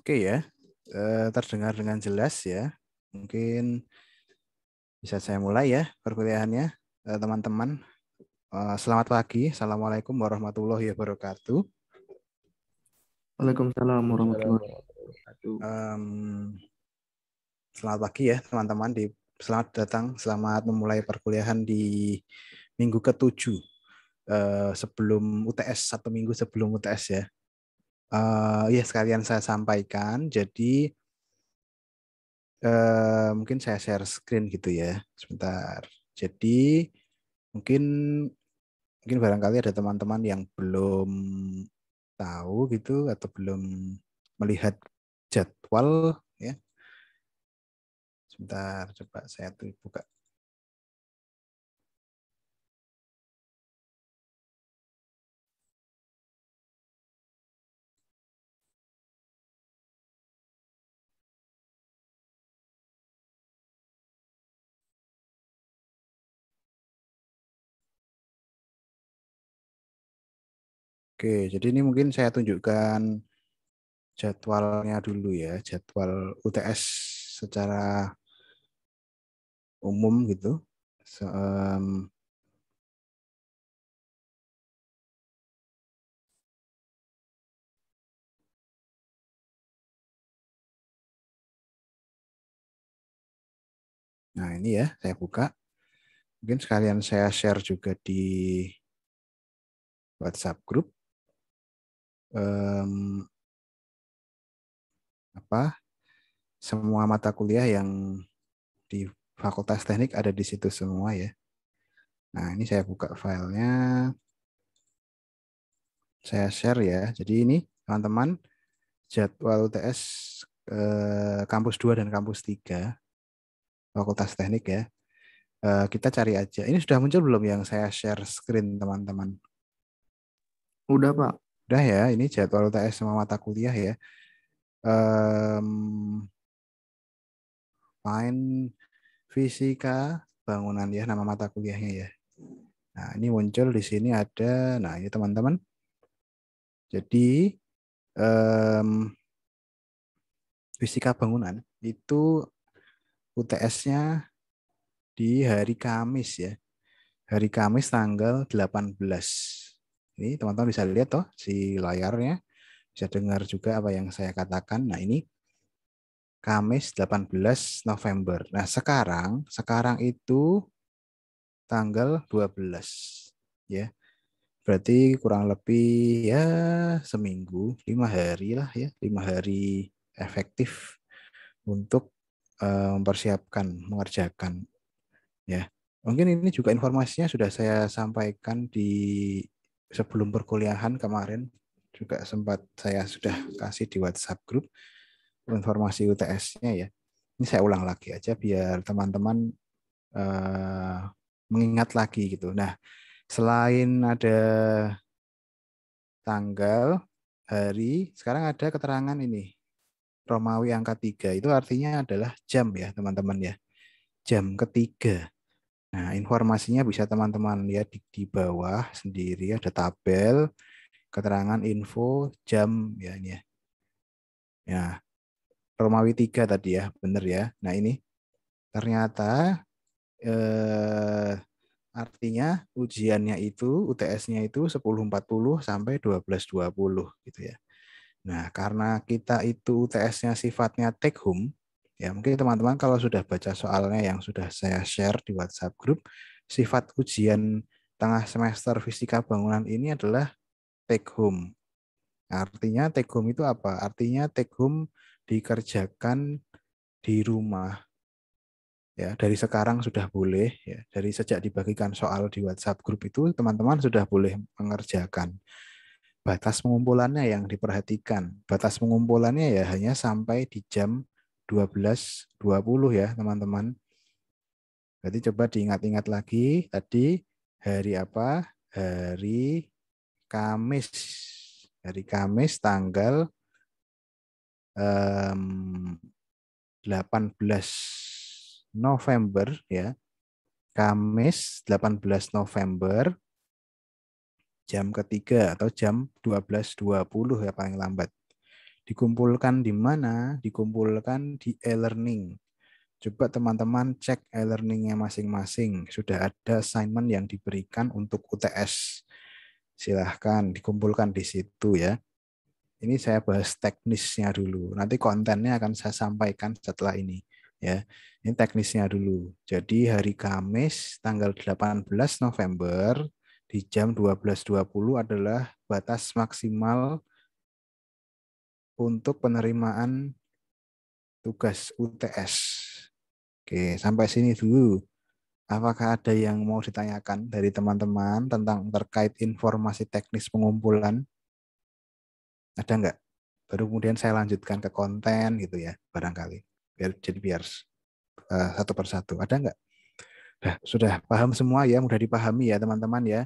Oke ya, e, terdengar dengan jelas ya. Mungkin bisa saya mulai ya perkuliahannya, eh, teman-teman. E, selamat pagi, assalamualaikum warahmatullahi wabarakatuh. Waalaikumsalam warahmatullahi wabarakatuh. Um, selamat pagi ya teman-teman di selamat datang, selamat memulai perkuliahan di minggu ketujuh sebelum UTS satu minggu sebelum UTS ya uh, ya sekalian saya sampaikan. Jadi uh, mungkin saya share screen gitu ya, sebentar. Jadi mungkin mungkin barangkali ada teman-teman yang belum tahu gitu atau belum melihat jadwal ya. Sebentar, coba saya tuh buka Oke, jadi ini mungkin saya tunjukkan jadwalnya dulu ya, jadwal UTS secara umum gitu. So, um, Nah, ini ya, saya buka. Mungkin sekalian saya share juga di WhatsApp grup um, apa semua mata kuliah yang di Fakultas Teknik ada di situ semua ya. Nah, ini saya buka filenya. Saya share ya. Jadi ini teman-teman jadwal UTS eh, kampus 2 dan kampus 3 Fakultas Teknik ya. Eh, kita cari aja. Ini sudah muncul belum yang saya share screen teman-teman? Udah, Pak. Udah ya, ini jadwal UTS sama mata kuliah ya. Um, main fisika bangunan ya nama mata kuliahnya ya. Nah, ini muncul di sini ada nah ini teman-teman. Jadi um, fisika bangunan itu UTS-nya di hari Kamis ya. Hari Kamis tanggal 18 ini teman-teman bisa lihat toh si layarnya. Bisa dengar juga apa yang saya katakan. Nah, ini Kamis 18 November. Nah, sekarang sekarang itu tanggal 12 ya. Berarti kurang lebih ya seminggu, lima hari lah ya, lima hari efektif untuk eh, mempersiapkan, mengerjakan ya. Mungkin ini juga informasinya sudah saya sampaikan di sebelum perkuliahan kemarin juga sempat saya sudah kasih di WhatsApp grup informasi UTS-nya ya. Ini saya ulang lagi aja biar teman-teman uh, mengingat lagi gitu. Nah, selain ada tanggal, hari, sekarang ada keterangan ini. Romawi angka 3 itu artinya adalah jam ya, teman-teman ya. Jam ketiga. Nah, informasinya bisa teman-teman lihat di, di bawah sendiri ada tabel keterangan info jam ya ini ya. Ya. Romawi 3 tadi ya, benar ya. Nah, ini ternyata eh artinya ujiannya itu UTS-nya itu 10.40 sampai 12.20 gitu ya. Nah, karena kita itu UTS-nya sifatnya take home, Ya, mungkin teman-teman kalau sudah baca soalnya yang sudah saya share di WhatsApp grup, sifat ujian tengah semester fisika bangunan ini adalah take home. Artinya take home itu apa? Artinya take home dikerjakan di rumah. Ya, dari sekarang sudah boleh ya. Dari sejak dibagikan soal di WhatsApp grup itu teman-teman sudah boleh mengerjakan. Batas pengumpulannya yang diperhatikan. Batas pengumpulannya ya hanya sampai di jam dua puluh ya teman-teman. Berarti coba diingat-ingat lagi tadi hari apa? Hari Kamis. Hari Kamis tanggal um, 18 November ya. Kamis 18 November jam ketiga atau jam 12.20 ya paling lambat. Dikumpulkan di mana? Dikumpulkan di e-learning. Coba teman-teman cek e-learningnya masing-masing. Sudah ada assignment yang diberikan untuk UTS. Silahkan dikumpulkan di situ ya. Ini saya bahas teknisnya dulu. Nanti kontennya akan saya sampaikan setelah ini. ya. Ini teknisnya dulu. Jadi hari Kamis tanggal 18 November di jam 12.20 adalah batas maksimal untuk penerimaan tugas UTS. Oke, sampai sini dulu. Apakah ada yang mau ditanyakan dari teman-teman tentang terkait informasi teknis pengumpulan? Ada enggak? Baru kemudian saya lanjutkan ke konten gitu ya, barangkali. Biar jadi biar uh, satu persatu. Ada enggak? Nah, sudah paham semua ya, mudah dipahami ya teman-teman ya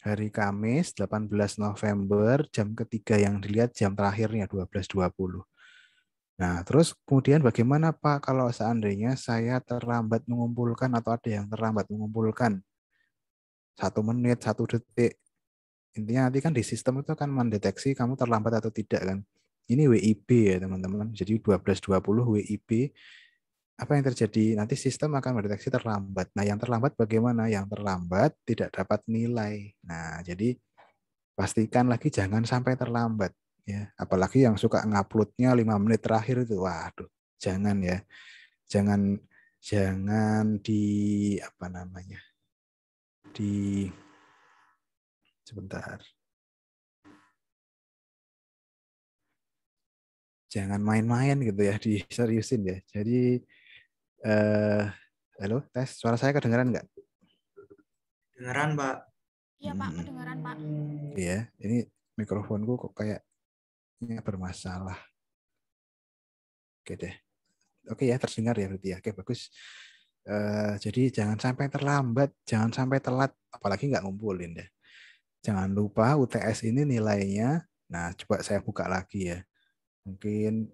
hari Kamis 18 November jam ketiga yang dilihat jam terakhirnya 12.20. Nah, terus kemudian bagaimana Pak kalau seandainya saya terlambat mengumpulkan atau ada yang terlambat mengumpulkan satu menit, satu detik. Intinya nanti kan di sistem itu akan mendeteksi kamu terlambat atau tidak kan. Ini WIB ya teman-teman. Jadi 12.20 WIB apa yang terjadi? Nanti sistem akan mendeteksi terlambat. Nah, yang terlambat bagaimana? Yang terlambat tidak dapat nilai. Nah, jadi pastikan lagi jangan sampai terlambat ya. Apalagi yang suka nguploadnya 5 menit terakhir itu. Waduh, jangan ya. Jangan jangan di apa namanya? di sebentar. Jangan main-main gitu ya, diseriusin ya. Jadi Eh, uh, halo, tes suara saya kedengaran nggak? Kedengaran, Pak. Iya, Pak, hmm. kedengaran, Pak. Iya, ini mikrofonku kok kayaknya bermasalah. Oke deh. Oke ya, terdengar ya berarti ya. Oke, bagus. Uh, jadi jangan sampai terlambat, jangan sampai telat, apalagi nggak ngumpulin deh. Jangan lupa UTS ini nilainya, nah coba saya buka lagi ya. Mungkin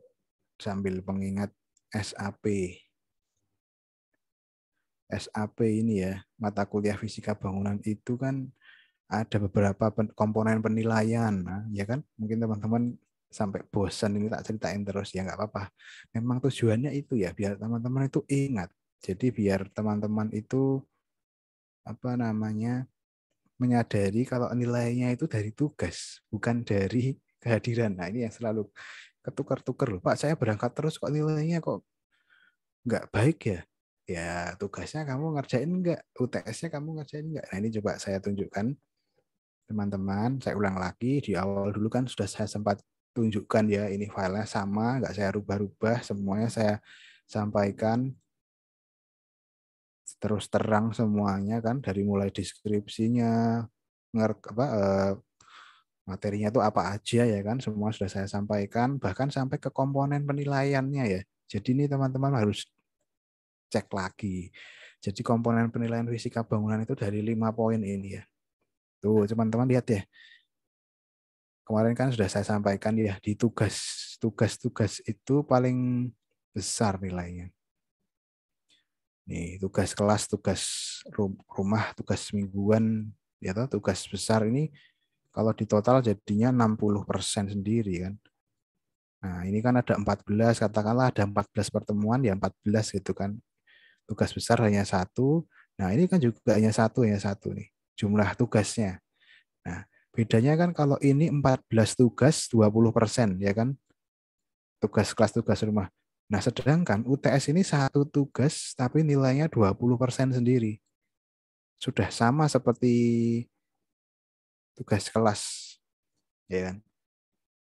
sambil pengingat SAP. SAP ini ya, mata kuliah fisika bangunan itu kan ada beberapa pen komponen penilaian, nah, ya kan? Mungkin teman-teman sampai bosan ini tak ceritain terus ya nggak apa-apa. Memang tujuannya itu ya biar teman-teman itu ingat. Jadi biar teman-teman itu apa namanya menyadari kalau nilainya itu dari tugas bukan dari kehadiran. Nah ini yang selalu ketukar-tukar loh. Pak saya berangkat terus kok nilainya kok nggak baik ya ya tugasnya kamu ngerjain enggak UTS-nya kamu ngerjain enggak nah ini coba saya tunjukkan teman-teman saya ulang lagi di awal dulu kan sudah saya sempat tunjukkan ya ini filenya sama enggak saya rubah-rubah semuanya saya sampaikan terus terang semuanya kan dari mulai deskripsinya nger apa eh, materinya itu apa aja ya kan semua sudah saya sampaikan bahkan sampai ke komponen penilaiannya ya jadi ini teman-teman harus cek lagi. Jadi komponen penilaian fisika bangunan itu dari lima poin ini ya. Tuh teman-teman lihat ya. Kemarin kan sudah saya sampaikan ya di tugas tugas-tugas itu paling besar nilainya. Nih, tugas kelas, tugas rumah, tugas mingguan, ya toh, tugas besar ini kalau di total jadinya 60% sendiri kan. Nah, ini kan ada 14, katakanlah ada 14 pertemuan ya 14 gitu kan tugas besar hanya satu. Nah, ini kan juga hanya satu, hanya satu nih jumlah tugasnya. Nah, bedanya kan kalau ini 14 tugas 20%, ya kan? Tugas kelas tugas rumah. Nah, sedangkan UTS ini satu tugas tapi nilainya 20% sendiri. Sudah sama seperti tugas kelas. Ya kan?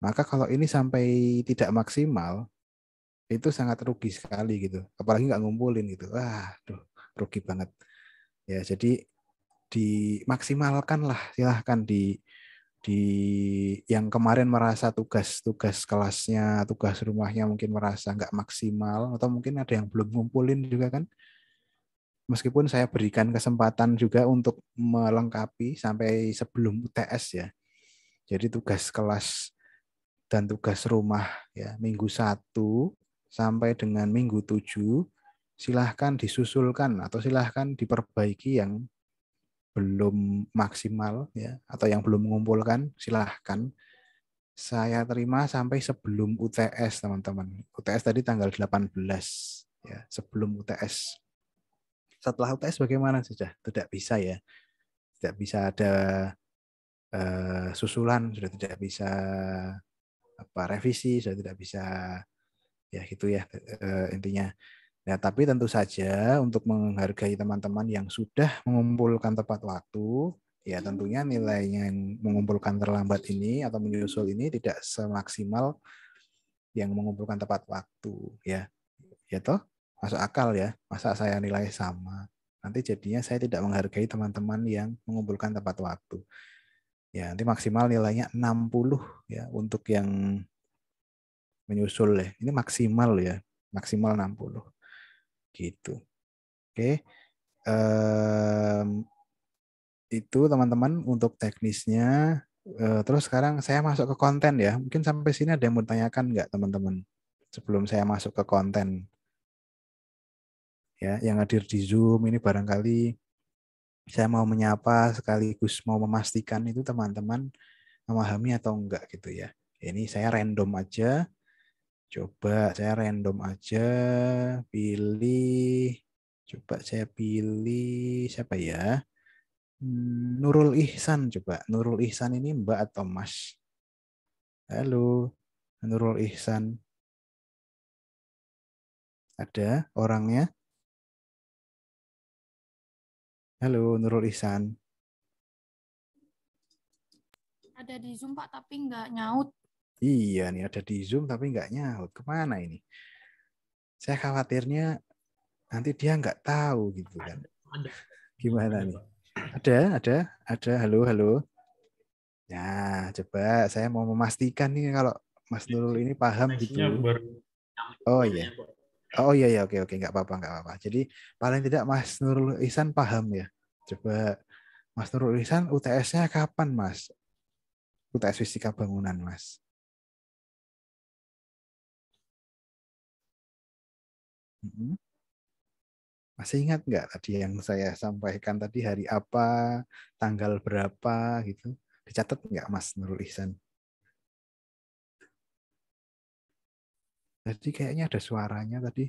Maka kalau ini sampai tidak maksimal, itu sangat rugi sekali gitu apalagi nggak ngumpulin gitu wah tuh rugi banget ya jadi dimaksimalkan lah silahkan di di yang kemarin merasa tugas-tugas kelasnya, tugas rumahnya mungkin merasa nggak maksimal atau mungkin ada yang belum ngumpulin juga kan. Meskipun saya berikan kesempatan juga untuk melengkapi sampai sebelum UTS ya. Jadi tugas kelas dan tugas rumah ya minggu satu sampai dengan minggu 7 silahkan disusulkan atau silahkan diperbaiki yang belum maksimal ya atau yang belum mengumpulkan silahkan saya terima sampai sebelum UTS teman-teman UTS tadi tanggal 18 ya sebelum UTS setelah UTS bagaimana sudah tidak bisa ya tidak bisa ada uh, susulan sudah tidak bisa apa revisi sudah tidak bisa ya gitu ya eh, intinya ya tapi tentu saja untuk menghargai teman-teman yang sudah mengumpulkan tepat waktu ya hmm. tentunya nilainya yang mengumpulkan terlambat ini atau menyusul ini tidak semaksimal yang mengumpulkan tepat waktu ya ya toh masuk akal ya masa saya nilai sama nanti jadinya saya tidak menghargai teman-teman yang mengumpulkan tepat waktu ya nanti maksimal nilainya 60 ya untuk yang menyusul ya. Ini maksimal ya, maksimal 60. Gitu. Oke. Um, itu teman-teman untuk teknisnya. Uh, terus sekarang saya masuk ke konten ya. Mungkin sampai sini ada yang mau tanyakan nggak teman-teman sebelum saya masuk ke konten. Ya, yang hadir di Zoom ini barangkali saya mau menyapa sekaligus mau memastikan itu teman-teman memahami atau enggak gitu ya. Ini saya random aja Coba saya random aja pilih coba saya pilih siapa ya? Hmm, Nurul Ihsan coba. Nurul Ihsan ini Mbak atau Mas? Halo, Nurul Ihsan. Ada orangnya? Halo, Nurul Ihsan ada di Zoom Pak tapi nggak nyaut. Iya nih ada di Zoom tapi nggak nyaut. Kemana ini? Saya khawatirnya nanti dia nggak tahu gitu kan. Gimana nih? Ada, ada, ada. Halo, halo. Ya coba saya mau memastikan nih kalau Mas Nurul ini paham gitu. Oh iya. Ya, oh iya. Oh iya ya, oke oke nggak apa-apa nggak apa-apa. Jadi paling tidak Mas Nurul Ihsan paham ya. Coba Mas Nurul Ihsan UTS-nya kapan Mas? UTS Fisika Bangunan Mas. Masih ingat nggak tadi yang saya sampaikan tadi hari apa, tanggal berapa gitu? Dicatat nggak Mas Nurul Ihsan? Tadi kayaknya ada suaranya tadi.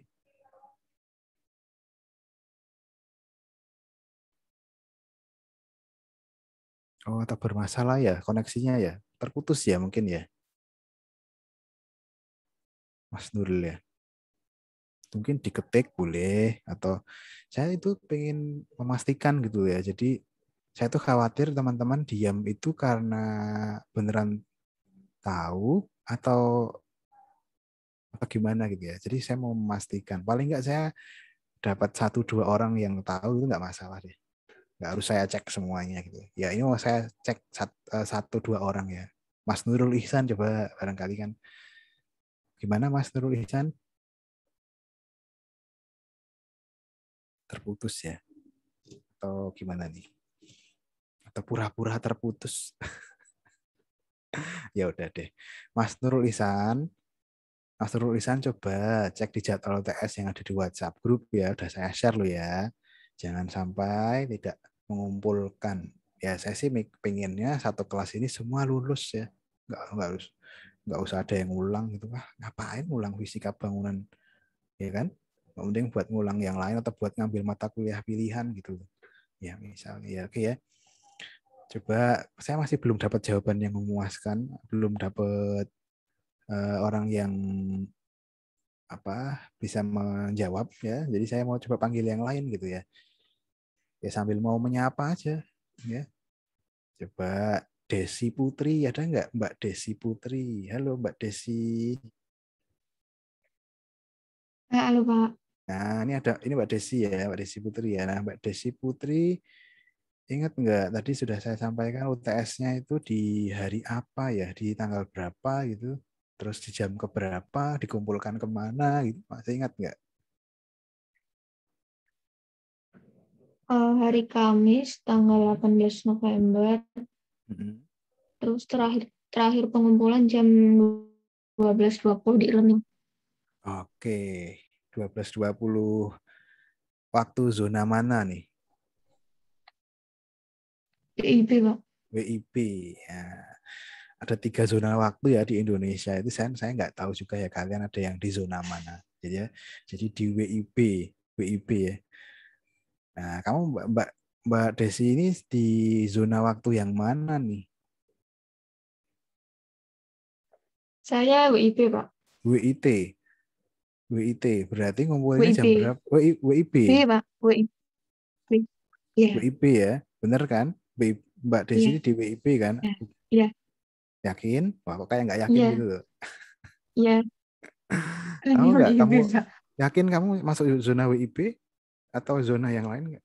Oh, tak bermasalah ya koneksinya ya. Terputus ya mungkin ya. Mas Nurul ya mungkin diketik boleh atau saya itu pengen memastikan gitu ya jadi saya tuh khawatir teman-teman diam itu karena beneran tahu atau atau gimana gitu ya jadi saya mau memastikan paling nggak saya dapat satu dua orang yang tahu itu nggak masalah deh nggak harus saya cek semuanya gitu ya ini mau saya cek eh, satu dua orang ya Mas Nurul Ihsan coba barangkali kan gimana Mas Nurul Ihsan terputus ya atau gimana nih atau pura-pura terputus ya udah deh Mas Nurul Isan Mas Nurul Isan coba cek di jadwal TS yang ada di WhatsApp grup ya udah saya share lo ya jangan sampai tidak mengumpulkan ya saya sih pengennya satu kelas ini semua lulus ya nggak nggak harus nggak usah ada yang ulang gitu ah ngapain ulang fisika bangunan ya kan mending buat ngulang yang lain atau buat ngambil mata kuliah pilihan gitu ya misalnya ya oke ya coba saya masih belum dapat jawaban yang memuaskan belum dapat uh, orang yang apa bisa menjawab ya jadi saya mau coba panggil yang lain gitu ya ya sambil mau menyapa aja ya coba Desi Putri ada nggak Mbak Desi Putri halo Mbak Desi eh, halo Pak Nah, ini ada ini Mbak Desi ya, Mbak Desi Putri ya. Nah, Mbak Desi Putri ingat enggak tadi sudah saya sampaikan UTS-nya itu di hari apa ya, di tanggal berapa gitu, terus di jam keberapa, dikumpulkan kemana gitu, masih ingat enggak? Eh, hari Kamis tanggal 18 November. Mm -hmm. Terus terakhir terakhir pengumpulan jam 12.20 di Ilmu. Oke, okay. 12.20 waktu zona mana nih? WIB, Pak. WIB. Ya. Ada tiga zona waktu ya di Indonesia. Itu saya saya nggak tahu juga ya kalian ada yang di zona mana. Jadi ya, jadi di WIB, WIB ya. Nah, kamu Mbak Mbak, Mbak Desi ini di zona waktu yang mana nih? Saya WIB Pak. WIT. WIT berarti ngumpulnya jam berapa? WIB. Iya, Pak. WIB. Yeah. WIB ya. benar kan? WIB. Mbak Desi yeah. di WIB kan? Iya. Yeah. Yakin? Wah, kok kayak nggak yakin yeah. gitu loh. Iya. Yeah. Tahu nggak iya, kamu yakin kamu masuk zona WIB atau zona yang lain nggak?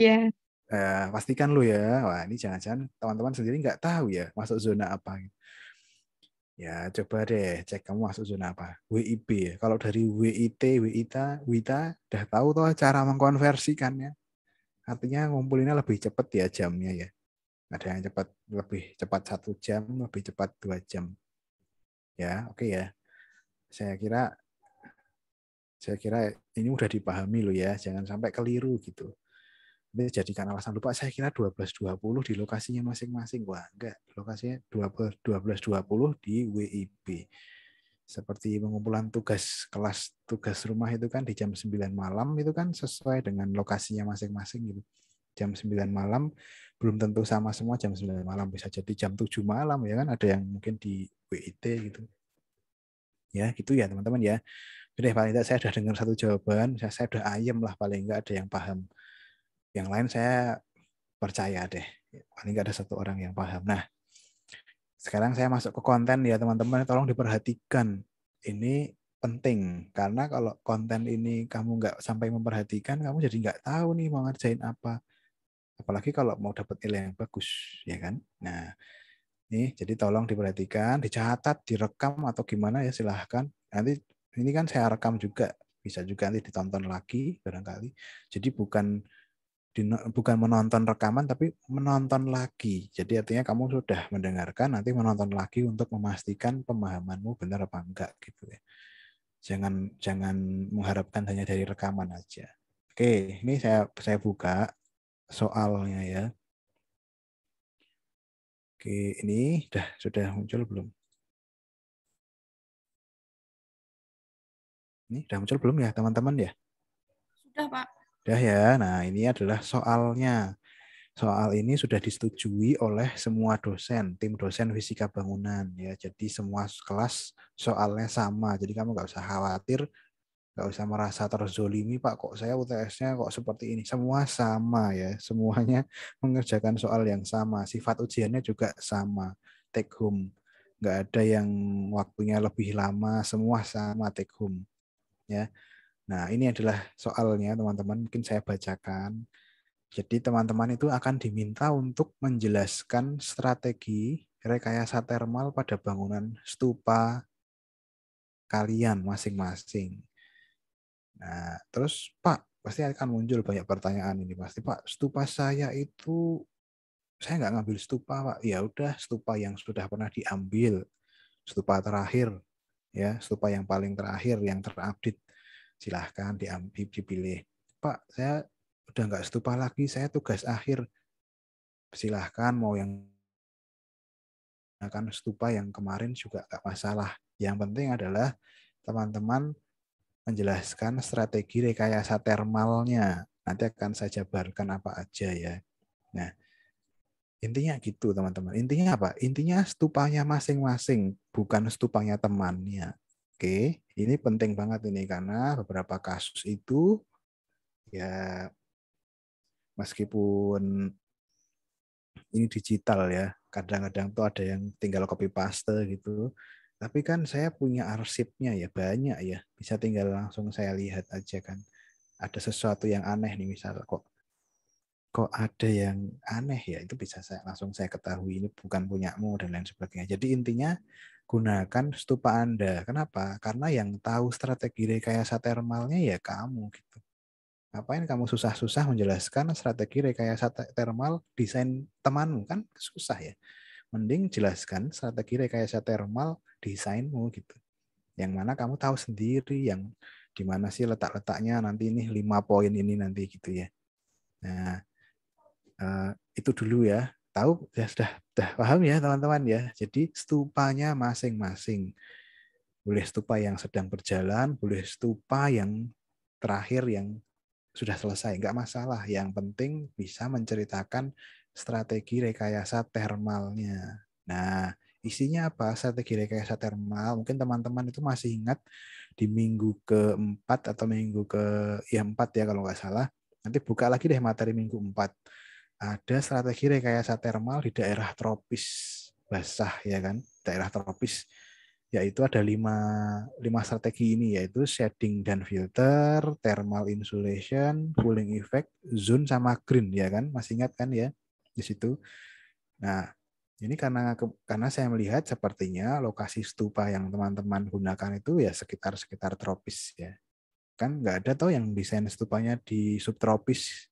Iya. Yeah. Eh, pastikan lu ya. Wah, ini jangan-jangan teman-teman sendiri nggak tahu ya masuk zona apa. Gitu. Ya, coba deh cek kamu masuk zona apa. WIB ya. Kalau dari WIT, WITA, WITA, udah tahu toh cara mengkonversikannya. Artinya ngumpulinnya lebih cepat ya jamnya ya. Ada yang cepat lebih cepat satu jam, lebih cepat dua jam. Ya, oke okay ya. Saya kira saya kira ini udah dipahami loh ya. Jangan sampai keliru gitu. Nanti jadikan alasan lupa, saya kira 12.20 di lokasinya masing-masing. Wah, enggak. Lokasinya 12.20 di WIB. Seperti pengumpulan tugas kelas tugas rumah itu kan di jam 9 malam itu kan sesuai dengan lokasinya masing-masing gitu. Jam 9 malam belum tentu sama semua jam 9 malam bisa jadi jam 7 malam ya kan ada yang mungkin di WIT gitu. Ya, gitu ya teman-teman ya. Udah paling tidak saya sudah dengar satu jawaban, saya sudah ayem lah paling enggak ada yang paham. Yang lain saya percaya deh. Paling nggak ada satu orang yang paham. Nah, sekarang saya masuk ke konten ya teman-teman. Tolong diperhatikan. Ini penting karena kalau konten ini kamu nggak sampai memperhatikan, kamu jadi nggak tahu nih mau ngerjain apa. Apalagi kalau mau dapat nilai yang bagus, ya kan? Nah, ini jadi tolong diperhatikan, dicatat, direkam atau gimana ya silahkan. Nanti ini kan saya rekam juga bisa juga nanti ditonton lagi barangkali. Jadi bukan bukan menonton rekaman tapi menonton lagi. Jadi artinya kamu sudah mendengarkan nanti menonton lagi untuk memastikan pemahamanmu benar apa enggak gitu ya. Jangan jangan mengharapkan hanya dari rekaman aja. Oke, ini saya saya buka soalnya ya. Oke, ini sudah sudah muncul belum? Ini sudah muncul belum ya, teman-teman ya? Sudah, Pak. Udah ya. Nah, ini adalah soalnya. Soal ini sudah disetujui oleh semua dosen, tim dosen fisika bangunan ya. Jadi semua kelas soalnya sama. Jadi kamu nggak usah khawatir, nggak usah merasa terzolimi Pak. Kok saya UTS-nya kok seperti ini? Semua sama ya. Semuanya mengerjakan soal yang sama. Sifat ujiannya juga sama. Take home. Nggak ada yang waktunya lebih lama. Semua sama take home. Ya. Nah, ini adalah soalnya teman-teman, mungkin saya bacakan. Jadi teman-teman itu akan diminta untuk menjelaskan strategi rekayasa termal pada bangunan stupa kalian masing-masing. Nah, terus Pak, pasti akan muncul banyak pertanyaan ini pasti Pak, stupa saya itu saya nggak ngambil stupa Pak. Ya udah, stupa yang sudah pernah diambil, stupa terakhir, ya stupa yang paling terakhir yang terupdate silahkan diambil dipilih pak saya udah nggak stupa lagi saya tugas akhir silahkan mau yang akan stupa yang kemarin juga nggak masalah yang penting adalah teman-teman menjelaskan strategi rekayasa termalnya nanti akan saya jabarkan apa aja ya nah Intinya gitu teman-teman. Intinya apa? Intinya stupanya masing-masing, bukan stupanya temannya. Oke, ini penting banget ini karena beberapa kasus itu ya meskipun ini digital ya, kadang-kadang tuh ada yang tinggal copy paste gitu. Tapi kan saya punya arsipnya ya banyak ya, bisa tinggal langsung saya lihat aja kan. Ada sesuatu yang aneh nih misal kok kok ada yang aneh ya itu bisa saya langsung saya ketahui ini bukan punyamu dan lain sebagainya. Jadi intinya gunakan stupa Anda. Kenapa? Karena yang tahu strategi rekayasa termalnya ya kamu gitu. Ngapain kamu susah-susah menjelaskan strategi rekayasa termal desain temanmu kan susah ya. Mending jelaskan strategi rekayasa termal desainmu gitu. Yang mana kamu tahu sendiri yang di mana sih letak-letaknya nanti ini lima poin ini nanti gitu ya. Nah, eh, itu dulu ya tahu ya sudah sudah paham ya teman-teman ya. Jadi stupanya masing-masing. Boleh stupa yang sedang berjalan, boleh stupa yang terakhir yang sudah selesai, nggak masalah. Yang penting bisa menceritakan strategi rekayasa termalnya. Nah, isinya apa? Strategi rekayasa termal. Mungkin teman-teman itu masih ingat di minggu keempat atau minggu ke ya empat ya kalau nggak salah. Nanti buka lagi deh materi minggu empat ada strategi rekayasa termal di daerah tropis basah ya kan daerah tropis yaitu ada lima, lima strategi ini yaitu shading dan filter, thermal insulation, cooling effect, zone sama green ya kan masih ingat kan ya di situ. Nah ini karena karena saya melihat sepertinya lokasi stupa yang teman-teman gunakan itu ya sekitar sekitar tropis ya kan nggak ada tau yang desain stupanya di subtropis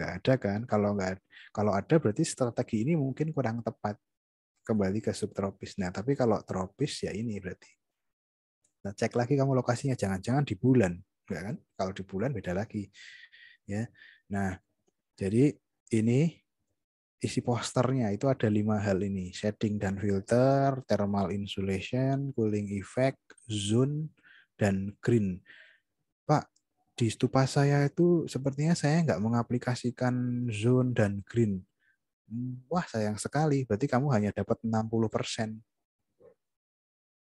nggak ada kan kalau nggak kalau ada berarti strategi ini mungkin kurang tepat kembali ke subtropis nah tapi kalau tropis ya ini berarti nah cek lagi kamu lokasinya jangan-jangan di bulan nggak kan kalau di bulan beda lagi ya nah jadi ini isi posternya itu ada lima hal ini shading dan filter thermal insulation cooling effect zone dan green di stupa saya itu sepertinya saya nggak mengaplikasikan zone dan green. Hmm, wah sayang sekali, berarti kamu hanya dapat 60%.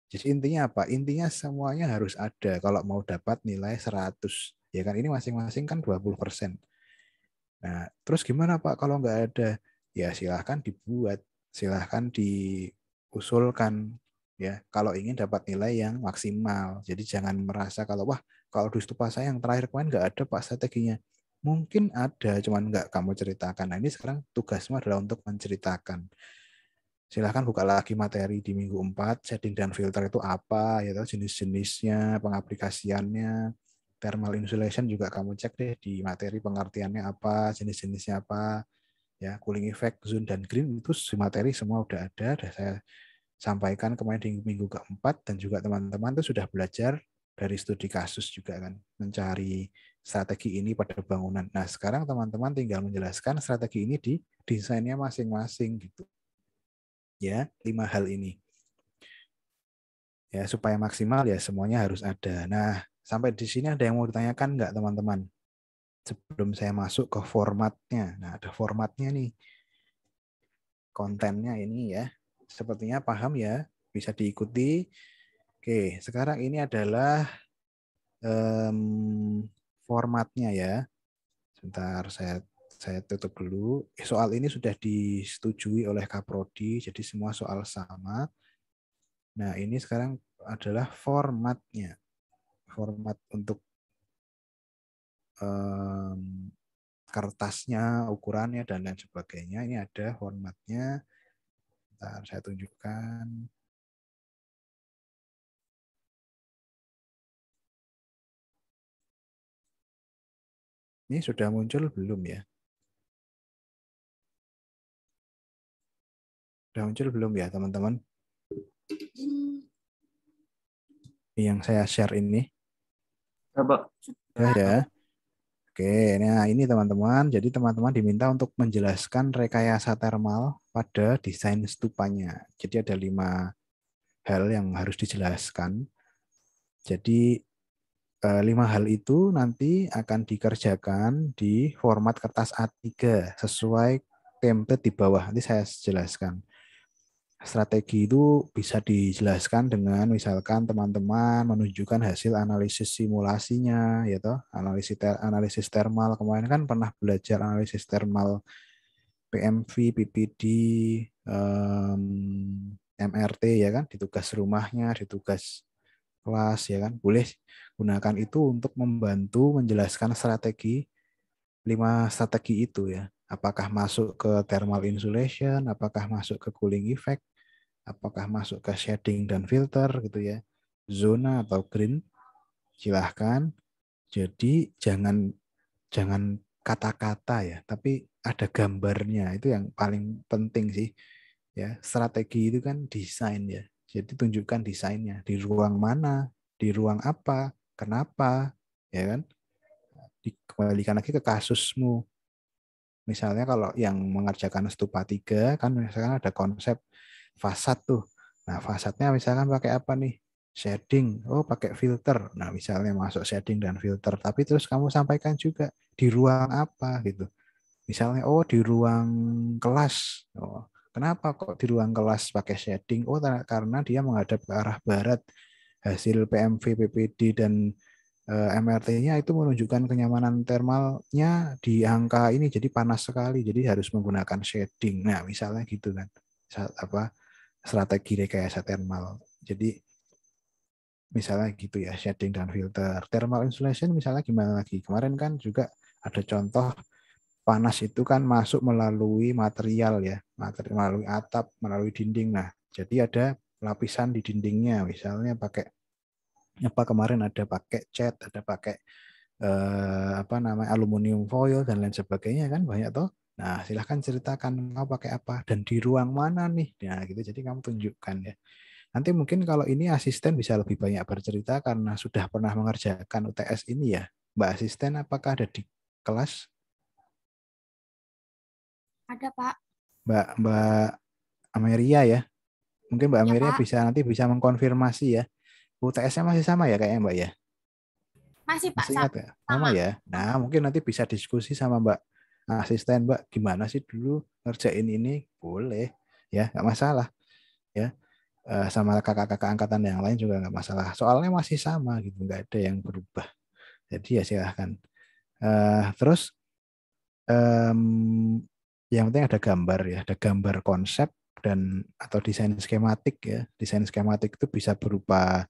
Jadi intinya apa? Intinya semuanya harus ada kalau mau dapat nilai 100. Ya kan ini masing-masing kan 20%. Nah, terus gimana Pak kalau nggak ada? Ya silahkan dibuat, silahkan diusulkan. Ya, kalau ingin dapat nilai yang maksimal. Jadi jangan merasa kalau wah kalau di stupa saya yang terakhir kemarin nggak ada pak strateginya. Mungkin ada, cuman nggak kamu ceritakan. Nah ini sekarang tugasmu adalah untuk menceritakan. Silahkan buka lagi materi di minggu 4, setting dan filter itu apa, ya jenis-jenisnya, pengaplikasiannya, thermal insulation juga kamu cek deh di materi pengertiannya apa, jenis-jenisnya apa, ya cooling effect, zone dan green itu materi semua udah ada, udah saya sampaikan kemarin di minggu keempat dan juga teman-teman itu sudah belajar dari studi kasus juga kan mencari strategi ini pada bangunan. Nah sekarang teman-teman tinggal menjelaskan strategi ini di desainnya masing-masing gitu. Ya lima hal ini. Ya supaya maksimal ya semuanya harus ada. Nah sampai di sini ada yang mau ditanyakan nggak teman-teman? Sebelum saya masuk ke formatnya. Nah ada formatnya nih. Kontennya ini ya. Sepertinya paham ya. Bisa diikuti Oke, sekarang ini adalah um, formatnya ya. Sebentar saya saya tutup dulu. Soal ini sudah disetujui oleh Kaprodi, jadi semua soal sama. Nah, ini sekarang adalah formatnya. Format untuk um, kertasnya, ukurannya dan lain sebagainya. Ini ada formatnya. Bentar, saya tunjukkan. Ini sudah muncul belum ya? Sudah muncul belum ya teman-teman? Yang saya share ini. Sudah ya, ya, ya. Oke, nah ini teman-teman. Jadi teman-teman diminta untuk menjelaskan rekayasa termal pada desain stupanya. Jadi ada lima hal yang harus dijelaskan. Jadi Eh, lima hal itu nanti akan dikerjakan di format kertas A3 sesuai template di bawah. Nanti saya jelaskan. Strategi itu bisa dijelaskan dengan misalkan teman-teman menunjukkan hasil analisis simulasinya, yaitu analisis ter analisis thermal. Kemarin kan pernah belajar analisis termal PMV, PPD, um, MRT ya kan, di tugas rumahnya, di tugas kelas ya kan boleh gunakan itu untuk membantu menjelaskan strategi lima strategi itu ya apakah masuk ke thermal insulation apakah masuk ke cooling effect apakah masuk ke shading dan filter gitu ya zona atau green silahkan jadi jangan jangan kata-kata ya tapi ada gambarnya itu yang paling penting sih ya strategi itu kan desain ya jadi tunjukkan desainnya di ruang mana, di ruang apa, kenapa, ya kan? Dikembalikan lagi ke kasusmu. Misalnya kalau yang mengerjakan stupa tiga, kan misalkan ada konsep fasad tuh. Nah, fasadnya misalkan pakai apa nih? Shading. Oh, pakai filter. Nah, misalnya masuk shading dan filter, tapi terus kamu sampaikan juga di ruang apa gitu. Misalnya oh di ruang kelas. Oh, Kenapa kok di ruang kelas pakai shading? Oh, karena dia menghadap ke arah barat. Hasil PMV, PPD, dan eh, MRT-nya itu menunjukkan kenyamanan termalnya di angka ini jadi panas sekali. Jadi harus menggunakan shading. Nah, misalnya gitu kan. Apa strategi rekayasa thermal. Jadi misalnya gitu ya, shading dan filter. Thermal insulation misalnya gimana lagi? Kemarin kan juga ada contoh panas itu kan masuk melalui material ya, materi, melalui atap, melalui dinding. Nah, jadi ada lapisan di dindingnya, misalnya pakai apa kemarin ada pakai cat, ada pakai eh, apa namanya aluminium foil dan lain sebagainya kan banyak toh. Nah, silahkan ceritakan mau pakai apa dan di ruang mana nih. Nah, gitu. Jadi kamu tunjukkan ya. Nanti mungkin kalau ini asisten bisa lebih banyak bercerita karena sudah pernah mengerjakan UTS ini ya. Mbak asisten apakah ada di kelas ada Pak. Mbak Mbak Ameria ya. Mungkin Mbak iya, Ameria ya, bisa nanti bisa mengkonfirmasi ya. UTS-nya masih sama ya kayaknya Mbak ya. Masih Pak. Masih ingat, sama. Ya? sama ya. Nah mungkin nanti bisa diskusi sama Mbak asisten Mbak gimana sih dulu ngerjain ini boleh ya nggak masalah ya eh, sama kakak-kakak angkatan yang lain juga nggak masalah soalnya masih sama gitu nggak ada yang berubah jadi ya silahkan Uh, terus um, yang penting ada gambar ya, ada gambar konsep dan atau desain skematik ya. Desain skematik itu bisa berupa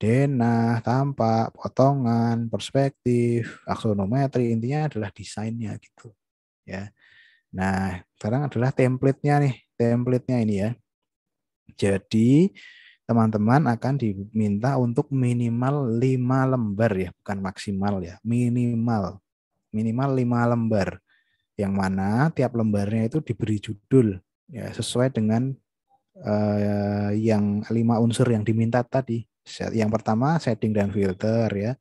denah, tampak, potongan, perspektif, aksonometri, intinya adalah desainnya gitu. Ya. Nah, sekarang adalah template-nya nih, template-nya ini ya. Jadi teman-teman akan diminta untuk minimal 5 lembar ya, bukan maksimal ya, minimal. Minimal 5 lembar yang mana tiap lembarnya itu diberi judul ya sesuai dengan eh, yang lima unsur yang diminta tadi. Yang pertama setting dan filter ya.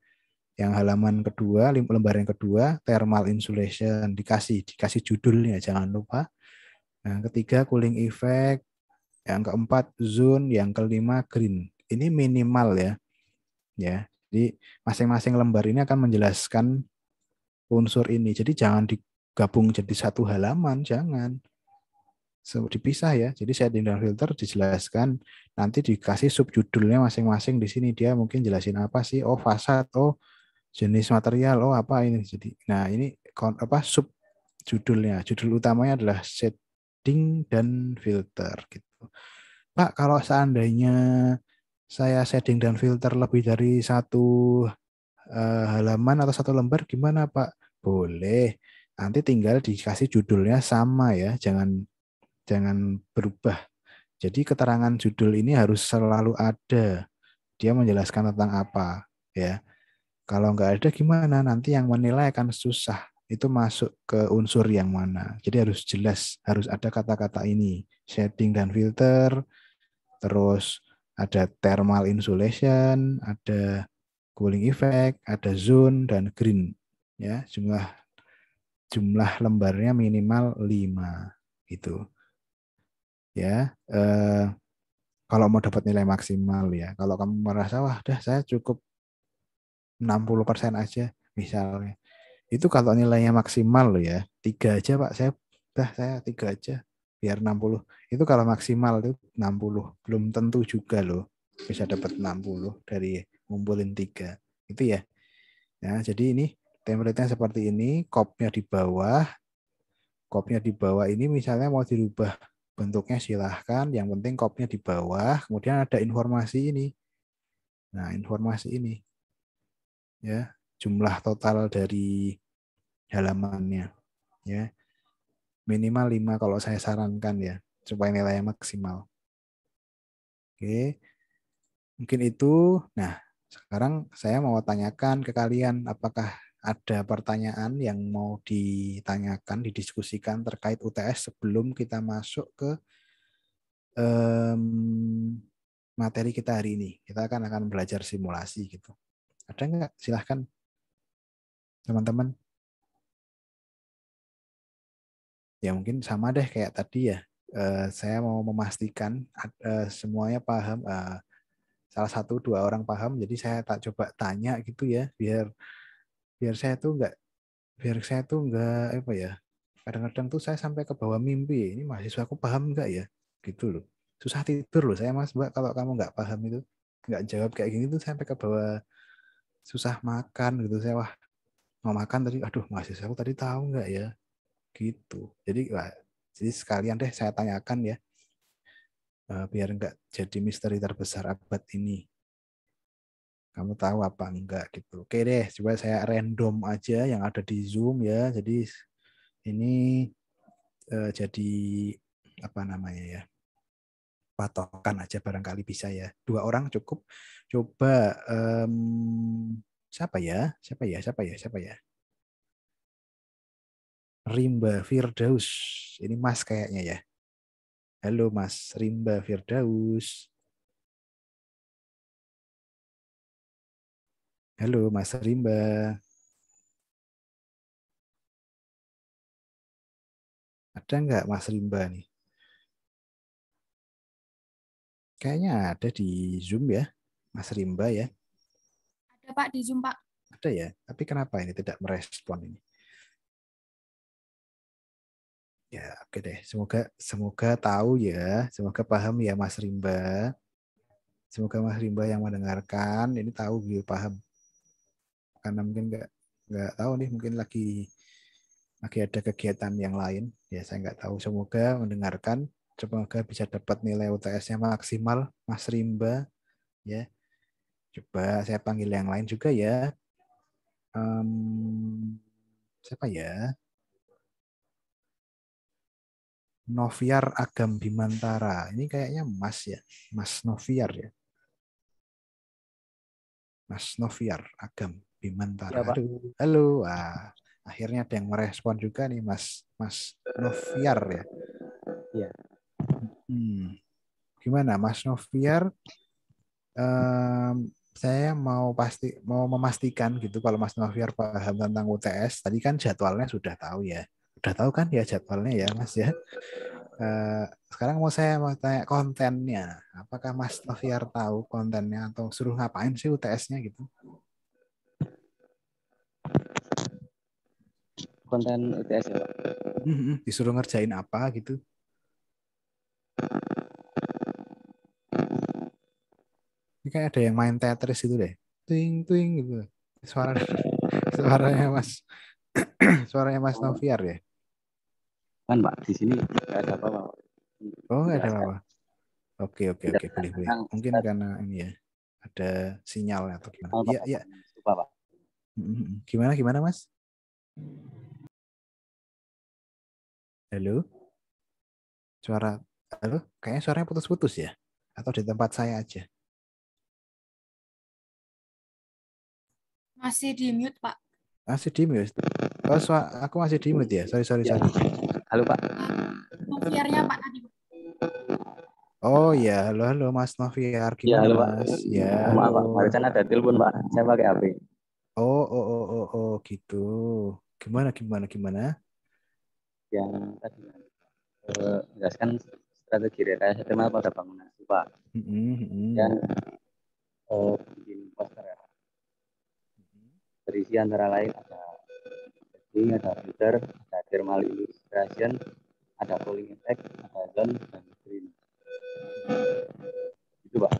Yang halaman kedua, lembar yang kedua thermal insulation dikasih dikasih judulnya jangan lupa. Yang ketiga cooling effect, yang keempat zone, yang kelima green. Ini minimal ya. Ya. Jadi masing-masing lembar ini akan menjelaskan unsur ini. Jadi jangan di gabung jadi satu halaman, jangan. So, dipisah ya. Jadi setting dan filter dijelaskan, nanti dikasih subjudulnya masing-masing di sini dia mungkin jelasin apa sih? Oh, fasad, oh jenis material, oh apa ini. Jadi nah ini apa sub judulnya. Judul utamanya adalah setting dan filter gitu. Pak, kalau seandainya saya setting dan filter lebih dari satu uh, halaman atau satu lembar gimana Pak? Boleh Nanti tinggal dikasih judulnya sama ya, jangan jangan berubah. Jadi keterangan judul ini harus selalu ada. Dia menjelaskan tentang apa, ya. Kalau nggak ada gimana? Nanti yang menilai akan susah. Itu masuk ke unsur yang mana. Jadi harus jelas, harus ada kata-kata ini, shading dan filter, terus ada thermal insulation, ada cooling effect, ada zone dan green. Ya, jumlah jumlah lembarnya minimal 5 gitu. Ya, eh, kalau mau dapat nilai maksimal ya. Kalau kamu merasa wah dah saya cukup 60% aja misalnya. Itu kalau nilainya maksimal lo ya. tiga aja Pak, saya dah saya tiga aja biar 60. Itu kalau maksimal itu 60. Belum tentu juga loh bisa dapat 60 dari ngumpulin tiga Itu ya. ya jadi ini template yang seperti ini, kopnya di bawah. Kopnya di bawah ini misalnya mau dirubah bentuknya silahkan, yang penting kopnya di bawah, kemudian ada informasi ini. Nah, informasi ini. Ya, jumlah total dari halamannya, ya. Minimal 5 kalau saya sarankan ya, supaya nilainya maksimal. Oke. Mungkin itu. Nah, sekarang saya mau tanyakan ke kalian apakah ada pertanyaan yang mau ditanyakan, didiskusikan terkait UTS sebelum kita masuk ke um, materi kita hari ini. Kita akan akan belajar simulasi gitu. Ada nggak? Silahkan teman-teman. Ya mungkin sama deh kayak tadi ya. Uh, saya mau memastikan uh, semuanya paham. Uh, salah satu dua orang paham, jadi saya tak coba tanya gitu ya, biar biar saya tuh enggak biar saya tuh enggak apa ya kadang-kadang tuh saya sampai ke bawah mimpi ini mahasiswa aku paham enggak ya gitu loh susah tidur loh saya mas mbak kalau kamu enggak paham itu enggak jawab kayak gini tuh sampai ke bawah susah makan gitu saya wah mau makan tadi aduh mahasiswa aku tadi tahu enggak ya gitu jadi wah, jadi sekalian deh saya tanyakan ya eh, biar enggak jadi misteri terbesar abad ini kamu tahu apa enggak gitu. Oke deh, coba saya random aja yang ada di Zoom ya. Jadi ini uh, jadi apa namanya ya? patokan aja barangkali bisa ya. Dua orang cukup. Coba um, siapa ya? Siapa ya? Siapa ya? Siapa ya? Rimba Firdaus. Ini Mas kayaknya ya. Halo Mas Rimba Firdaus. Halo Mas Rimba. Ada nggak Mas Rimba nih? Kayaknya ada di Zoom ya, Mas Rimba ya. Ada Pak di Zoom Pak. Ada ya, tapi kenapa ini tidak merespon ini? Ya oke deh, semoga semoga tahu ya, semoga paham ya Mas Rimba. Semoga Mas Rimba yang mendengarkan ini tahu paham karena mungkin nggak nggak tahu nih mungkin lagi lagi ada kegiatan yang lain ya saya nggak tahu semoga mendengarkan semoga bisa dapat nilai UTS-nya maksimal Mas Rimba ya coba saya panggil yang lain juga ya um, siapa ya Noviar Agam Bimantara ini kayaknya Mas ya Mas Noviar ya Mas Noviar Agam Bimantara. Ya, Aduh, halo. Wah, akhirnya ada yang merespon juga nih Mas Mas Noviar ya. Iya. Hmm. Gimana Mas Noviar? Um, saya mau pasti mau memastikan gitu kalau Mas Noviar paham tentang UTS. Tadi kan jadwalnya sudah tahu ya. Sudah tahu kan ya jadwalnya ya Mas ya. Uh, sekarang mau saya mau tanya kontennya. Apakah Mas Noviar tahu kontennya atau suruh ngapain sih UTS-nya gitu? konten UTS ya Pak? Disuruh ngerjain apa gitu? Ini kayak ada yang main Tetris itu deh. Twing twing gitu. Suara suaranya Mas suaranya Mas Noviar ya. Kan Pak, di sini ada apa-apa. Oh, ada apa Oke, oke, oke, boleh, boleh. Mungkin karena ini ya, ada sinyal atau gimana. Oh, iya, iya. Pak. Gimana gimana Mas? Halo? Suara halo? Kayaknya suaranya putus-putus ya? Atau di tempat saya aja? Masih di mute, Pak. Masih di mute. Oh, suara aku masih di mute ya. Sorry, sorry, sorry. Halo, Pak. Noviarnya ah, Pak tadi. Oh ya, halo halo Mas Noviar gimana ya, halo, Pak. Mas? Ya. Maaf Pak, barusan ada telepon Pak. Saya pakai HP. Oh, oh, oh, oh, oh, gitu. Gimana, gimana, gimana? Yang tadi menjelaskan strategi rekayasa tema pada bangunan stupa. Mm -hmm. Mm-hmm. Dan oh, bikin poster ya. berisi antara lain ada ini ada filter, ada thermal illustration, ada cooling effect, ada zone, dan screen. Itu, Pak.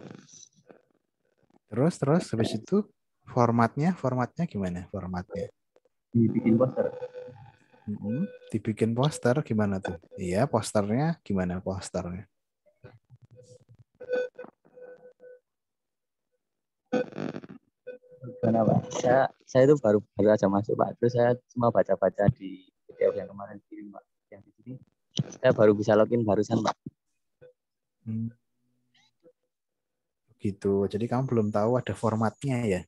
Terus, terus, habis itu? formatnya formatnya gimana formatnya dibikin poster mm-hmm. dibikin poster gimana tuh iya posternya gimana posternya gimana pak saya saya itu baru baru aja masuk pak terus saya cuma baca baca di PDF yang kemarin kirim pak yang di sini saya baru bisa login barusan pak hmm. gitu jadi kamu belum tahu ada formatnya ya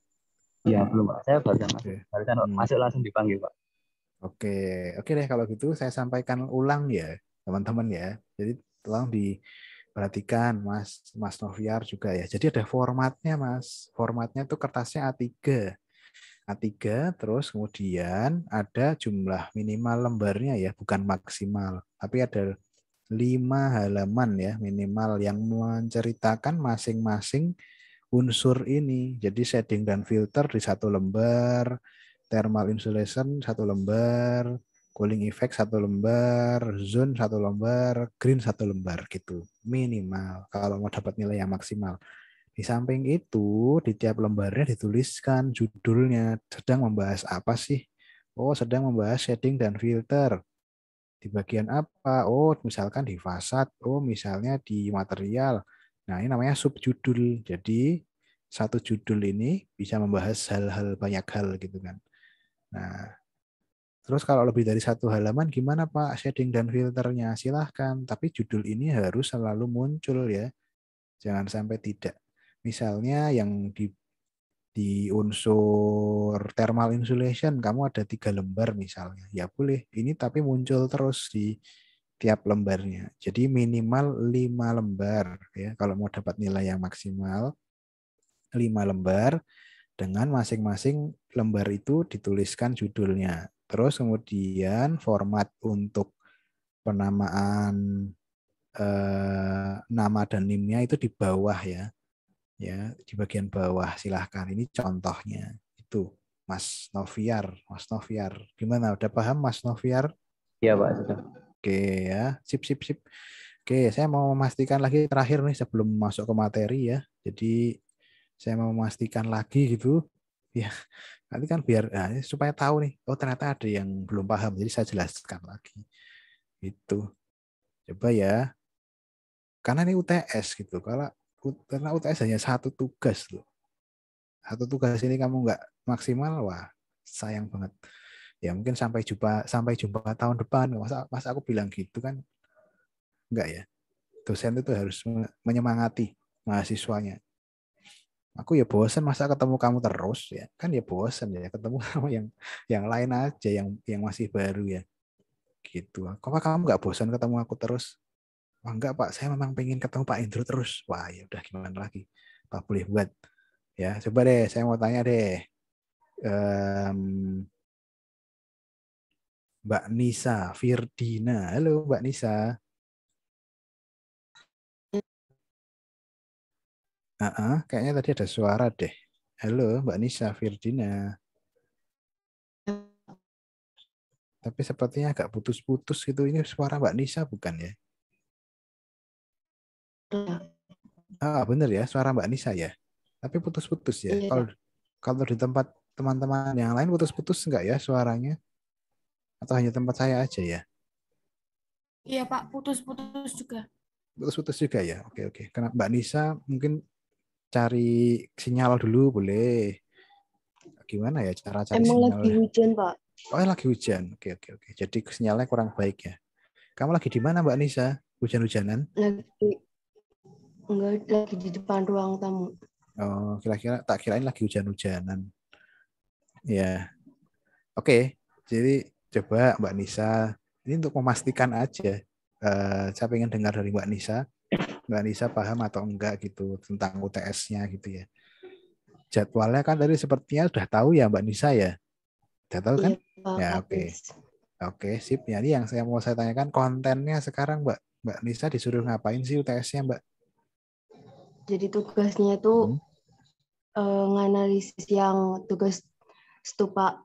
Iya belum Pak. Saya baru masuk. Okay. hmm. masuk langsung dipanggil Pak. Oke, okay. oke deh kalau gitu saya sampaikan ulang ya teman-teman ya. Jadi tolong diperhatikan Mas Mas Noviar juga ya. Jadi ada formatnya Mas. Formatnya tuh kertasnya A3. A3 terus kemudian ada jumlah minimal lembarnya ya, bukan maksimal. Tapi ada lima halaman ya minimal yang menceritakan masing-masing unsur ini. Jadi setting dan filter di satu lembar, thermal insulation satu lembar, cooling effect satu lembar, zone satu lembar, green satu lembar gitu. Minimal kalau mau dapat nilai yang maksimal. Di samping itu, di tiap lembarnya dituliskan judulnya sedang membahas apa sih? Oh, sedang membahas setting dan filter. Di bagian apa? Oh, misalkan di fasad. Oh, misalnya di material Nah, ini namanya subjudul. Jadi satu judul ini bisa membahas hal-hal banyak hal gitu kan. Nah, terus kalau lebih dari satu halaman gimana Pak shading dan filternya? Silahkan, tapi judul ini harus selalu muncul ya. Jangan sampai tidak. Misalnya yang di di unsur thermal insulation kamu ada tiga lembar misalnya ya boleh ini tapi muncul terus di tiap lembarnya. Jadi minimal 5 lembar ya kalau mau dapat nilai yang maksimal 5 lembar dengan masing-masing lembar itu dituliskan judulnya. Terus kemudian format untuk penamaan eh, nama dan nimnya itu di bawah ya. Ya, di bagian bawah silahkan. Ini contohnya. Itu Mas Noviar, Mas Noviar. Gimana? Udah paham Mas Noviar? Iya, Pak, sudah. Oke ya, sip sip sip. Oke, saya mau memastikan lagi terakhir nih sebelum masuk ke materi ya. Jadi saya mau memastikan lagi gitu. Ya, nanti kan biar nah, supaya tahu nih. Oh ternyata ada yang belum paham. Jadi saya jelaskan lagi. Itu. Coba ya. Karena ini UTS gitu. Kalau karena UTS hanya satu tugas loh. Satu tugas ini kamu nggak maksimal, wah sayang banget ya mungkin sampai jumpa sampai jumpa tahun depan masa masa aku bilang gitu kan enggak ya dosen itu harus menyemangati mahasiswanya aku ya bosen masa ketemu kamu terus ya kan ya bosen ya ketemu sama yang yang lain aja yang yang masih baru ya gitu kok kamu nggak bosan ketemu aku terus wah enggak pak saya memang pengen ketemu Pak Indro terus wah ya udah gimana lagi Pak boleh buat ya coba deh saya mau tanya deh um, Mbak Nisa Firdina. Halo Mbak Nisa. Uh -uh, kayaknya tadi ada suara deh. Halo Mbak Nisa Firdina. Tapi sepertinya agak putus-putus gitu. Ini suara Mbak Nisa bukan ya? Iya. Ah, bener ya, suara Mbak Nisa ya. Tapi putus-putus ya. Iya. Kalau kalau di tempat teman-teman yang lain putus-putus enggak ya suaranya? Atau hanya tempat saya aja ya? Iya Pak, putus-putus juga. Putus-putus juga ya? Oke, oke. Karena Mbak Nisa mungkin cari sinyal dulu boleh. Gimana ya cara cari Emang sinyal? Emang lagi hujan Pak. Oh ya, lagi hujan, oke oke oke. Jadi sinyalnya kurang baik ya. Kamu lagi di mana Mbak Nisa? Hujan-hujanan? Lagi Enggak, lagi di depan ruang tamu. Oh, kira-kira tak kirain lagi hujan-hujanan. Ya. Oke, jadi coba Mbak Nisa ini untuk memastikan aja uh, saya pengen dengar dari Mbak Nisa Mbak Nisa paham atau enggak gitu tentang UTS-nya gitu ya jadwalnya kan tadi sepertinya sudah tahu ya Mbak Nisa ya sudah tahu kan iya, ya oke okay. oke okay, sip ya yang saya mau saya tanyakan kontennya sekarang Mbak Mbak Nisa disuruh ngapain sih UTS-nya Mbak jadi tugasnya itu hmm. uh, nganalisis yang tugas stupa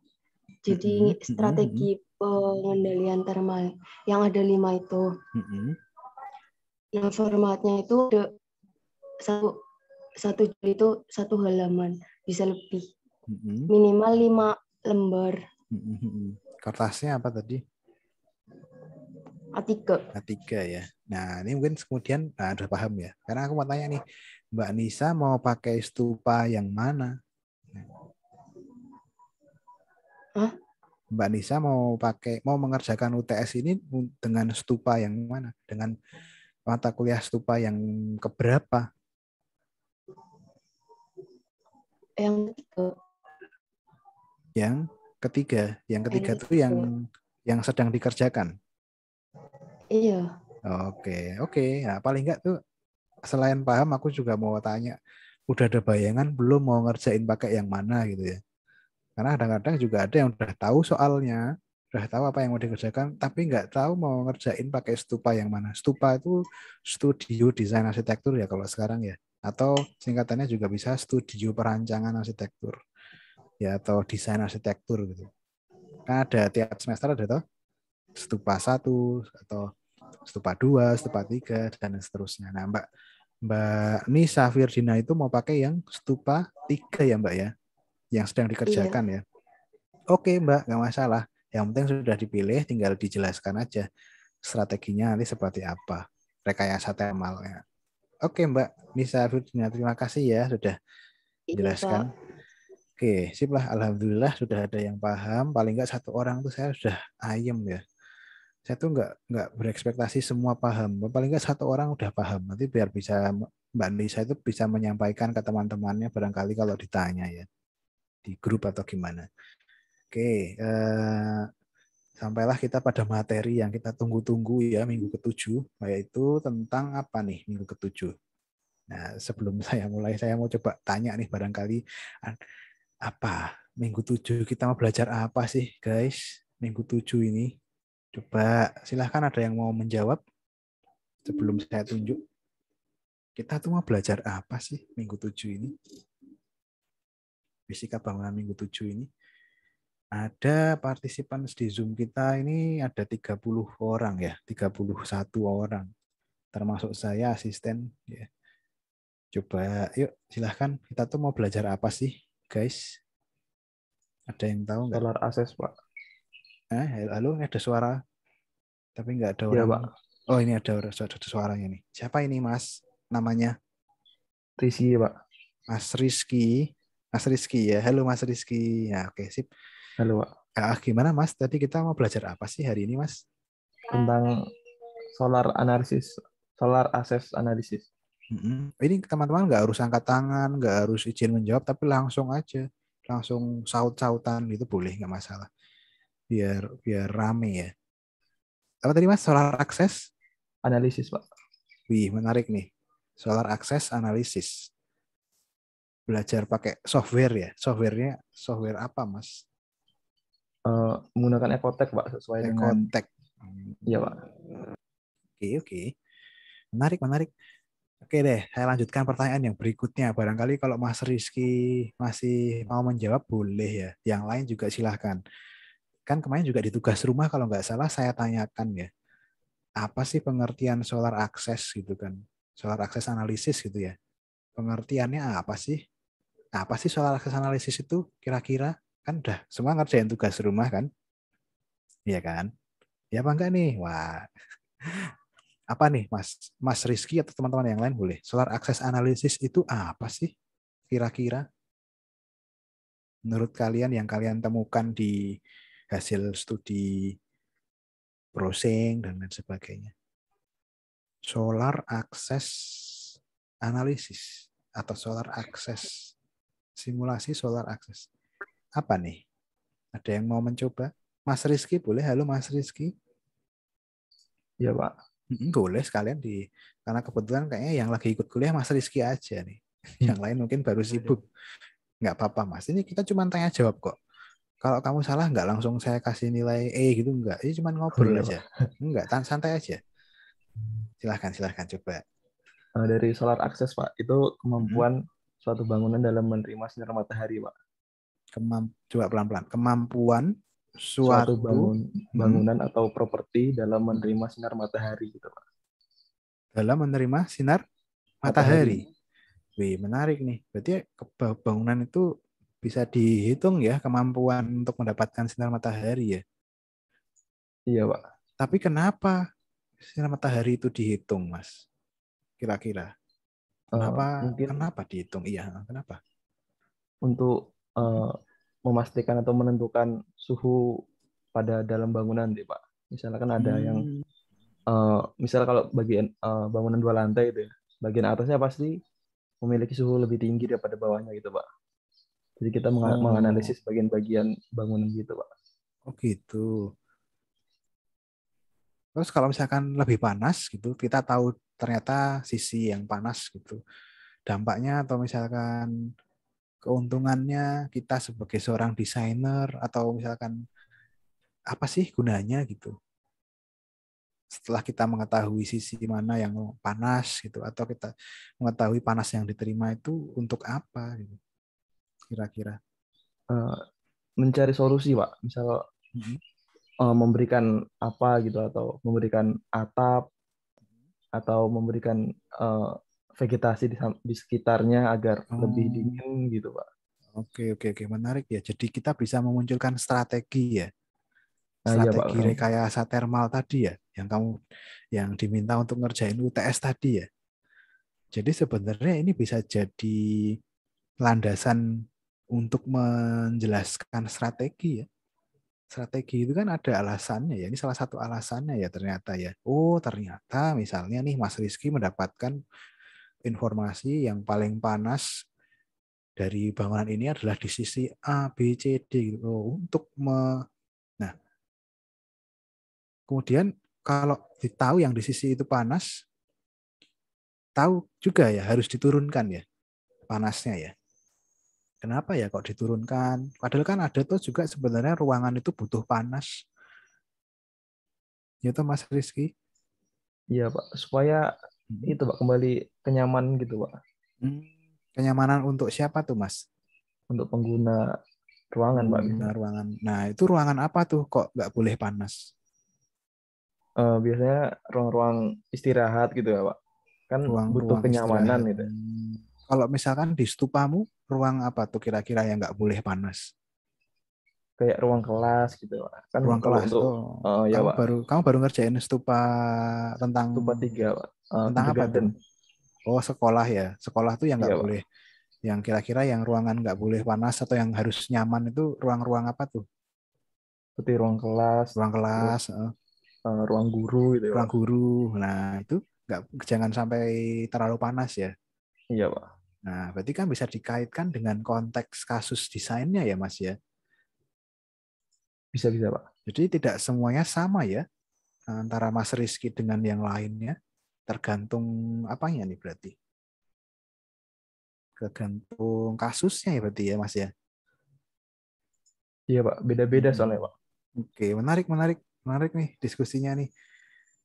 jadi mm-hmm. strategi pengendalian termal yang ada lima itu. Mm-hmm. Nah formatnya itu ada satu satu itu satu halaman bisa lebih mm-hmm. minimal lima lembar. Mm-hmm. Kertasnya apa tadi? A3. A3 ya. Nah, ini mungkin kemudian nah, paham ya. Karena aku mau tanya nih, Mbak Nisa mau pakai stupa yang mana? Hah? Mbak Nisa mau pakai mau mengerjakan UTS ini dengan stupa yang mana? Dengan mata kuliah stupa yang keberapa? Yang ketiga. Yang ketiga, yang ketiga itu yang yang sedang dikerjakan. Iya. Oke, oke. Nah, paling enggak tuh selain paham aku juga mau tanya, udah ada bayangan belum mau ngerjain pakai yang mana gitu ya? Karena kadang-kadang juga ada yang udah tahu soalnya, udah tahu apa yang mau dikerjakan, tapi nggak tahu mau ngerjain pakai stupa yang mana. Stupa itu studio desain arsitektur ya kalau sekarang ya. Atau singkatannya juga bisa studio perancangan arsitektur. Ya atau desain arsitektur gitu. Kan ada tiap semester ada toh stupa satu atau stupa dua, stupa tiga dan seterusnya. Nah, Mbak Mbak Nisa Firdina itu mau pakai yang stupa tiga ya Mbak ya yang sedang dikerjakan iya. ya. Oke Mbak, nggak masalah. Yang penting sudah dipilih, tinggal dijelaskan aja strateginya nanti seperti apa, rekayasa temalnya. Oke Mbak Nisa terima kasih ya sudah iya, jelaskan. Oke, lah. Alhamdulillah sudah ada yang paham. Paling nggak satu orang tuh saya sudah ayem ya saya tuh nggak nggak berekspektasi semua paham paling nggak satu orang udah paham nanti biar bisa mbak Nisa itu bisa menyampaikan ke teman-temannya barangkali kalau ditanya ya di grup atau gimana. Oke, eh, sampailah kita pada materi yang kita tunggu-tunggu ya minggu ketujuh, yaitu tentang apa nih minggu ketujuh. Nah, sebelum saya mulai, saya mau coba tanya nih barangkali ah, apa minggu tujuh kita mau belajar apa sih guys minggu tujuh ini? Coba silahkan ada yang mau menjawab sebelum saya tunjuk. Kita tuh mau belajar apa sih minggu tujuh ini? fisika bangunan minggu 7 ini ada partisipan di Zoom kita ini ada 30 orang ya, 31 orang. Termasuk saya asisten ya. Coba yuk silahkan kita tuh mau belajar apa sih guys? Ada yang tahu nggak? Solar akses Pak. Eh, halo, ada suara. Tapi nggak ada iya, orang. Ya, Pak. Oh ini ada, suara ada suaranya ini Siapa ini Mas? Namanya? Rizky Pak. Mas Rizky. Mas Rizky ya. Halo Mas Rizky. Ya, oke sip. Halo ah, ah, gimana Mas? Tadi kita mau belajar apa sih hari ini Mas? Tentang solar analisis, solar access analisis. -hmm. Ini teman-teman nggak harus angkat tangan, nggak harus izin menjawab, tapi langsung aja, langsung saut-sautan itu boleh nggak masalah. Biar biar rame ya. Apa tadi mas? Solar access? Analisis pak. Wih menarik nih. Solar access analisis belajar pakai software ya. Softwarenya software apa, Mas? Uh, menggunakan ekotek Pak, sesuai Ecotech. dengan Iya, Pak. Oke, okay, oke. Okay. Menarik, menarik. Oke deh, saya lanjutkan pertanyaan yang berikutnya. Barangkali kalau Mas Rizky masih mau menjawab boleh ya. Yang lain juga silahkan. Kan kemarin juga di tugas rumah kalau nggak salah saya tanyakan ya. Apa sih pengertian solar access gitu kan? Solar access analisis gitu ya. Pengertiannya apa sih? apa sih soal analisis itu kira-kira? Kan udah semua ngerjain tugas rumah kan? Iya kan? Ya apa enggak nih? Wah. Apa nih Mas Mas Rizky atau teman-teman yang lain boleh? Solar akses analisis itu apa sih kira-kira? Menurut kalian yang kalian temukan di hasil studi browsing dan lain sebagainya. Solar akses analisis atau solar akses simulasi solar access. Apa nih? Ada yang mau mencoba? Mas Rizky boleh? Halo Mas Rizky. Iya Pak. Boleh sekalian di karena kebetulan kayaknya yang lagi ikut kuliah Mas Rizky aja nih. Iya. Yang lain mungkin baru iya. sibuk. Nggak apa-apa Mas. Ini kita cuma tanya jawab kok. Kalau kamu salah nggak langsung saya kasih nilai E gitu nggak? Ini cuma ngobrol oh, aja. Nggak, santai aja. Silahkan, silahkan coba. Nah, dari solar access Pak, itu kemampuan hmm suatu bangunan dalam menerima sinar matahari, Pak? Kemamp coba pelan-pelan. Kemampuan suatu, suatu bangun hmm. bangunan hmm. atau properti dalam menerima sinar matahari gitu, Pak. Dalam menerima sinar matahari. matahari. Wih, menarik nih. Berarti bangunan itu bisa dihitung ya kemampuan untuk mendapatkan sinar matahari ya. Iya, Pak. Tapi kenapa sinar matahari itu dihitung, Mas? Kira-kira. Kenapa? Uh, mungkin kenapa dihitung? Iya, kenapa? Untuk uh, memastikan atau menentukan suhu pada dalam bangunan, deh, Pak. Misalnya kan ada hmm. yang, uh, eh, misal kalau bagian uh, bangunan dua lantai itu ya, bagian atasnya pasti memiliki suhu lebih tinggi daripada bawahnya gitu, Pak. Jadi kita meng oh. menganalisis bagian-bagian bangunan gitu, Pak. Oh gitu. Terus kalau misalkan lebih panas gitu, kita tahu ternyata sisi yang panas gitu dampaknya atau misalkan keuntungannya kita sebagai seorang desainer atau misalkan apa sih gunanya gitu setelah kita mengetahui sisi mana yang panas gitu atau kita mengetahui panas yang diterima itu untuk apa gitu kira-kira eh, mencari solusi pak misal mm -hmm. memberikan apa gitu atau memberikan atap atau memberikan uh, vegetasi di, di sekitarnya agar hmm. lebih dingin gitu pak. Oke oke oke menarik ya. Jadi kita bisa memunculkan strategi ya, strategi ah, iya, pak. rekayasa thermal tadi ya, yang kamu yang diminta untuk ngerjain UTS tadi ya. Jadi sebenarnya ini bisa jadi landasan untuk menjelaskan strategi ya strategi itu kan ada alasannya ya. Ini salah satu alasannya ya ternyata ya. Oh ternyata misalnya nih Mas Rizky mendapatkan informasi yang paling panas dari bangunan ini adalah di sisi A, B, C, D gitu. untuk me... Nah, kemudian kalau tahu yang di sisi itu panas, tahu juga ya harus diturunkan ya panasnya ya. Kenapa ya kok diturunkan? Padahal kan ada tuh juga sebenarnya ruangan itu butuh panas. Ya tuh Mas Rizky. Iya Pak, supaya hmm. itu Pak kembali kenyaman gitu Pak. Hmm. Kenyamanan untuk siapa tuh Mas? Untuk pengguna ruangan Pak. Pengguna ruangan. Nah itu ruangan apa tuh kok nggak boleh panas? Uh, biasanya ruang-ruang istirahat gitu ya Pak. Kan ruang, butuh kenyamanan istirahat. gitu. Hmm. Kalau misalkan di stupamu ruang apa tuh kira-kira yang nggak boleh panas? Kayak ruang kelas gitu, kan ruang kelas untuk, oh, oh ya, kamu baru kamu baru ngerjain stupa tentang stupa tiga Pak. Uh, tentang apa tuh? Oh sekolah ya, sekolah tuh yang nggak ya, boleh, yang kira-kira yang ruangan nggak boleh panas atau yang harus nyaman itu ruang-ruang apa tuh? Seperti ruang kelas, ruang kelas, ruang, uh, eh, eh. ruang guru gitu. Ya, ruang guru, nah itu nggak jangan sampai terlalu panas ya. Iya pak. Nah, berarti kan bisa dikaitkan dengan konteks kasus desainnya ya, Mas ya. Bisa bisa, Pak. Jadi tidak semuanya sama ya antara Mas Rizky dengan yang lainnya, tergantung apanya nih berarti. Tergantung kasusnya ya berarti ya, Mas ya. Iya, Pak. Beda-beda hmm. soalnya, Pak. Oke, menarik, menarik, menarik nih diskusinya nih,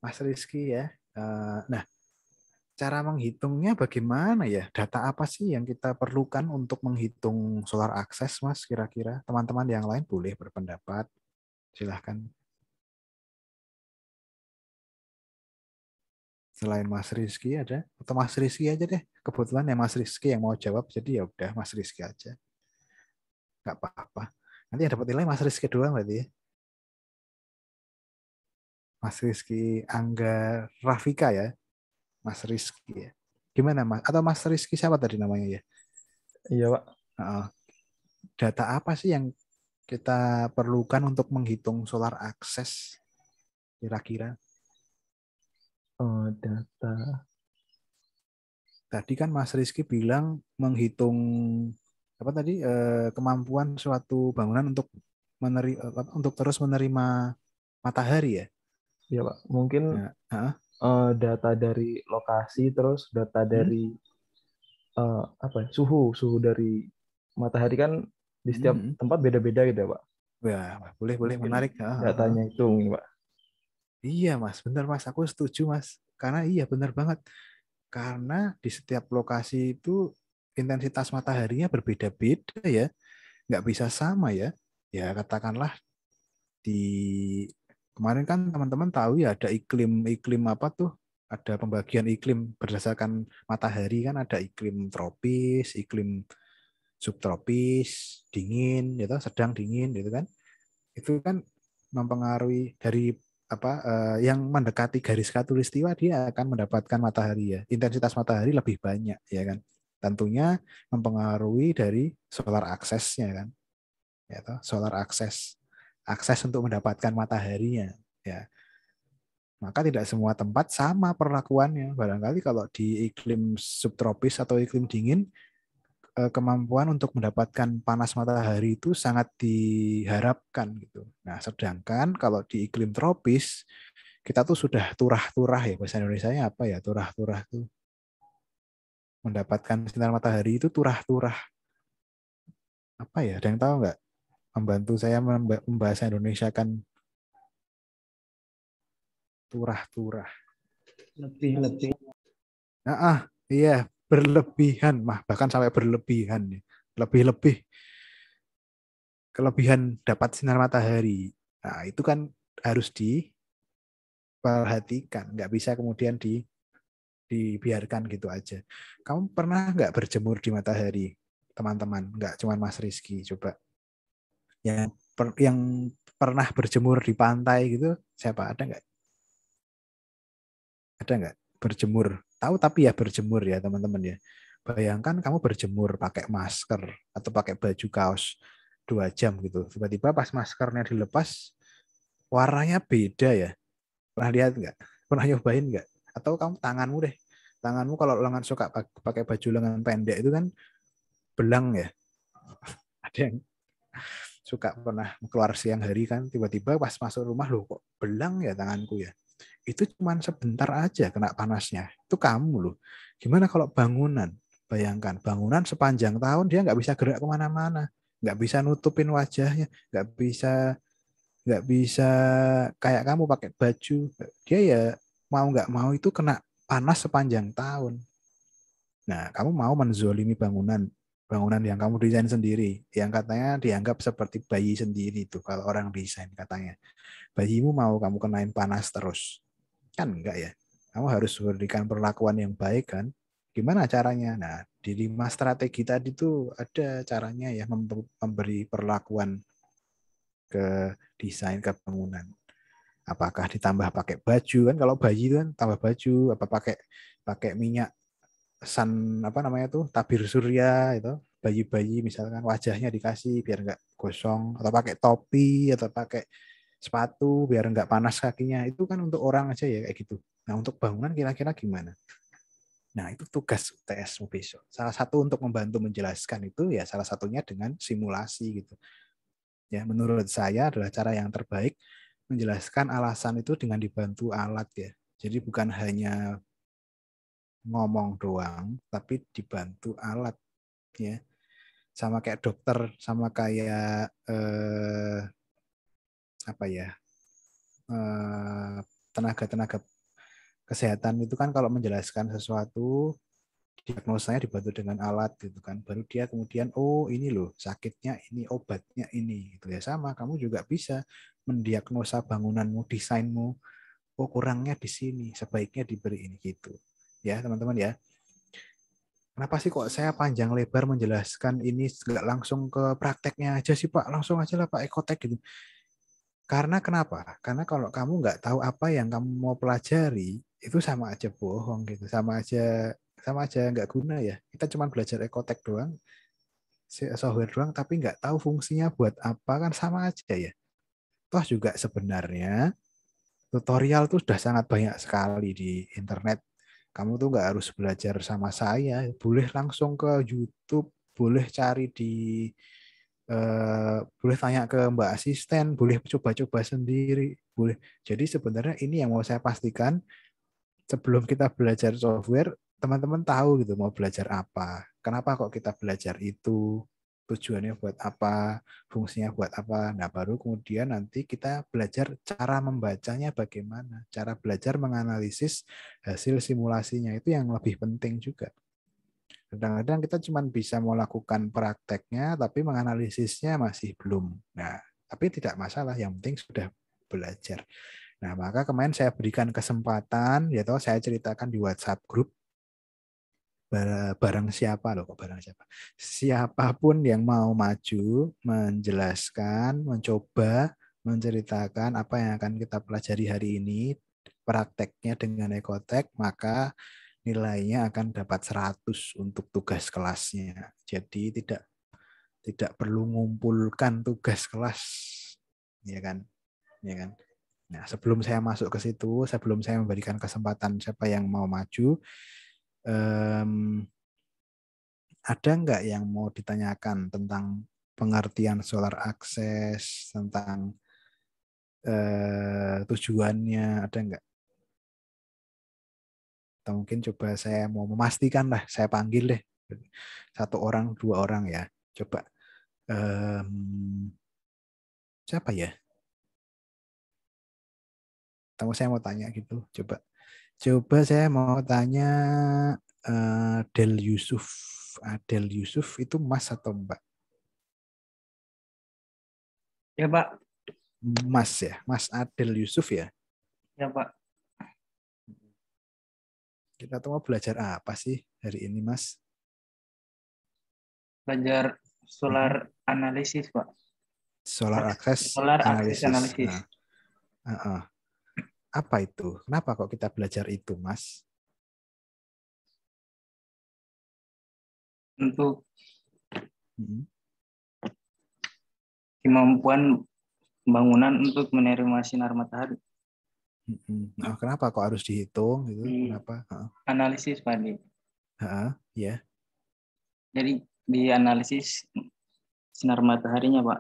Mas Rizky ya. Eh, nah, cara menghitungnya bagaimana ya? Data apa sih yang kita perlukan untuk menghitung solar access, Mas? Kira-kira teman-teman yang lain boleh berpendapat. Silahkan. Selain Mas Rizky ada? Atau Mas Rizky aja deh. Kebetulan ya Mas Rizky yang mau jawab, jadi ya udah Mas Rizky aja. Nggak apa-apa. Nanti yang dapat nilai Mas Rizky doang berarti ya. Mas Rizky Angga Rafika ya. Mas Rizky ya. Gimana Mas? Atau Mas Rizky siapa tadi namanya ya? Iya Pak. Uh, data apa sih yang kita perlukan untuk menghitung solar akses kira-kira? Oh, data. Tadi kan Mas Rizky bilang menghitung apa tadi eh, kemampuan suatu bangunan untuk menerima eh, untuk terus menerima matahari ya? Iya pak, mungkin nah, uh, data dari lokasi terus data hmm. dari uh, apa ya, suhu suhu dari matahari kan di setiap hmm. tempat beda-beda gitu ya pak ya boleh boleh menarik ah, ah, ah. datanya itu nih pak iya mas benar mas aku setuju mas karena iya benar banget karena di setiap lokasi itu intensitas mataharinya berbeda-beda ya nggak bisa sama ya ya katakanlah di Kemarin kan teman-teman tahu ya ada iklim-iklim apa tuh? Ada pembagian iklim berdasarkan matahari kan ada iklim tropis, iklim subtropis, dingin gitu, sedang dingin gitu kan. Itu kan mempengaruhi dari apa eh, yang mendekati garis khatulistiwa dia akan mendapatkan matahari ya intensitas matahari lebih banyak ya kan tentunya mempengaruhi dari solar aksesnya kan ya solar akses akses untuk mendapatkan mataharinya ya maka tidak semua tempat sama perlakuannya barangkali kalau di iklim subtropis atau iklim dingin eh, kemampuan untuk mendapatkan panas matahari itu sangat diharapkan gitu. Nah, sedangkan kalau di iklim tropis kita tuh sudah turah-turah ya bahasa Indonesia-nya apa ya turah-turah tuh mendapatkan sinar matahari itu turah-turah apa ya ada yang tahu nggak membantu saya membahas Indonesia kan turah-turah. lebih-lebih Nah, ah, iya, berlebihan mah bahkan sampai berlebihan ya. lebih-lebih kelebihan dapat sinar matahari. Nah, itu kan harus diperhatikan, nggak bisa kemudian di dibiarkan gitu aja. Kamu pernah nggak berjemur di matahari, teman-teman? Nggak cuma Mas Rizky, coba yang per, yang pernah berjemur di pantai gitu siapa ada nggak ada nggak berjemur tahu tapi ya berjemur ya teman-teman ya bayangkan kamu berjemur pakai masker atau pakai baju kaos dua jam gitu tiba-tiba pas maskernya dilepas warnanya beda ya pernah lihat nggak pernah nyobain nggak atau kamu tanganmu deh tanganmu kalau lengan suka pakai baju lengan pendek itu kan belang ya ada yang suka pernah keluar siang hari kan tiba-tiba pas masuk rumah loh kok belang ya tanganku ya itu cuma sebentar aja kena panasnya itu kamu loh gimana kalau bangunan bayangkan bangunan sepanjang tahun dia nggak bisa gerak kemana-mana nggak bisa nutupin wajahnya nggak bisa nggak bisa kayak kamu pakai baju dia ya mau nggak mau itu kena panas sepanjang tahun nah kamu mau menzolimi bangunan bangunan yang kamu desain sendiri yang katanya dianggap seperti bayi sendiri itu kalau orang desain katanya bayimu mau kamu kenain panas terus kan enggak ya kamu harus memberikan perlakuan yang baik kan gimana caranya nah di lima strategi tadi itu ada caranya ya memberi perlakuan ke desain ke bangunan apakah ditambah pakai baju kan kalau bayi kan tambah baju apa pakai pakai minyak san apa namanya tuh tabir surya itu bayi-bayi misalkan wajahnya dikasih biar nggak gosong atau pakai topi atau pakai sepatu biar nggak panas kakinya itu kan untuk orang aja ya kayak gitu nah untuk bangunan kira-kira gimana nah itu tugas UTS besok salah satu untuk membantu menjelaskan itu ya salah satunya dengan simulasi gitu ya menurut saya adalah cara yang terbaik menjelaskan alasan itu dengan dibantu alat ya jadi bukan hanya ngomong doang, tapi dibantu alat ya. Sama kayak dokter, sama kayak eh, apa ya? Eh, tenaga-tenaga kesehatan itu kan kalau menjelaskan sesuatu diagnosanya dibantu dengan alat gitu kan baru dia kemudian oh ini loh sakitnya ini obatnya ini gitu ya sama kamu juga bisa mendiagnosa bangunanmu desainmu oh kurangnya di sini sebaiknya diberi ini gitu ya teman-teman ya. Kenapa sih kok saya panjang lebar menjelaskan ini nggak langsung ke prakteknya aja sih Pak, langsung aja lah Pak ekotek gitu. Karena kenapa? Karena kalau kamu nggak tahu apa yang kamu mau pelajari, itu sama aja bohong gitu, sama aja sama aja nggak guna ya. Kita cuma belajar ekotek doang, software doang, tapi nggak tahu fungsinya buat apa kan sama aja ya. Toh juga sebenarnya tutorial tuh sudah sangat banyak sekali di internet kamu tuh nggak harus belajar sama saya boleh langsung ke YouTube boleh cari di eh, boleh tanya ke mbak asisten boleh coba-coba sendiri boleh jadi sebenarnya ini yang mau saya pastikan sebelum kita belajar software teman-teman tahu gitu mau belajar apa kenapa kok kita belajar itu tujuannya buat apa, fungsinya buat apa. Nah, baru kemudian nanti kita belajar cara membacanya bagaimana, cara belajar menganalisis hasil simulasinya itu yang lebih penting juga. Kadang-kadang kita cuma bisa melakukan prakteknya, tapi menganalisisnya masih belum. Nah, tapi tidak masalah, yang penting sudah belajar. Nah, maka kemarin saya berikan kesempatan, yaitu saya ceritakan di WhatsApp grup barang siapa loh kok barang siapa siapapun yang mau maju menjelaskan mencoba menceritakan apa yang akan kita pelajari hari ini prakteknya dengan ekotek maka nilainya akan dapat 100 untuk tugas kelasnya jadi tidak tidak perlu mengumpulkan tugas kelas ya kan ya kan nah sebelum saya masuk ke situ sebelum saya memberikan kesempatan siapa yang mau maju um, ada nggak yang mau ditanyakan tentang pengertian solar access tentang uh, tujuannya ada nggak? Atau mungkin coba saya mau memastikan lah, saya panggil deh satu orang dua orang ya, coba um, siapa ya? Tahu saya mau tanya gitu, coba Coba saya mau tanya uh, Yusuf. Adel Yusuf itu mas atau mbak? Ya pak. Mas ya, Mas Adel Yusuf ya? Ya pak. Kita tuh mau belajar apa sih hari ini mas? Belajar solar analisis pak. Solar akses. Solar analisis. analisis. Nah. Uh -uh apa itu? Kenapa kok kita belajar itu, Mas? Untuk hmm. kemampuan bangunan untuk menerima sinar matahari. Nah, kenapa kok harus dihitung? Gitu? Di kenapa? Analisis, Pak iya. Di. Ha, ya. Yeah. Jadi dianalisis sinar mataharinya, Pak.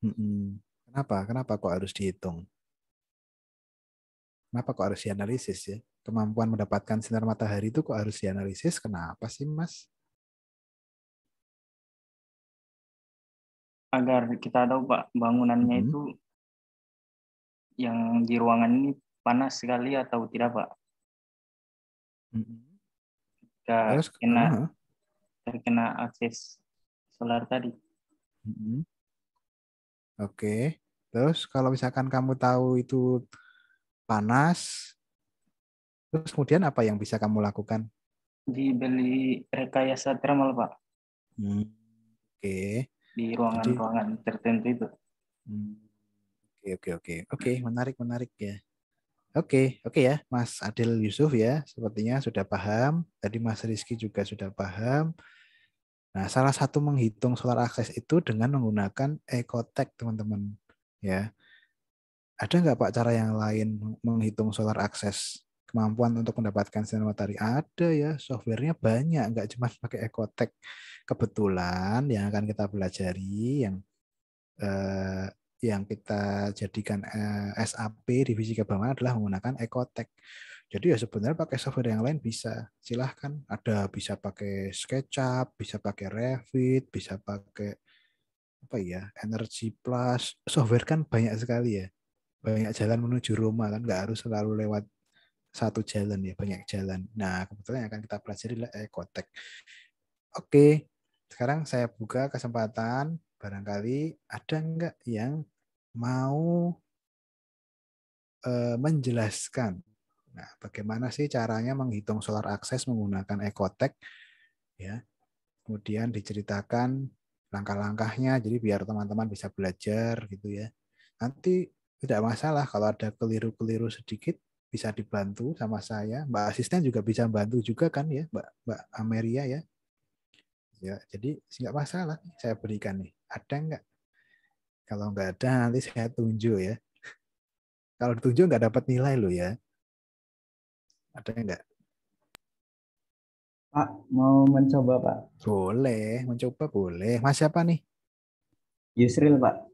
Hmm. Kenapa? Kenapa kok harus dihitung? Kenapa kok harus dianalisis ya? Kemampuan mendapatkan sinar matahari itu kok harus dianalisis? Kenapa sih, Mas? Agar kita tahu, Pak, bangunannya hmm. itu yang di ruangan ini panas sekali atau tidak, Pak? Hmm. Harus kena terkena akses solar tadi. Hmm. Oke. Okay. Terus kalau misalkan kamu tahu itu panas. Terus kemudian apa yang bisa kamu lakukan? Dibeli rekayasa thermal, Pak. Hmm. Oke. Okay. Di ruangan-ruangan tertentu itu. Hmm, oke, oke, oke. Oke, menarik, menarik ya. Oke, okay, oke okay ya, Mas Adil Yusuf ya, sepertinya sudah paham. Tadi Mas Rizky juga sudah paham. Nah, salah satu menghitung solar akses itu dengan menggunakan Ecotech, teman-teman. Ya, ada nggak Pak cara yang lain menghitung solar akses? Kemampuan untuk mendapatkan sinar matahari ada ya, softwarenya banyak, nggak cuma pakai Ecotech. Kebetulan yang akan kita pelajari yang eh, yang kita jadikan eh, SAP di Fisika Bangunan adalah menggunakan Ecotech. Jadi ya sebenarnya pakai software yang lain bisa. Silahkan. Ada bisa pakai SketchUp, bisa pakai Revit, bisa pakai apa ya, Energy Plus. Software kan banyak sekali ya banyak jalan menuju Roma kan nggak harus selalu lewat satu jalan ya banyak jalan. Nah kebetulan yang akan kita pelajari adalah ekotek. Oke, sekarang saya buka kesempatan barangkali ada nggak yang mau e, menjelaskan. Nah, bagaimana sih caranya menghitung solar akses menggunakan ekotek? Ya, kemudian diceritakan langkah-langkahnya, jadi biar teman-teman bisa belajar gitu ya. Nanti tidak masalah kalau ada keliru-keliru sedikit bisa dibantu sama saya. Mbak asisten juga bisa bantu juga kan ya, Mbak Mbak Ameria ya. Ya, jadi nggak masalah saya berikan nih. Ada nggak? Kalau nggak ada nanti saya tunjuk ya. Kalau tunjuk nggak dapat nilai lo ya. Ada nggak? Pak, mau mencoba Pak? Boleh, mencoba boleh. Mas siapa nih? Yusril Pak.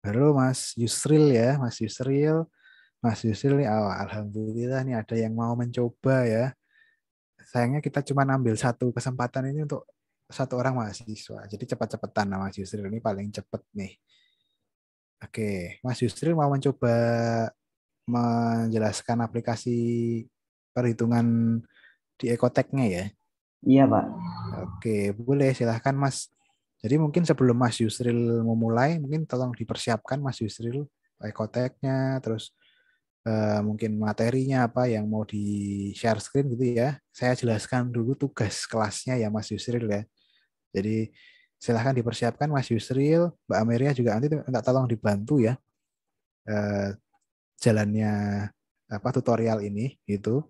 Halo Mas Yusril ya, Mas Yusril. Mas Yusril nih awal, oh, alhamdulillah nih ada yang mau mencoba ya. Sayangnya kita cuma ambil satu kesempatan ini untuk satu orang mahasiswa. Jadi cepat-cepatan nah Mas Yusril ini paling cepet nih. Oke, Mas Yusril mau mencoba menjelaskan aplikasi perhitungan di Ekoteknya ya? Iya Pak. Oke, boleh silahkan Mas jadi mungkin sebelum Mas Yusril memulai, mungkin tolong dipersiapkan Mas Yusril ekoteknya, terus eh, mungkin materinya apa yang mau di share screen gitu ya. Saya jelaskan dulu tugas kelasnya ya Mas Yusril ya. Jadi silahkan dipersiapkan Mas Yusril, Mbak Amelia juga nanti minta tolong dibantu ya eh, jalannya apa tutorial ini gitu.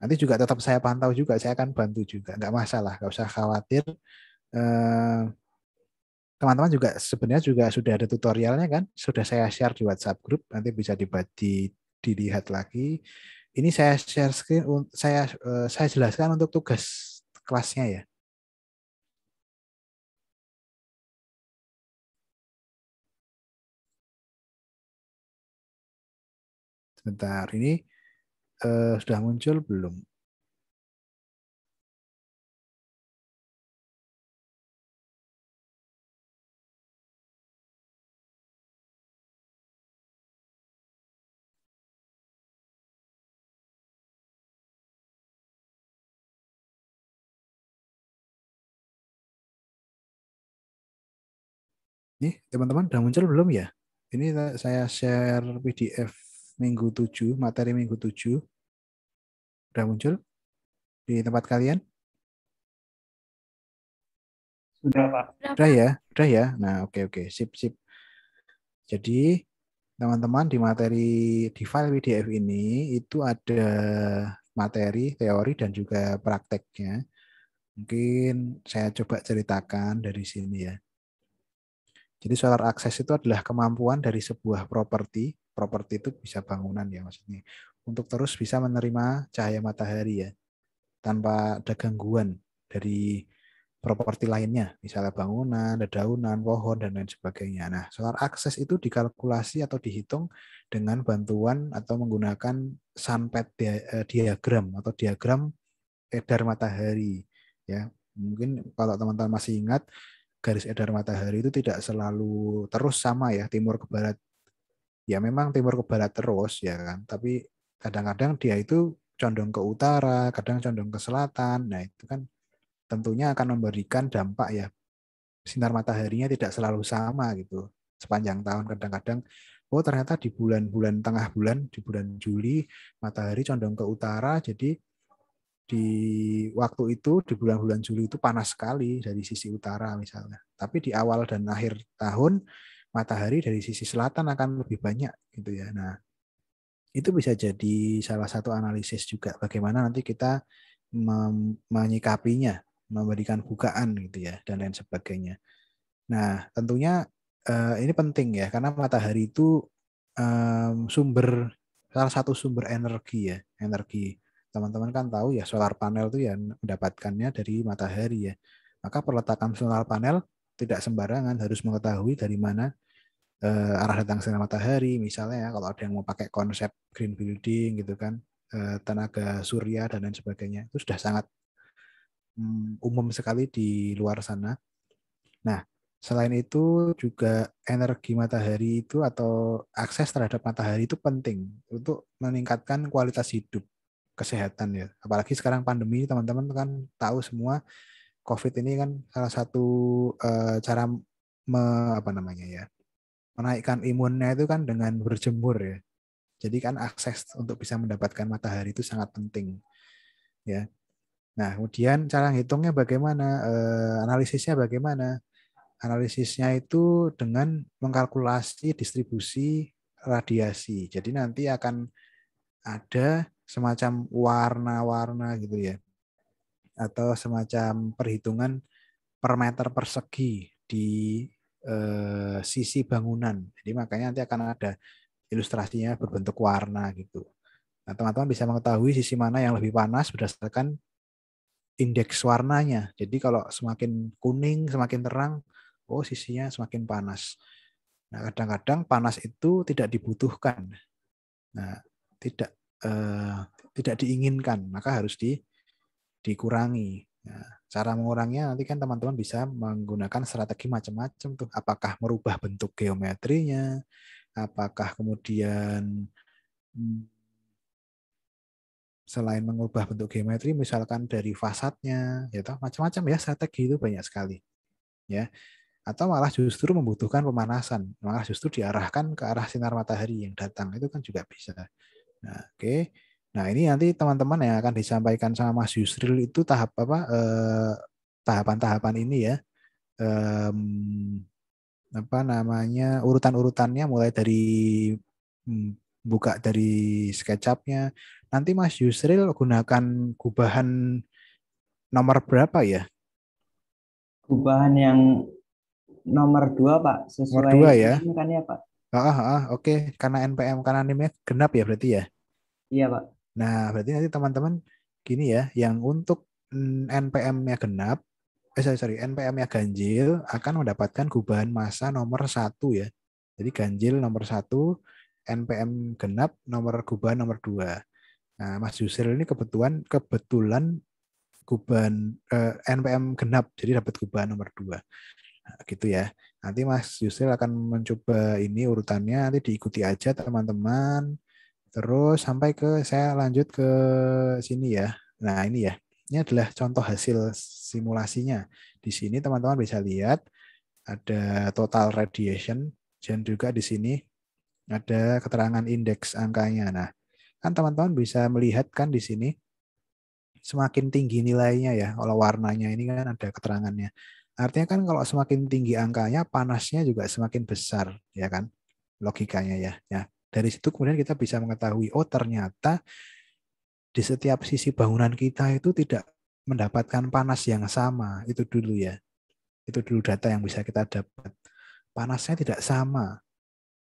Nanti juga tetap saya pantau juga, saya akan bantu juga, nggak masalah, nggak usah khawatir. Eh, teman-teman juga sebenarnya juga sudah ada tutorialnya kan, sudah saya share di WhatsApp grup, nanti bisa dibagi dilihat lagi. Ini saya share screen, saya eh, saya jelaskan untuk tugas kelasnya ya. Sebentar, ini eh, sudah muncul belum? Nih, teman-teman udah muncul belum ya? Ini saya share PDF minggu 7, materi minggu 7. Udah muncul di tempat kalian? Sudah, Pak. Sudah ya? Sudah ya? Nah, oke okay, oke, okay. sip sip. Jadi, teman-teman di materi di file PDF ini itu ada materi, teori dan juga prakteknya. Mungkin saya coba ceritakan dari sini ya. Jadi solar access itu adalah kemampuan dari sebuah properti, properti itu bisa bangunan ya maksudnya, untuk terus bisa menerima cahaya matahari ya, tanpa ada gangguan dari properti lainnya, misalnya bangunan, ada dedaunan, pohon, dan lain sebagainya. Nah, solar access itu dikalkulasi atau dihitung dengan bantuan atau menggunakan sunpad eh, diagram atau diagram edar eh, matahari. Ya, mungkin kalau teman-teman masih ingat garis edar matahari itu tidak selalu terus sama ya timur ke barat. Ya memang timur ke barat terus ya kan, tapi kadang-kadang dia itu condong ke utara, kadang condong ke selatan. Nah, itu kan tentunya akan memberikan dampak ya. Sinar mataharinya tidak selalu sama gitu sepanjang tahun kadang-kadang oh ternyata di bulan-bulan tengah bulan di bulan Juli matahari condong ke utara jadi di waktu itu di bulan-bulan Juli itu panas sekali dari sisi utara misalnya. Tapi di awal dan akhir tahun matahari dari sisi selatan akan lebih banyak gitu ya. Nah, itu bisa jadi salah satu analisis juga bagaimana nanti kita menyikapinya, memberikan bukaan gitu ya dan lain sebagainya. Nah, tentunya eh, ini penting ya karena matahari itu sumber salah satu sumber energi ya, energi teman-teman kan tahu ya solar panel itu yang mendapatkannya dari matahari ya. Maka perletakan solar panel tidak sembarangan harus mengetahui dari mana eh, arah datang sinar matahari misalnya ya, kalau ada yang mau pakai konsep green building gitu kan eh, tenaga surya dan lain sebagainya itu sudah sangat mm, umum sekali di luar sana. Nah, selain itu juga energi matahari itu atau akses terhadap matahari itu penting untuk meningkatkan kualitas hidup kesehatan ya. Apalagi sekarang pandemi teman-teman kan tahu semua COVID ini kan salah satu uh, cara me, apa namanya ya menaikkan imunnya itu kan dengan berjemur ya. Jadi kan akses untuk bisa mendapatkan matahari itu sangat penting ya. Nah kemudian cara hitungnya bagaimana, uh, analisisnya bagaimana? Analisisnya itu dengan mengkalkulasi distribusi radiasi. Jadi nanti akan ada semacam warna-warna gitu ya atau semacam perhitungan per meter persegi di eh, sisi bangunan. Jadi makanya nanti akan ada ilustrasinya berbentuk warna gitu. Nah, teman-teman bisa mengetahui sisi mana yang lebih panas berdasarkan indeks warnanya. Jadi kalau semakin kuning, semakin terang, oh sisinya semakin panas. Nah, kadang-kadang panas itu tidak dibutuhkan. Nah, tidak Eh, tidak diinginkan, maka harus di, dikurangi. Nah, cara mengurangnya nanti kan teman-teman bisa menggunakan strategi macam-macam tuh. Apakah merubah bentuk geometrinya, apakah kemudian hmm, selain mengubah bentuk geometri misalkan dari fasadnya ya macam-macam ya strategi itu banyak sekali ya atau malah justru membutuhkan pemanasan malah justru diarahkan ke arah sinar matahari yang datang itu kan juga bisa Nah, oke. Okay. Nah, ini nanti teman-teman yang akan disampaikan sama Mas Yusril itu tahap apa tahapan eh, tahapan-tahapan ini ya. Eh, apa namanya? urutan-urutannya mulai dari hmm, buka dari SketchUp-nya. Nanti Mas Yusril gunakan gubahan nomor berapa ya? Gubahan yang nomor dua Pak, sesuai nomor dua, ya. kan ya Pak ah, ah, ah oke karena NPM karena nimnya genap ya berarti ya iya pak nah berarti nanti teman-teman gini ya yang untuk NPM-nya genap eh sorry, sorry NPM-nya ganjil akan mendapatkan gubahan masa nomor satu ya jadi ganjil nomor satu NPM genap nomor gubahan nomor dua nah Mas Yusril ini kebetulan kebetulan gubahan eh, NPM genap jadi dapat gubahan nomor dua nah, gitu ya Nanti Mas Yusril akan mencoba ini urutannya, nanti diikuti aja teman-teman. Terus sampai ke saya lanjut ke sini ya. Nah ini ya, ini adalah contoh hasil simulasinya. Di sini teman-teman bisa lihat ada total radiation dan juga di sini ada keterangan indeks angkanya. Nah kan teman-teman bisa melihat kan di sini semakin tinggi nilainya ya kalau warnanya ini kan ada keterangannya Artinya kan kalau semakin tinggi angkanya, panasnya juga semakin besar, ya kan? Logikanya ya. ya. Dari situ kemudian kita bisa mengetahui, oh ternyata di setiap sisi bangunan kita itu tidak mendapatkan panas yang sama. Itu dulu ya. Itu dulu data yang bisa kita dapat. Panasnya tidak sama.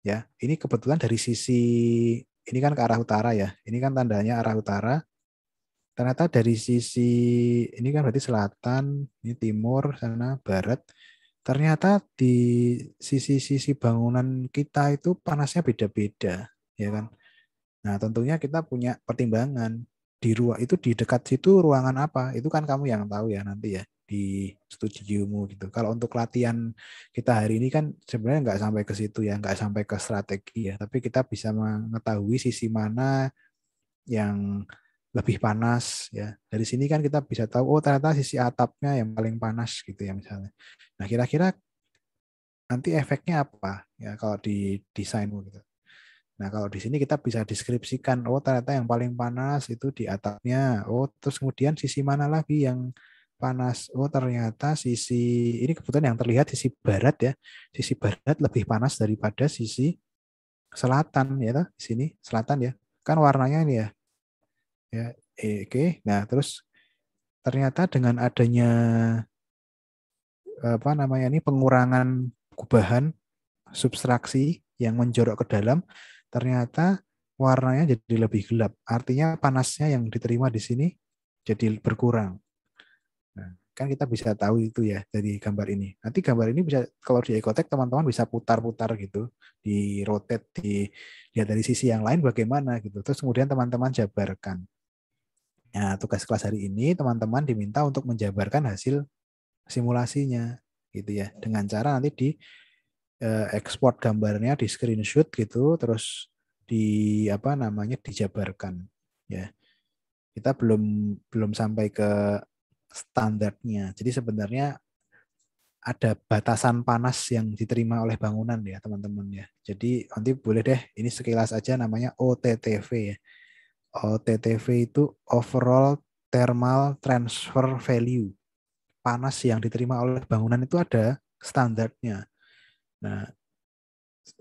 Ya, ini kebetulan dari sisi ini kan ke arah utara ya. Ini kan tandanya arah utara ternyata dari sisi ini kan berarti selatan, ini timur, sana barat. Ternyata di sisi-sisi bangunan kita itu panasnya beda-beda, ya kan? Nah, tentunya kita punya pertimbangan di ruang itu di dekat situ ruangan apa? Itu kan kamu yang tahu ya nanti ya di studiomu gitu. Kalau untuk latihan kita hari ini kan sebenarnya nggak sampai ke situ ya, nggak sampai ke strategi ya, tapi kita bisa mengetahui sisi mana yang lebih panas ya. Dari sini kan kita bisa tahu oh ternyata sisi atapnya yang paling panas gitu ya misalnya. Nah, kira-kira nanti efeknya apa ya kalau di desainmu, gitu. Nah, kalau di sini kita bisa deskripsikan oh ternyata yang paling panas itu di atapnya. Oh, terus kemudian sisi mana lagi yang panas? Oh, ternyata sisi ini kebetulan yang terlihat sisi barat ya. Sisi barat lebih panas daripada sisi selatan ya di sini selatan ya. Kan warnanya ini ya ya e, oke okay. nah terus ternyata dengan adanya apa namanya ini pengurangan kubahan, substraksi yang menjorok ke dalam ternyata warnanya jadi lebih gelap artinya panasnya yang diterima di sini jadi berkurang nah, kan kita bisa tahu itu ya dari gambar ini nanti gambar ini bisa kalau di ekotek teman-teman bisa putar-putar gitu di rotate di ya dari sisi yang lain bagaimana gitu terus kemudian teman-teman jabarkan Nah, tugas kelas hari ini teman-teman diminta untuk menjabarkan hasil simulasinya gitu ya dengan cara nanti di eh, ekspor gambarnya di screenshot gitu terus di apa namanya dijabarkan ya. Kita belum belum sampai ke standarnya. Jadi sebenarnya ada batasan panas yang diterima oleh bangunan ya teman-teman ya. Jadi nanti boleh deh ini sekilas aja namanya OTTV ya OTTV oh, itu overall thermal transfer value. Panas yang diterima oleh bangunan itu ada standarnya. Nah,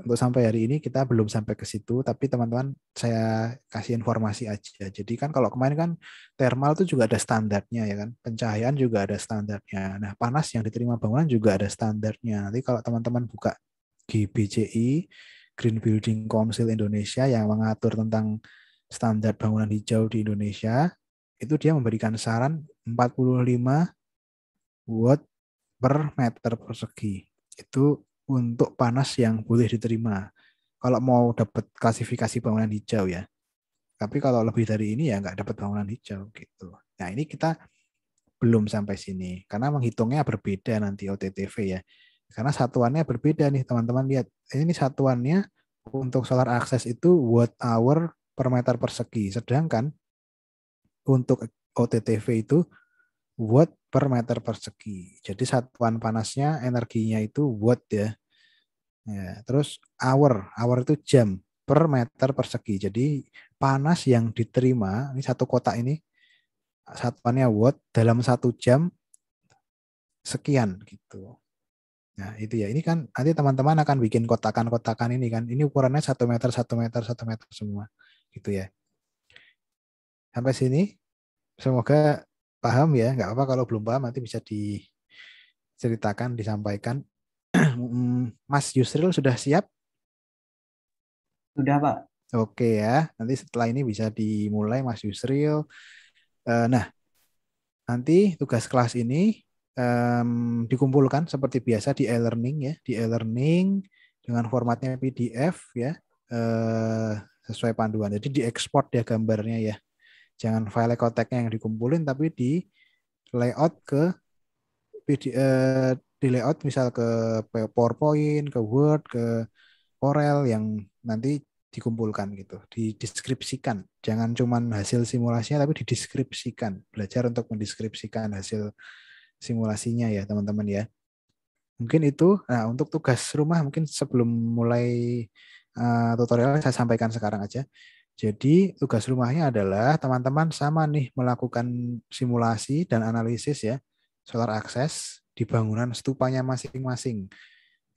untuk sampai hari ini kita belum sampai ke situ, tapi teman-teman saya kasih informasi aja. Jadi kan kalau kemarin kan thermal itu juga ada standarnya ya kan, pencahayaan juga ada standarnya. Nah panas yang diterima bangunan juga ada standarnya. Nanti kalau teman-teman buka GBCI Green Building Council Indonesia yang mengatur tentang standar bangunan hijau di Indonesia, itu dia memberikan saran 45 watt per meter persegi. Itu untuk panas yang boleh diterima. Kalau mau dapat klasifikasi bangunan hijau ya. Tapi kalau lebih dari ini ya nggak dapat bangunan hijau gitu. Nah ini kita belum sampai sini karena menghitungnya berbeda nanti OTTV ya. Karena satuannya berbeda nih teman-teman lihat. Ini satuannya untuk solar akses itu watt hour per meter persegi. Sedangkan untuk OTTV itu watt per meter persegi. Jadi satuan panasnya energinya itu watt ya. ya terus hour, hour itu jam per meter persegi. Jadi panas yang diterima ini satu kotak ini satuannya watt dalam satu jam sekian gitu. Nah itu ya ini kan nanti teman-teman akan bikin kotakan-kotakan ini kan. Ini ukurannya satu meter, satu meter, satu meter semua gitu ya. Sampai sini semoga paham ya, nggak apa-apa kalau belum paham nanti bisa diceritakan, disampaikan. Mas Yusril sudah siap? Sudah Pak. Oke ya, nanti setelah ini bisa dimulai Mas Yusril. Eh, nah, nanti tugas kelas ini um, dikumpulkan seperti biasa di e-learning ya, di e-learning dengan formatnya PDF ya. Uh, sesuai panduan. Jadi diekspor ya gambarnya ya. Jangan file koteknya yang dikumpulin tapi di layout ke PDF, eh, di layout misal ke PowerPoint, ke Word, ke Corel yang nanti dikumpulkan gitu, dideskripsikan. Jangan cuman hasil simulasinya tapi dideskripsikan. Belajar untuk mendeskripsikan hasil simulasinya ya, teman-teman ya. Mungkin itu. Nah, untuk tugas rumah mungkin sebelum mulai Eh, tutorial tutorialnya saya sampaikan sekarang aja. Jadi tugas rumahnya adalah teman-teman sama nih melakukan simulasi dan analisis ya solar access di bangunan stupanya masing-masing.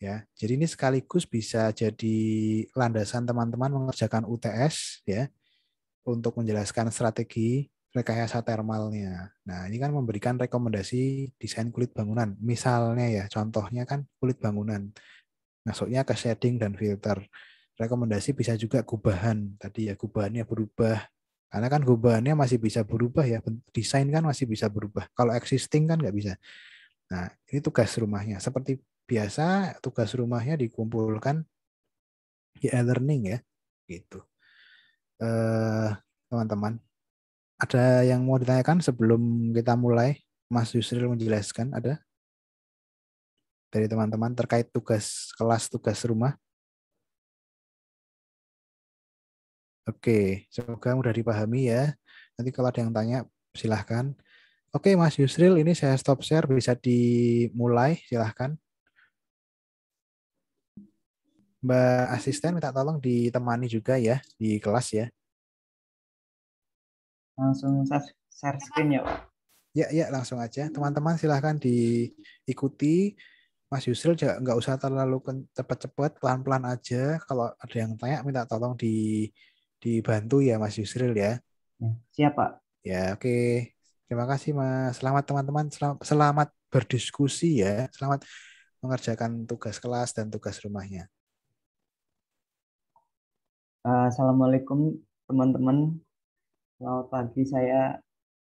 Ya, jadi ini sekaligus bisa jadi landasan teman-teman mengerjakan UTS ya untuk menjelaskan strategi rekayasa termalnya. Nah, ini kan memberikan rekomendasi desain kulit bangunan. Misalnya ya, contohnya kan kulit bangunan. Masuknya ke shading dan filter rekomendasi bisa juga gubahan tadi ya gubahannya berubah karena kan gubahannya masih bisa berubah ya desain kan masih bisa berubah kalau existing kan nggak bisa nah ini tugas rumahnya seperti biasa tugas rumahnya dikumpulkan di e-learning ya gitu eh, teman-teman ada yang mau ditanyakan sebelum kita mulai Mas Yusril menjelaskan ada dari teman-teman terkait tugas kelas tugas rumah Oke, semoga mudah dipahami ya. Nanti kalau ada yang tanya, silahkan. Oke, Mas Yusril, ini saya stop share, bisa dimulai, silahkan. Mbak asisten minta tolong ditemani juga ya di kelas ya. Langsung share screen ya Pak. Ya, ya langsung aja. Teman-teman silahkan diikuti. Mas Yusril nggak usah terlalu cepat-cepat, pelan-pelan aja. Kalau ada yang tanya minta tolong di dibantu ya Mas Yusril ya. ya siap Pak. Ya oke. Okay. Terima kasih Mas. Selamat teman-teman. Selamat berdiskusi ya. Selamat mengerjakan tugas kelas dan tugas rumahnya. Eh, Assalamualaikum teman-teman. Selamat pagi. Saya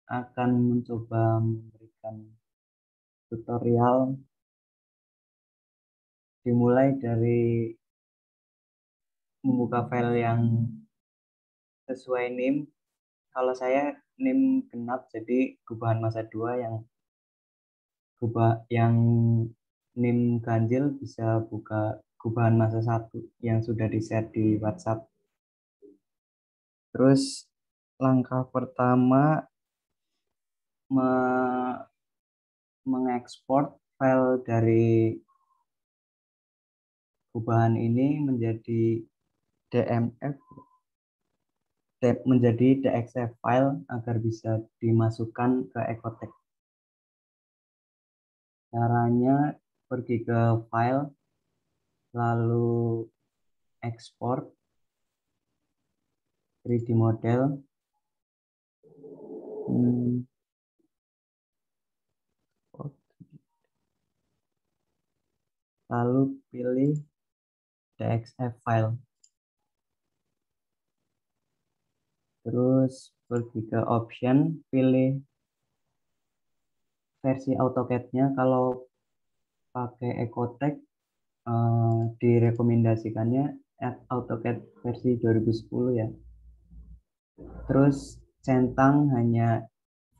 akan mencoba memberikan tutorial dimulai dari membuka file yang sesuai NIM. Kalau saya NIM genap jadi gubahan masa dua yang gubah yang NIM ganjil bisa buka gubahan masa satu yang sudah di-share di WhatsApp. Terus langkah pertama me mengekspor file dari gubahan ini menjadi DMF step menjadi DXF file agar bisa dimasukkan ke EkoTek. Caranya pergi ke file, lalu export 3D model. Hmm. Lalu pilih DXF file. Terus pergi ke option, pilih versi AutoCAD-nya. Kalau pakai Ecotech, eh, direkomendasikannya direkomendasikannya AutoCAD versi 2010 ya. Terus centang hanya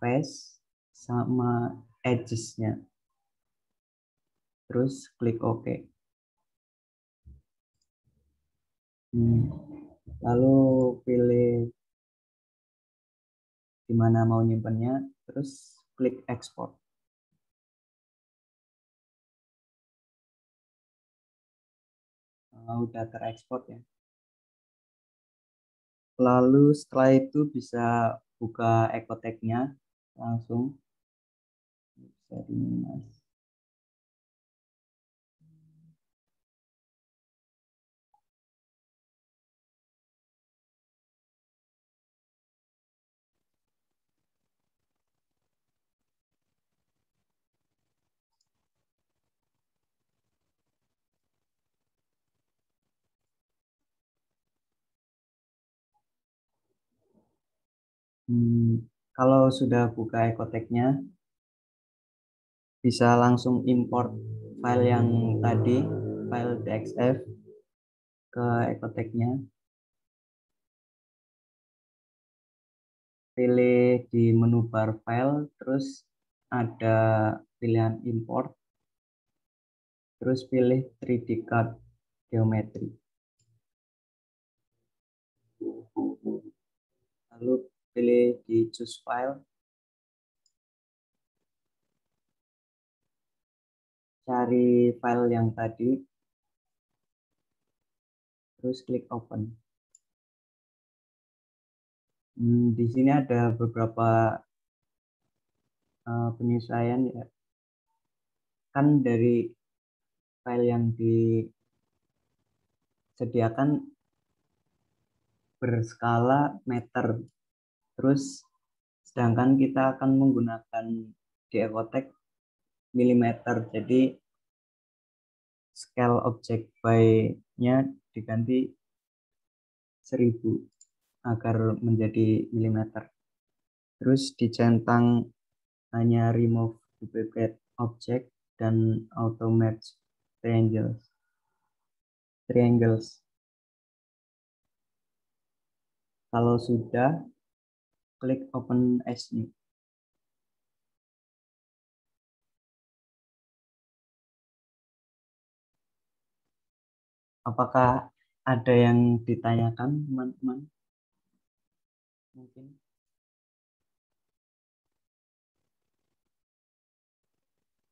face sama edges-nya. Terus klik OK. Hmm. Lalu pilih di mana mau nyimpannya, terus klik export. Nah, oh, udah terekspor ya. Lalu setelah itu bisa buka ekoteknya langsung. Bisa mas kalau sudah buka ekoteknya, bisa langsung import file yang tadi, file DXF ke ekoteknya. Pilih di menu bar file, terus ada pilihan import, terus pilih 3D card geometri. Lalu pilih di choose file. Cari file yang tadi. Terus klik open. Hmm, di sini ada beberapa uh, penyesuaian ya. Kan dari file yang disediakan berskala meter Terus sedangkan kita akan menggunakan di milimeter. Jadi scale object by-nya diganti 1000 agar menjadi milimeter. Terus dicentang hanya remove duplicate object dan auto match triangles. Triangles. Kalau sudah, klik open as new. Apakah ada yang ditanyakan teman-teman? Mungkin.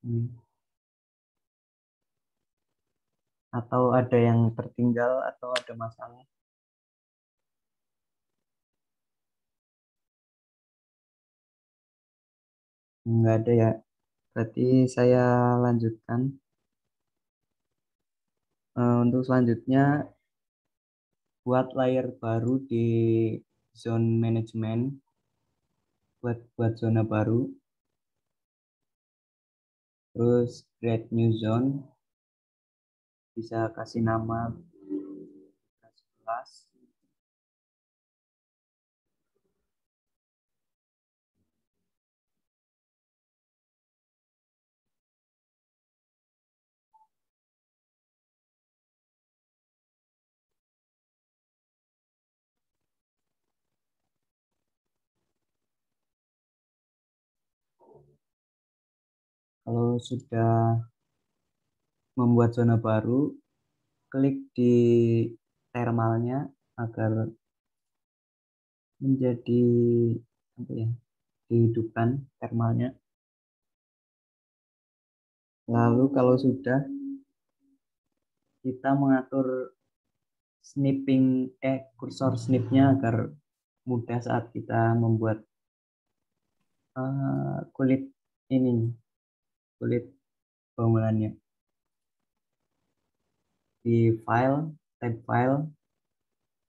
Hmm. Atau ada yang tertinggal atau ada masalah? Enggak ada ya. Berarti saya lanjutkan. Uh, untuk selanjutnya, buat layer baru di zone management. Buat, buat zona baru. Terus create new zone. Bisa kasih nama kelas Kalau sudah membuat zona baru, klik di thermalnya agar menjadi apa ya dihidupkan thermalnya lalu kalau sudah kita mengatur snipping eh kursor snipnya agar mudah saat kita membuat uh, kulit ini kulit formulanya Di file, type file,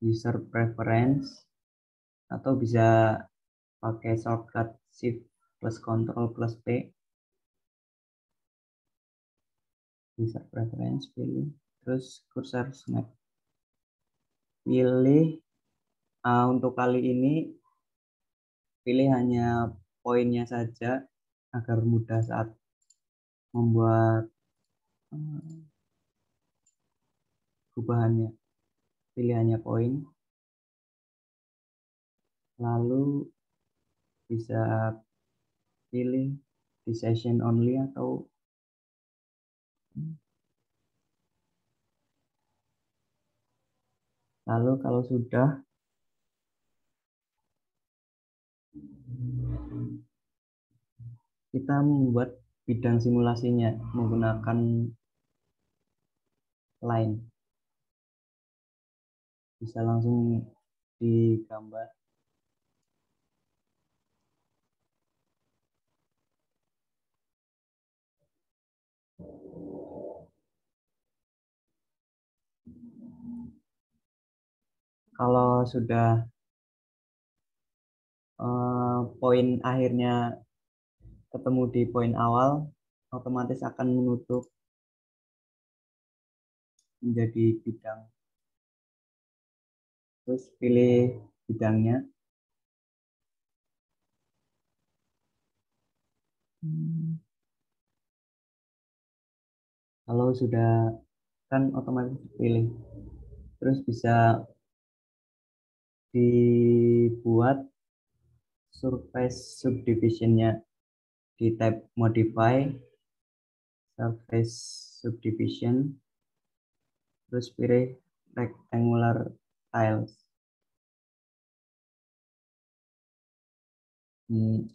user preference, atau bisa pakai shortcut shift plus control plus P. User preference, pilih. Terus cursor snap. Pilih, uh, untuk kali ini, pilih hanya poinnya saja agar mudah saat membuat eh, perubahannya pilihannya poin lalu bisa pilih di session only atau hmm. lalu kalau sudah kita membuat bidang simulasinya menggunakan line. Bisa langsung digambar. Kalau sudah uh, poin akhirnya ketemu di poin awal otomatis akan menutup menjadi bidang terus pilih bidangnya kalau sudah kan otomatis pilih terus bisa dibuat surface subdivisionnya di type modify surface subdivision terus pilih rectangular tiles hmm.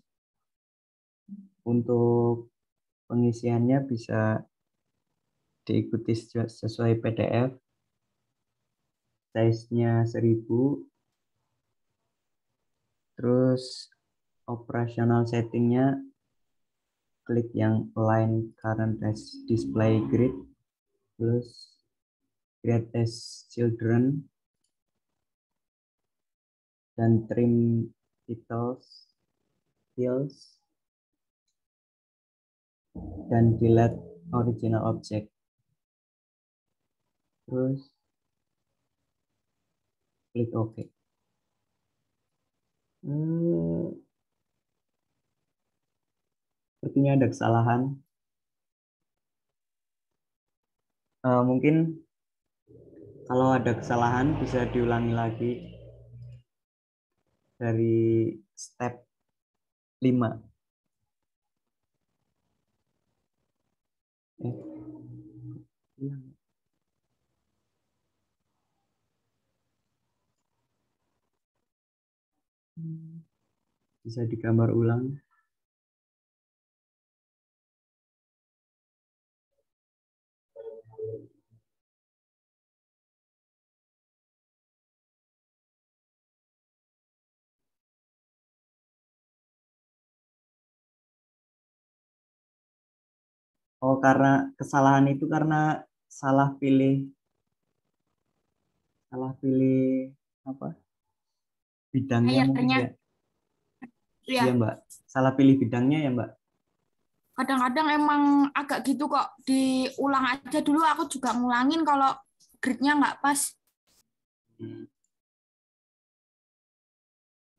untuk pengisiannya bisa diikuti sesuai PDF size-nya 1000 terus operasional settingnya klik yang line current as display grid plus create as children dan trim titles fields dan delete original object terus klik OK. Hmm, Sepertinya ada kesalahan. Uh, mungkin kalau ada kesalahan bisa diulangi lagi dari step 5. Eh, bisa digambar ulang. Oh, karena kesalahan itu karena salah pilih salah pilih apa? Bidangnya Ayatnya. mungkin ya. Iya. iya, Mbak. Salah pilih bidangnya ya, Mbak. Kadang-kadang emang agak gitu kok. Diulang aja dulu aku juga ngulangin kalau gridnya nya nggak pas. Hmm.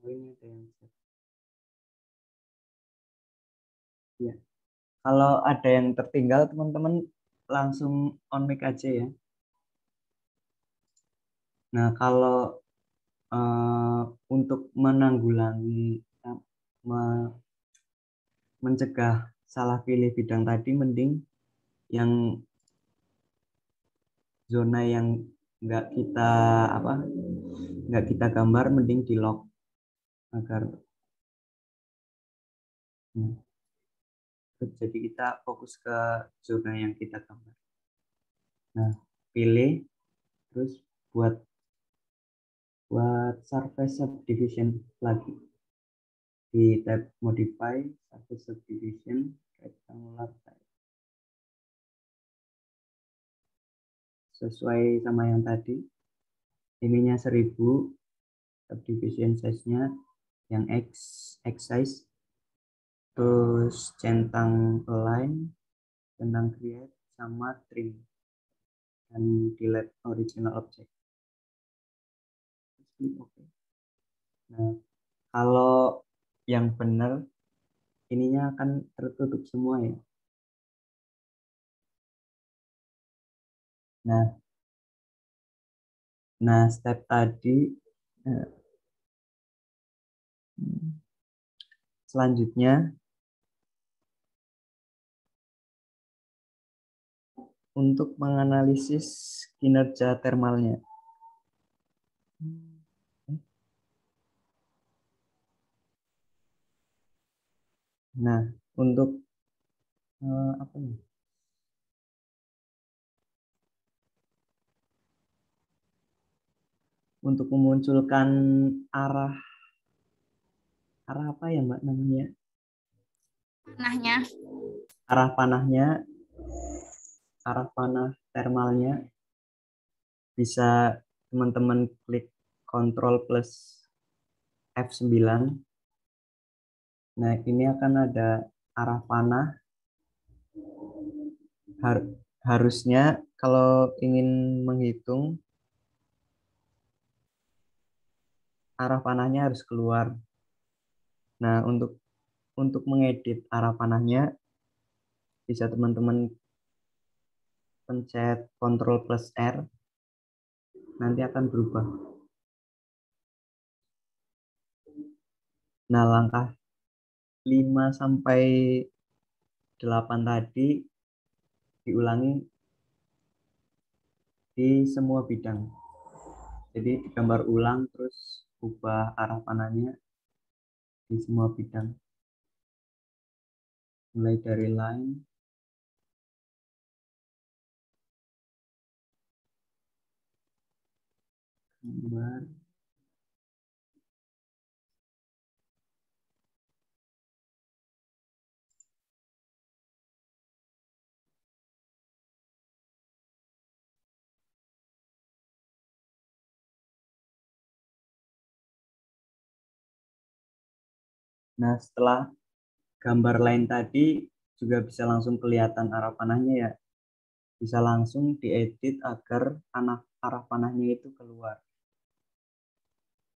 Oh, ini Kalau ada yang tertinggal teman-teman langsung on mic aja ya. Nah, kalau uh, untuk menanggulangi me, mencegah salah pilih bidang tadi mending yang zona yang nggak kita apa nggak kita gambar mending di lock agar hmm jadi kita fokus ke zona yang kita gambar nah pilih terus buat buat surface subdivision lagi di tab modify surface subdivision rectangular type sesuai sama yang tadi ininya 1000 subdivision size nya yang x x size terus centang align centang create sama trim dan delete original object oke okay. nah kalau yang benar ininya akan tertutup semua ya nah Nah, step tadi eh, hmm, selanjutnya untuk menganalisis kinerja termalnya. Nah, untuk uh, apa nih? Ya? Untuk memunculkan arah arah apa ya, Mbak namanya? Panahnya. Arah panahnya arah panah thermalnya bisa teman-teman klik Control plus F9 nah ini akan ada arah panah Har harusnya kalau ingin menghitung arah panahnya harus keluar. Nah, untuk untuk mengedit arah panahnya bisa teman-teman pencet Ctrl plus R, nanti akan berubah. Nah, langkah 5 sampai 8 tadi diulangi di semua bidang. Jadi digambar ulang terus ubah arah panahnya di semua bidang. Mulai dari line, gambar Nah, setelah gambar lain tadi juga bisa langsung kelihatan arah panahnya ya. Bisa langsung diedit agar anak arah panahnya itu keluar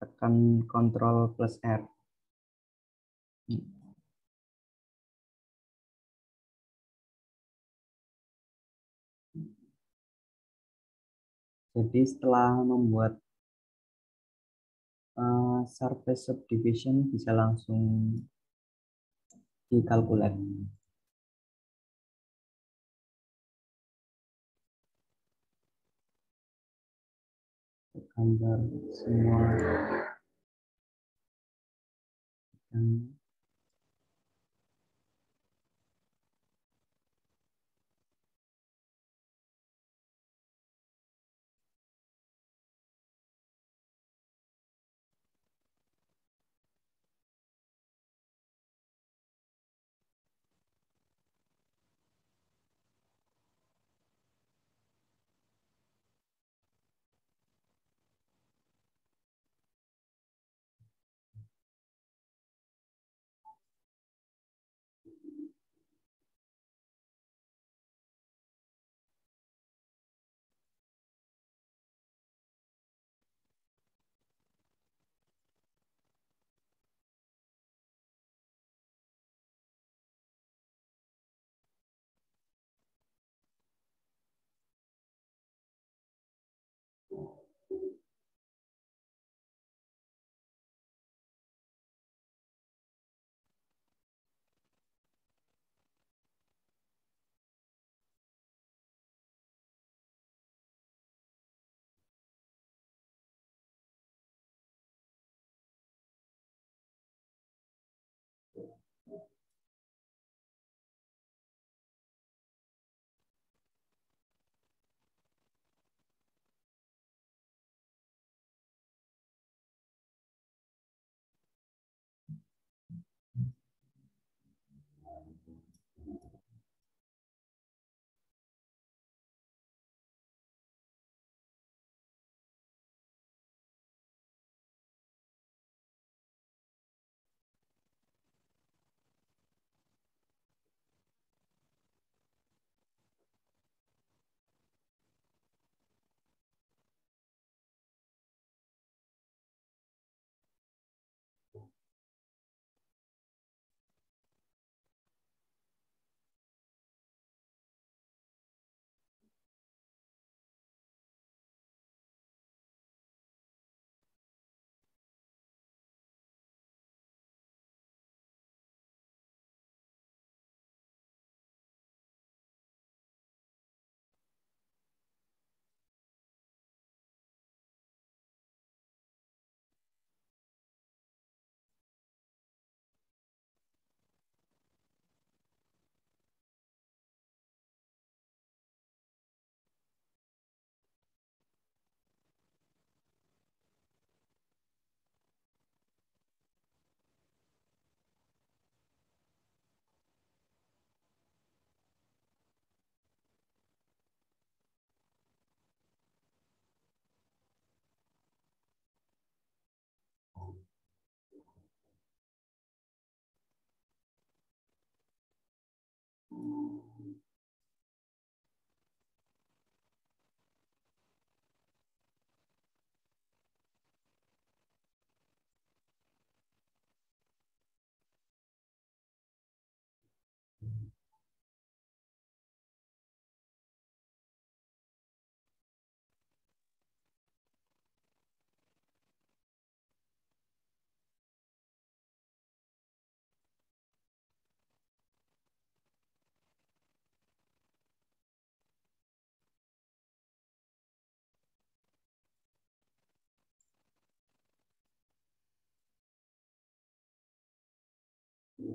tekan kontrol plus R. Jadi setelah membuat uh, surface subdivision bisa langsung dikalkulasi. come back, see more.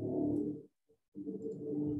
Sous-titrage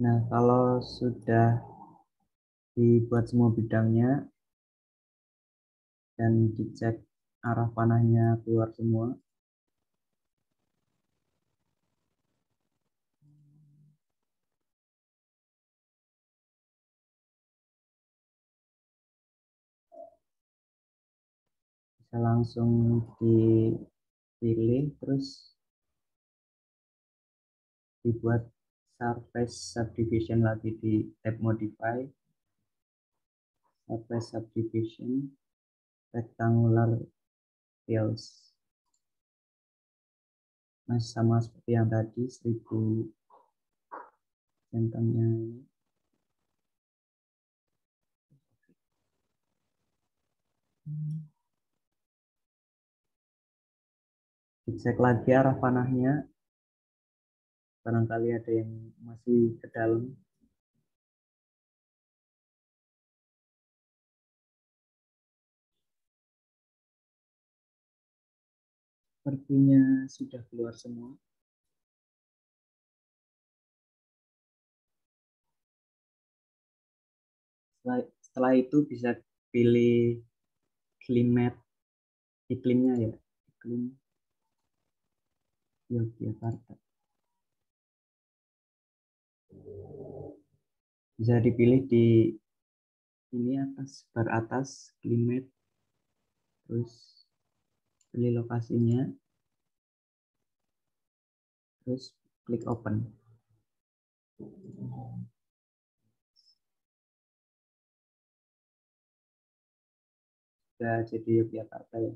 Nah, kalau sudah dibuat semua bidangnya dan dicek arah panahnya keluar semua. Bisa langsung dipilih terus dibuat surface subdivision lagi di tab modify surface subdivision rectangular fields masih sama seperti yang tadi seribu centangnya ini dicek lagi arah panahnya barangkali ada yang masih ke dalam sepertinya sudah keluar semua. Setelah, itu bisa pilih klimat iklimnya ya iklim Yogyakarta bisa dipilih di ini atas bar atas limit terus pilih lokasinya terus klik open sudah jadi Yogyakarta ya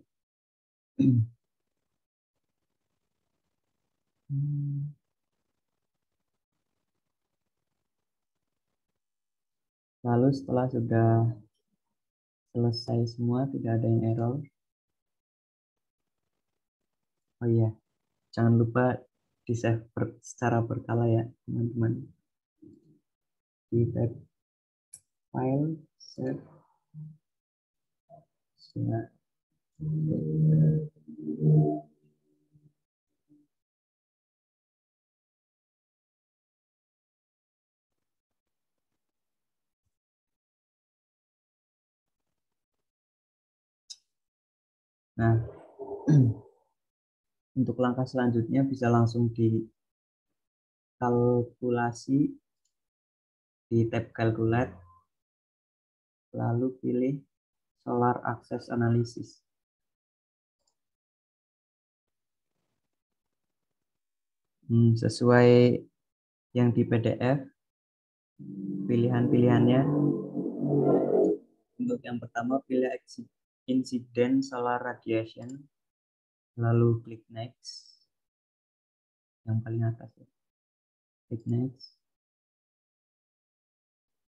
hmm. Lalu setelah sudah selesai semua, tidak ada yang error. Oh iya, jangan lupa di save secara berkala ya, teman-teman. Di tab file save. Sudah. Nah, untuk langkah selanjutnya bisa langsung dikalkulasi di tab calculate, lalu pilih solar access analysis. Hmm, sesuai yang di PDF, pilihan-pilihannya. Untuk yang pertama, pilih exit insiden solar radiation lalu klik next yang paling atas ya klik next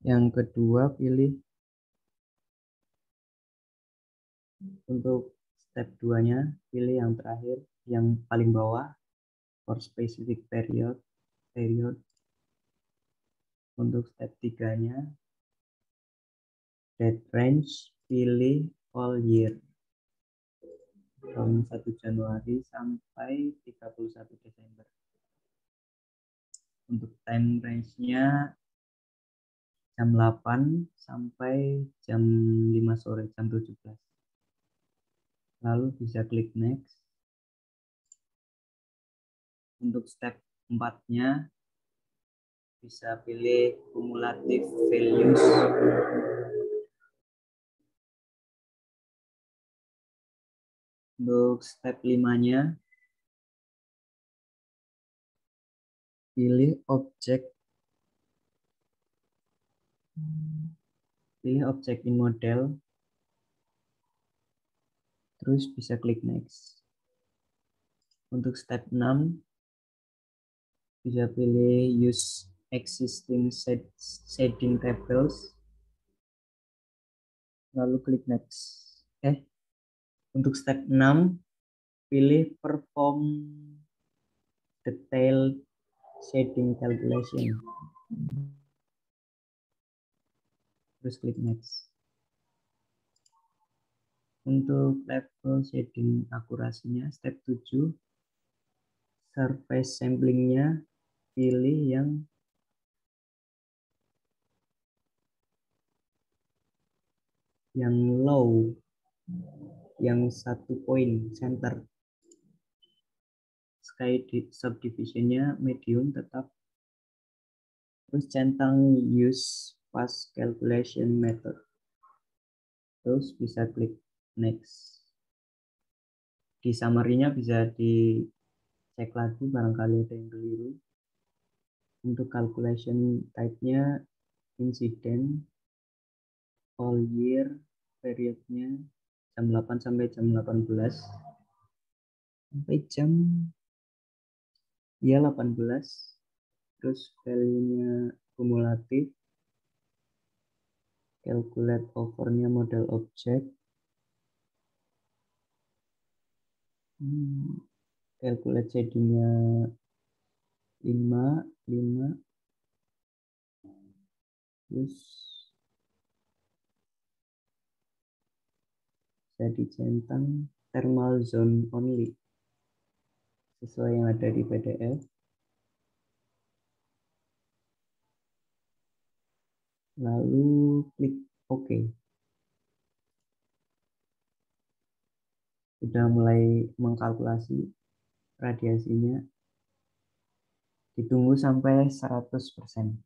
yang kedua pilih untuk step 2 nya pilih yang terakhir yang paling bawah for specific period period untuk step 3 nya date range pilih all year from 1 Januari sampai 31 Desember. Untuk time range-nya jam 8 sampai jam 5 sore, jam 17. Lalu bisa klik next. Untuk step 4-nya bisa pilih kumulatif values Untuk step 5-nya, pilih objek pilih objek in model terus bisa klik next untuk step 6 bisa pilih use existing set, setting tables lalu klik next eh untuk step 6, pilih perform detail shading calculation. Terus klik next. Untuk level shading akurasinya, step 7, surface samplingnya, pilih yang yang low yang satu poin center. Sky subdivisionnya medium tetap. Terus centang use pass calculation method. Terus bisa klik next. Di summary-nya bisa dicek lagi barangkali ada yang keliru. Untuk calculation type-nya incident, all year, periodnya, jam 8 sampai jam 18 sampai jam ya 18 terus value-nya kumulatif calculate overnya model objek hmm, calculate jadinya 5 5 terus di centang thermal zone only sesuai yang ada di PDF. Lalu klik OK. Sudah mulai mengkalkulasi radiasinya. Ditunggu sampai 100%.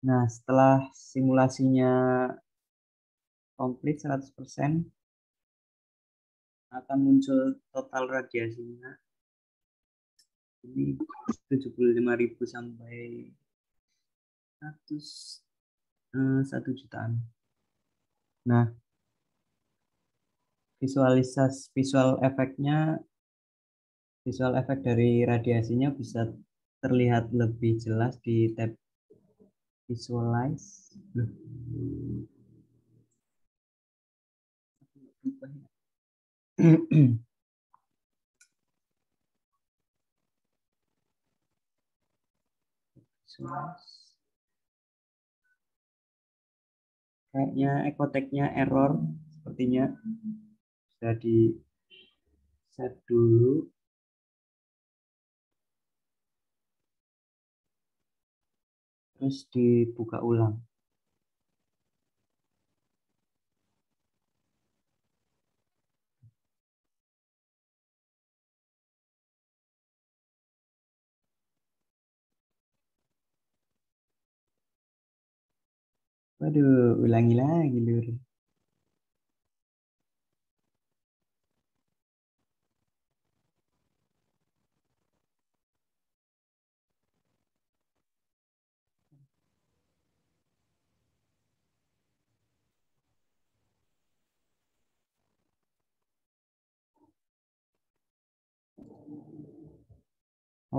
Nah, setelah simulasinya komplit 100%, akan muncul total radiasinya. Ini 75.000 sampai 100 eh, satu jutaan. Nah, visualisasi visual efeknya visual efek dari radiasinya bisa terlihat lebih jelas di tab visualize loh kayaknya ekoteknya error sepertinya bisa di set dulu terus dibuka ulang. Waduh, ulangi lagi, Lur.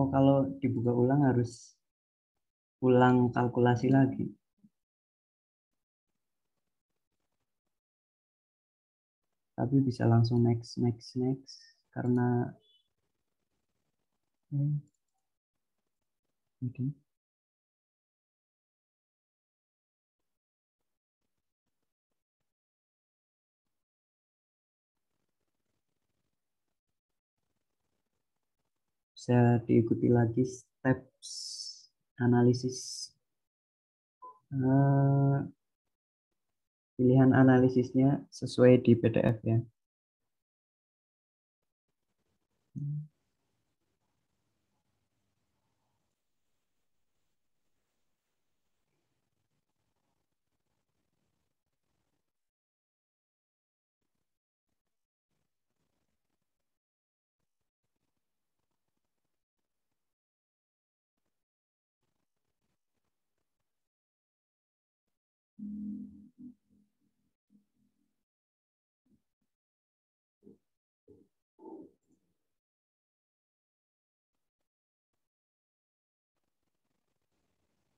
oh kalau dibuka ulang harus ulang kalkulasi lagi. Tapi bisa langsung next, next, next karena ini. Hmm. Okay. bisa diikuti lagi steps analisis uh, pilihan analisisnya sesuai di PDF ya. Hmm.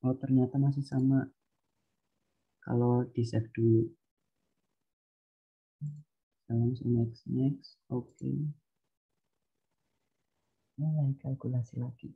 oh ternyata masih sama kalau di save dulu langsung next next oke okay. mulai kalkulasi lagi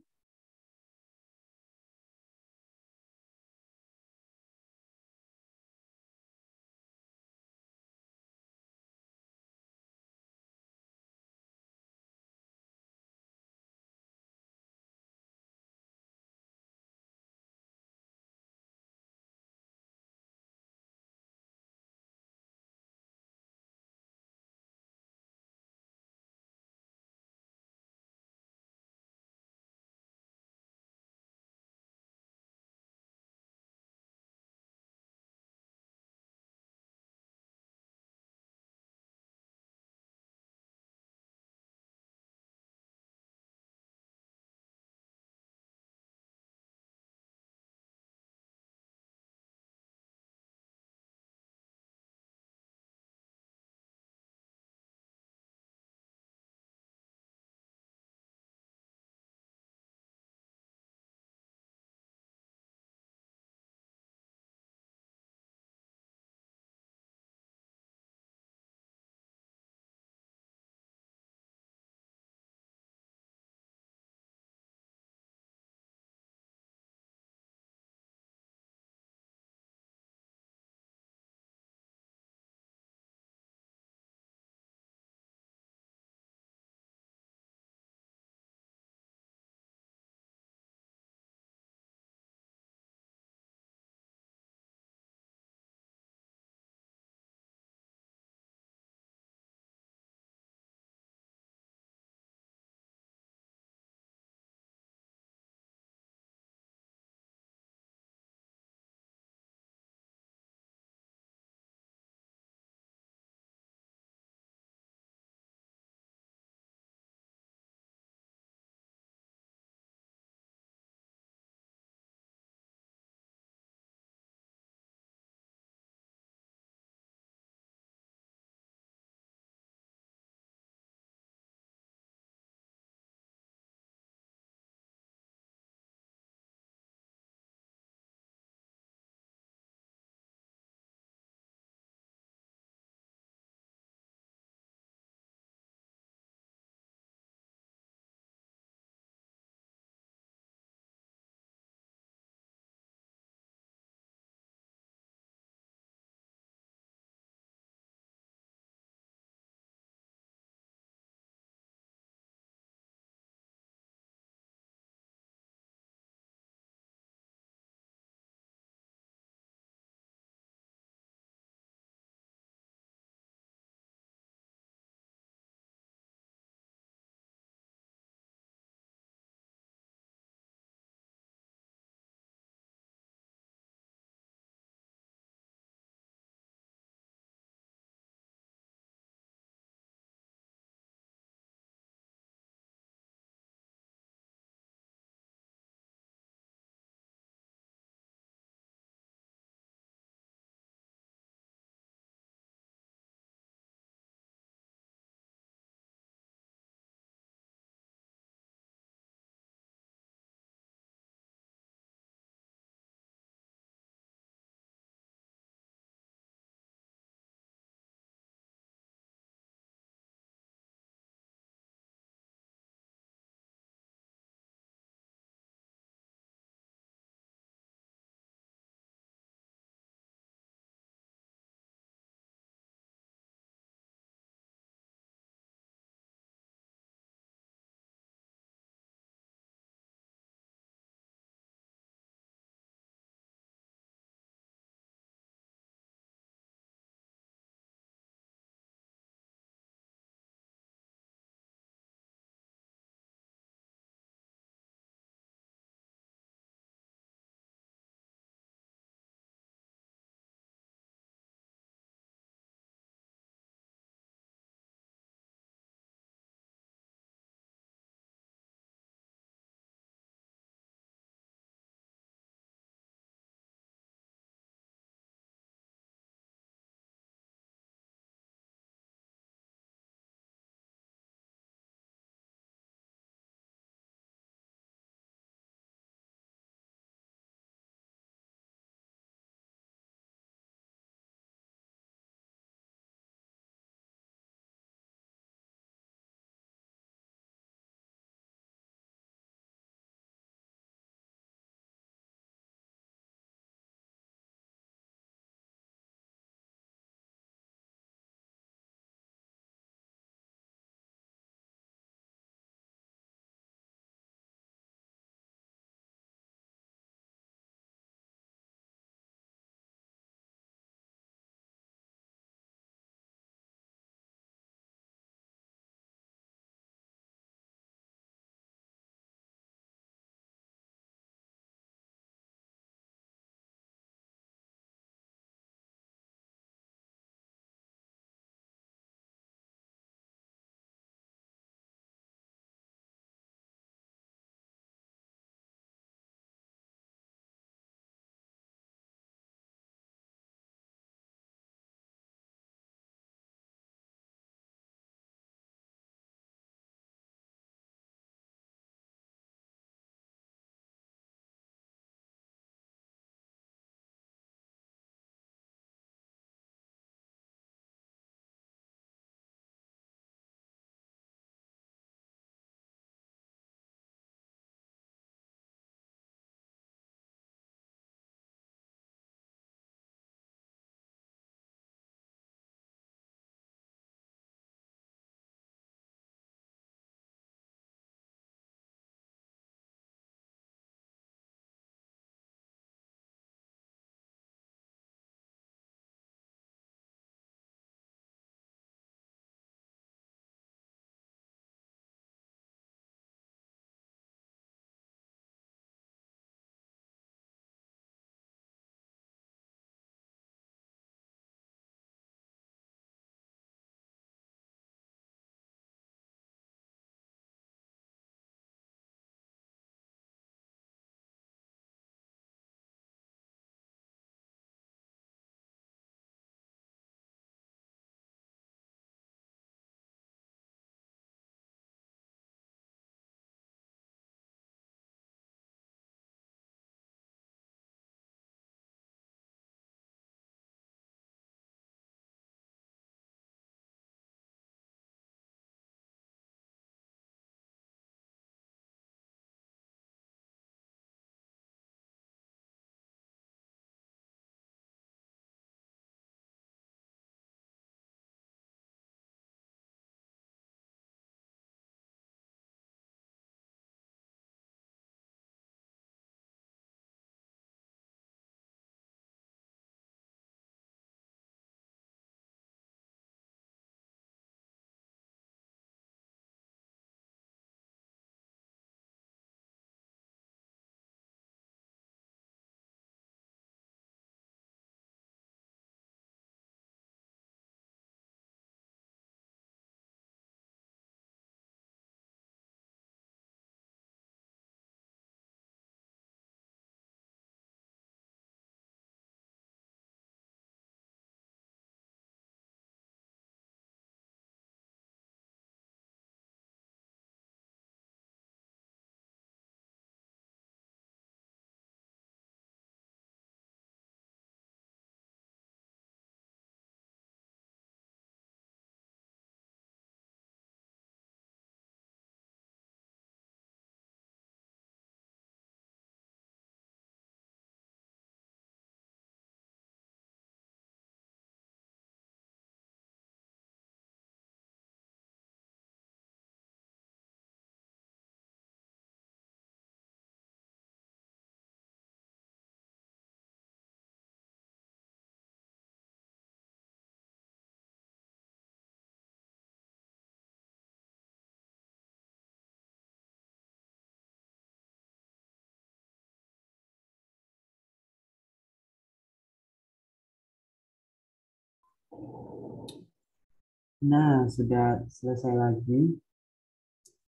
Nah, sudah selesai lagi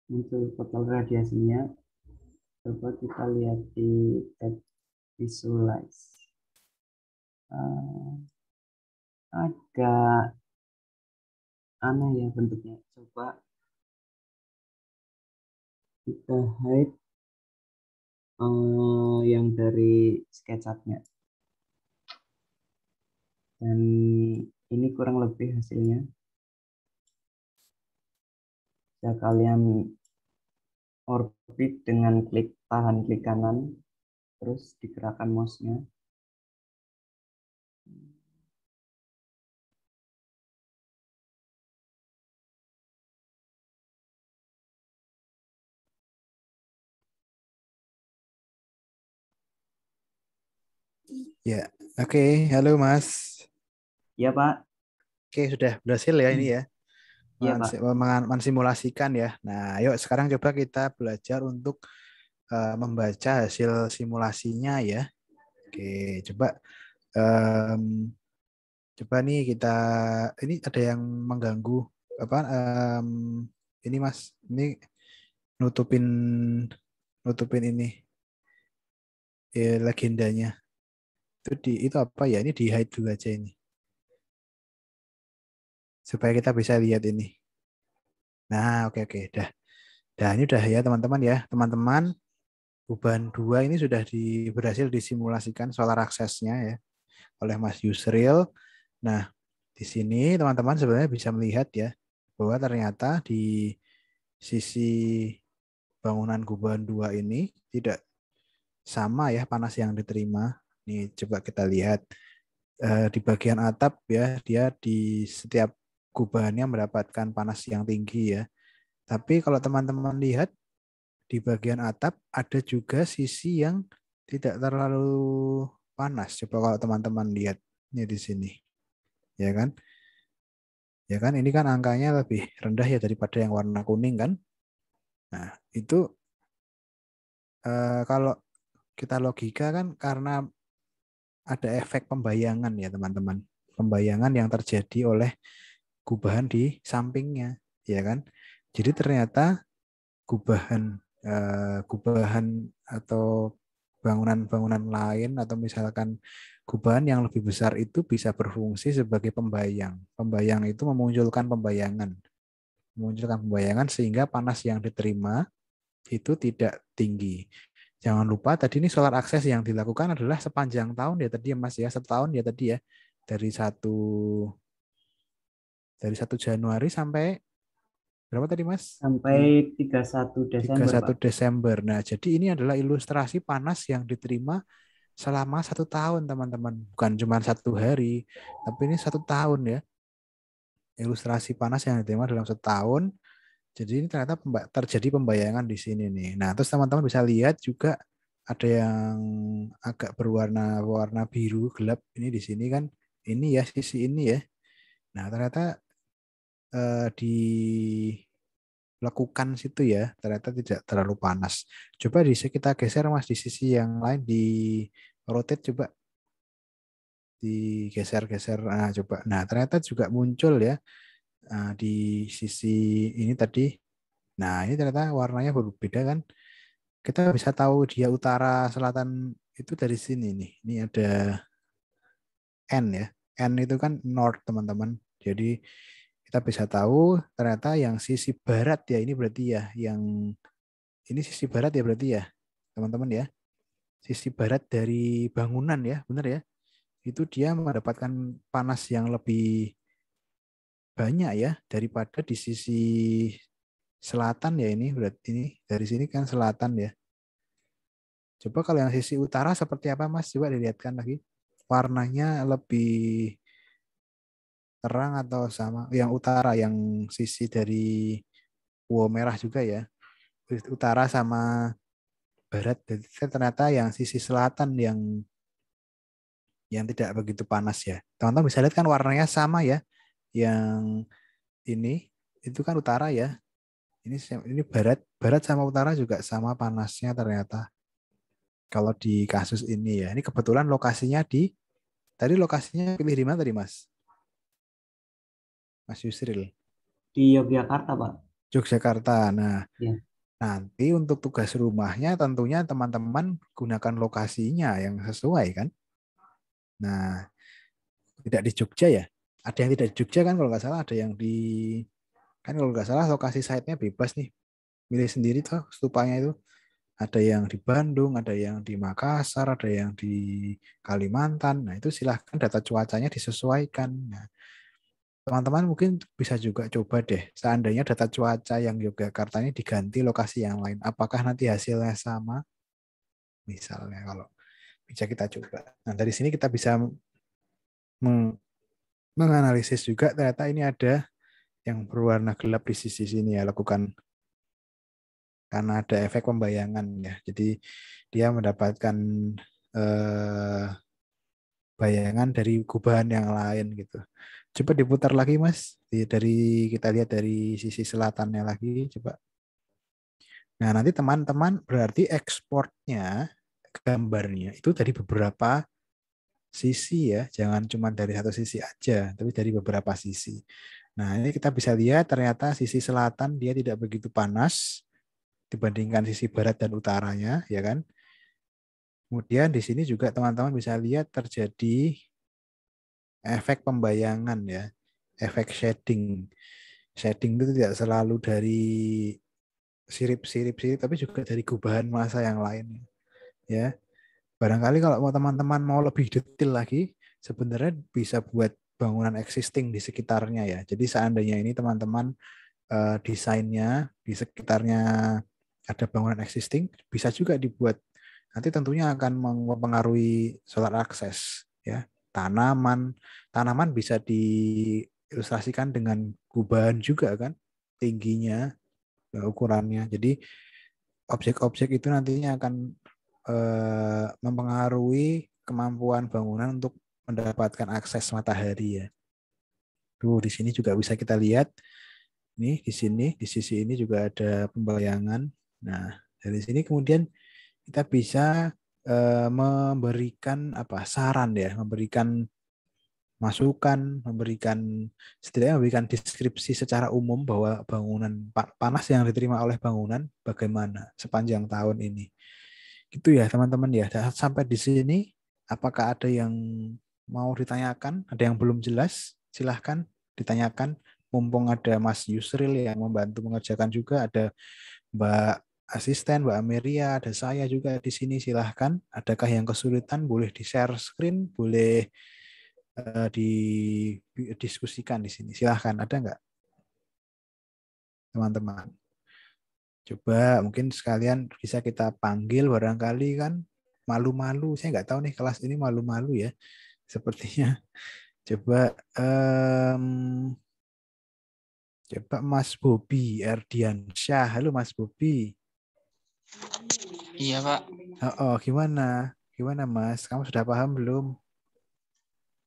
untuk total radiasinya. Coba kita lihat di tab visualize. Uh, agak aneh ya bentuknya. Coba kita hide uh, yang dari sketchupnya Dan ini kurang lebih hasilnya ya kalian orbit dengan klik tahan klik kanan terus digerakkan mouse-nya Ya, oke. Okay. Halo, Mas. Ya, Pak. Oke, okay, sudah berhasil ya ini ya. Iya, mensimulasikan ya. Nah, yuk sekarang coba kita belajar untuk uh, membaca hasil simulasinya ya. Oke, coba um, coba nih kita ini ada yang mengganggu apa um, ini Mas, ini nutupin nutupin ini ya, legendanya. Itu di itu apa ya? Ini di hide dulu aja ini supaya kita bisa lihat ini. Nah, oke okay, oke, okay. dah. Dah ini udah ya teman-teman ya. Teman-teman beban 2 ini sudah di, berhasil disimulasikan solar aksesnya ya oleh Mas Yusril. Nah, di sini teman-teman sebenarnya bisa melihat ya bahwa ternyata di sisi bangunan kuban 2 ini tidak sama ya panas yang diterima. Nih coba kita lihat eh, di bagian atap ya dia di setiap gubahannya mendapatkan panas yang tinggi ya. Tapi kalau teman-teman lihat di bagian atap ada juga sisi yang tidak terlalu panas. Coba kalau teman-teman lihat ini di sini. Ya kan? Ya kan ini kan angkanya lebih rendah ya daripada yang warna kuning kan? Nah, itu eh, kalau kita logika kan karena ada efek pembayangan ya teman-teman. Pembayangan yang terjadi oleh gubahan di sampingnya, ya kan? Jadi ternyata gubahan eh, gubahan atau bangunan-bangunan lain atau misalkan gubahan yang lebih besar itu bisa berfungsi sebagai pembayang. Pembayang itu memunculkan pembayangan. Memunculkan pembayangan sehingga panas yang diterima itu tidak tinggi. Jangan lupa tadi ini solar akses yang dilakukan adalah sepanjang tahun ya tadi ya Mas ya, setahun ya tadi ya. Dari satu dari 1 Januari sampai berapa tadi Mas? Sampai 31 Desember. 31 Pak. Desember. Nah, jadi ini adalah ilustrasi panas yang diterima selama satu tahun teman-teman. Bukan cuma satu hari, tapi ini satu tahun ya. Ilustrasi panas yang diterima dalam tahun. Jadi ini ternyata terjadi pembayangan di sini nih. Nah, terus teman-teman bisa lihat juga ada yang agak berwarna warna biru gelap ini di sini kan ini ya sisi ini ya. Nah, ternyata eh, dilakukan situ ya ternyata tidak terlalu panas. Coba di kita geser mas di sisi yang lain di rotate coba digeser-geser nah, coba. Nah ternyata juga muncul ya nah, di sisi ini tadi. Nah ini ternyata warnanya berbeda kan. Kita bisa tahu dia utara selatan itu dari sini nih. Ini ada N ya. N itu kan north teman-teman. Jadi kita bisa tahu ternyata yang sisi barat ya ini berarti ya yang ini sisi barat ya berarti ya teman-teman ya sisi barat dari bangunan ya benar ya itu dia mendapatkan panas yang lebih banyak ya daripada di sisi selatan ya ini berarti ini dari sini kan selatan ya coba kalau yang sisi utara seperti apa mas coba dilihatkan lagi warnanya lebih terang atau sama yang utara yang sisi dari Wow merah juga ya utara sama barat jadi ternyata yang sisi selatan yang yang tidak begitu panas ya teman-teman bisa lihat kan warnanya sama ya yang ini itu kan utara ya ini ini barat barat sama utara juga sama panasnya ternyata kalau di kasus ini ya ini kebetulan lokasinya di tadi lokasinya pilih di mana tadi mas Mas Yusril? Di Yogyakarta, Pak. Yogyakarta. Nah, ya. nanti untuk tugas rumahnya tentunya teman-teman gunakan lokasinya yang sesuai kan? Nah, tidak di Jogja ya? Ada yang tidak di Jogja kan kalau nggak salah, ada yang di kan kalau nggak salah lokasi site-nya bebas nih. Milih sendiri tuh stupanya itu. Ada yang di Bandung, ada yang di Makassar, ada yang di Kalimantan. Nah, itu silahkan data cuacanya disesuaikan. Nah, teman-teman mungkin bisa juga coba deh seandainya data cuaca yang Yogyakarta ini diganti lokasi yang lain apakah nanti hasilnya sama misalnya kalau bisa kita coba nah dari sini kita bisa meng menganalisis juga ternyata ini ada yang berwarna gelap di sisi sini ya lakukan karena ada efek pembayangan ya jadi dia mendapatkan eh, bayangan dari gubahan yang lain gitu. Coba diputar lagi Mas, dari kita lihat dari sisi selatannya lagi coba. Nah, nanti teman-teman berarti ekspornya gambarnya itu dari beberapa sisi ya, jangan cuma dari satu sisi aja, tapi dari beberapa sisi. Nah, ini kita bisa lihat ternyata sisi selatan dia tidak begitu panas dibandingkan sisi barat dan utaranya, ya kan? Kemudian di sini juga teman-teman bisa lihat terjadi efek pembayangan ya, efek shading. Shading itu tidak selalu dari sirip-sirip-sirip, tapi juga dari gubahan masa yang lain. Ya, barangkali kalau mau teman-teman mau lebih detail lagi, sebenarnya bisa buat bangunan existing di sekitarnya ya. Jadi seandainya ini teman-teman eh, desainnya di sekitarnya ada bangunan existing, bisa juga dibuat nanti tentunya akan mempengaruhi solar akses ya tanaman tanaman bisa diilustrasikan dengan gubahan juga kan tingginya eh, ukurannya jadi objek-objek itu nantinya akan eh, mempengaruhi kemampuan bangunan untuk mendapatkan akses matahari ya tuh di sini juga bisa kita lihat nih di sini di sisi ini juga ada pembayangan nah dari sini kemudian kita bisa eh, memberikan apa saran ya, memberikan masukan, memberikan setidaknya memberikan deskripsi secara umum bahwa bangunan panas yang diterima oleh bangunan bagaimana sepanjang tahun ini. Gitu ya teman-teman ya. Sampai di sini apakah ada yang mau ditanyakan? Ada yang belum jelas? Silahkan ditanyakan. Mumpung ada Mas Yusril yang membantu mengerjakan juga, ada Mbak asisten Mbak Amelia, ada saya juga di sini. Silahkan, adakah yang kesulitan? Boleh di share screen, boleh eh, didiskusikan di sini. Silahkan, ada nggak, teman-teman? Coba mungkin sekalian bisa kita panggil barangkali kan malu-malu. Saya nggak tahu nih kelas ini malu-malu ya. Sepertinya coba um, coba Mas Bobi Erdiansyah. Halo Mas Bobi. Iya pak. Oh, oh gimana? Gimana mas? Kamu sudah paham belum?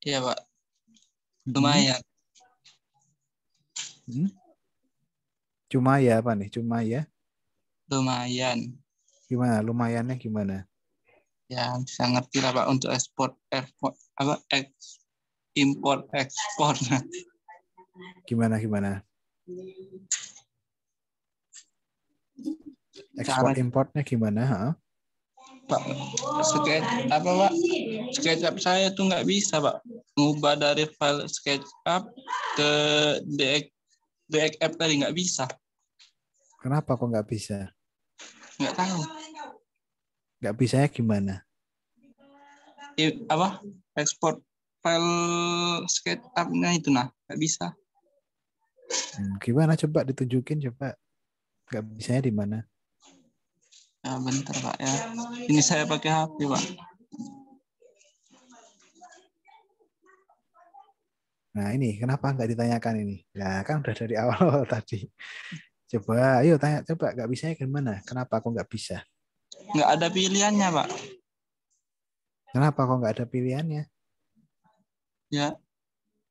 Iya pak. Hmm. Lumayan. Hmm? Cuma ya apa nih? Cuma ya? Lumayan. Gimana? Lumayannya gimana? Ya bisa ngerti lah pak untuk ekspor, ekspor apa Ek, impor ekspor. Gimana gimana? Ekspor importnya gimana? Ha? Pak, sketch apa Pak? SketchUp saya tuh nggak bisa Pak. Ngubah dari file SketchUp ke DX, DXF tadi nggak bisa. Kenapa kok nggak bisa? Nggak tahu. Nggak bisa ya gimana? I, apa? Ekspor file Sketchupnya itu nah nggak bisa. Hmm, gimana coba ditunjukin coba nggak bisanya di mana? Ya, bentar Pak ya. Ini saya pakai HP Pak. Nah ini kenapa nggak ditanyakan ini? Nah kan udah dari awal awal tadi. Coba, ayo tanya coba nggak ya gimana? Kenapa kok nggak bisa? Nggak ada pilihannya Pak. Kenapa kok nggak ada pilihannya? Ya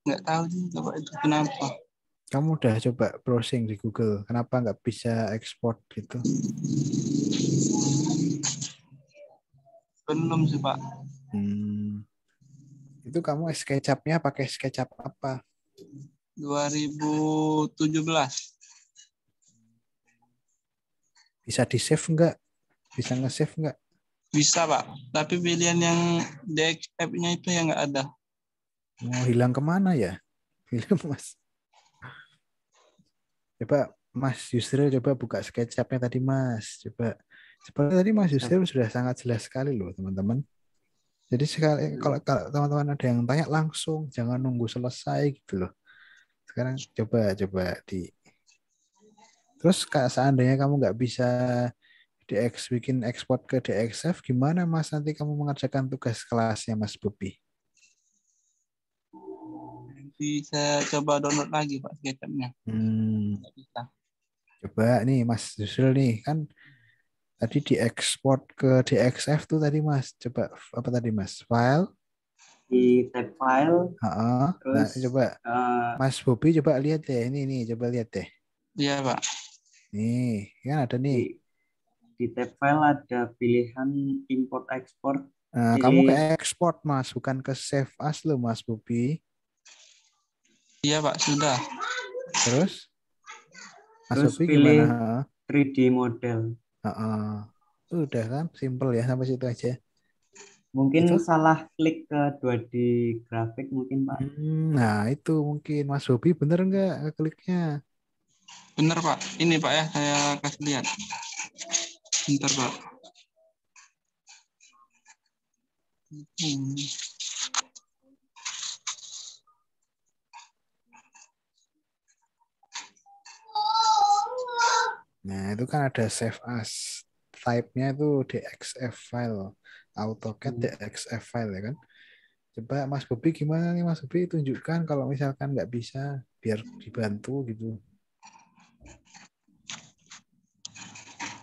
nggak tahu sih Pak itu kenapa. Kamu udah coba browsing di Google, kenapa nggak bisa ekspor gitu? Belum sih Pak. Hmm. Itu kamu SketchUp-nya pakai SketchUp apa? 2017. Bisa di-save nggak? Bisa nge-save nggak? Bisa, Pak. Tapi pilihan yang DXF-nya itu yang nggak ada. Mau oh, hilang kemana ya? Hilang, Mas. Coba Mas Yusril coba buka SketchUp-nya tadi, Mas. Coba Sebenarnya tadi Mas Yusuf sudah sangat jelas sekali loh teman-teman. Jadi sekali iya. kalau kalau teman-teman ada yang tanya langsung, jangan nunggu selesai gitu loh. Sekarang coba coba di Terus kak seandainya kamu nggak bisa DX bikin ekspor ke DXF, gimana Mas nanti kamu mengerjakan tugas kelasnya Mas bubi bisa coba download lagi Pak sketchup Hmm. Coba nih Mas Yusril nih kan tadi di ekspor ke DXF tuh tadi mas coba apa tadi mas file di tab file uh -uh. Terus, nah, coba uh, mas Bobi coba lihat deh ini ini coba lihat deh iya pak nih kan ada nih di, di tab file ada pilihan import ekspor nah, Jadi, kamu ke ekspor mas bukan ke save as lo mas Bobi iya pak sudah terus mas terus Bobi pilih gimana? 3D model Uh -uh. Udah kan, simple ya sampai situ aja. Mungkin itu. salah klik ke kedua di grafik mungkin Pak. Hmm, nah itu mungkin Mas Hobi, bener nggak kliknya? Bener Pak, ini Pak ya saya kasih lihat. Bentar Pak. Hmm. Nah, itu kan ada save as. Type-nya itu DXF file. AutoCAD hmm. DXF file ya kan. Coba Mas Bobi gimana nih Mas Bobi tunjukkan kalau misalkan nggak bisa biar dibantu gitu.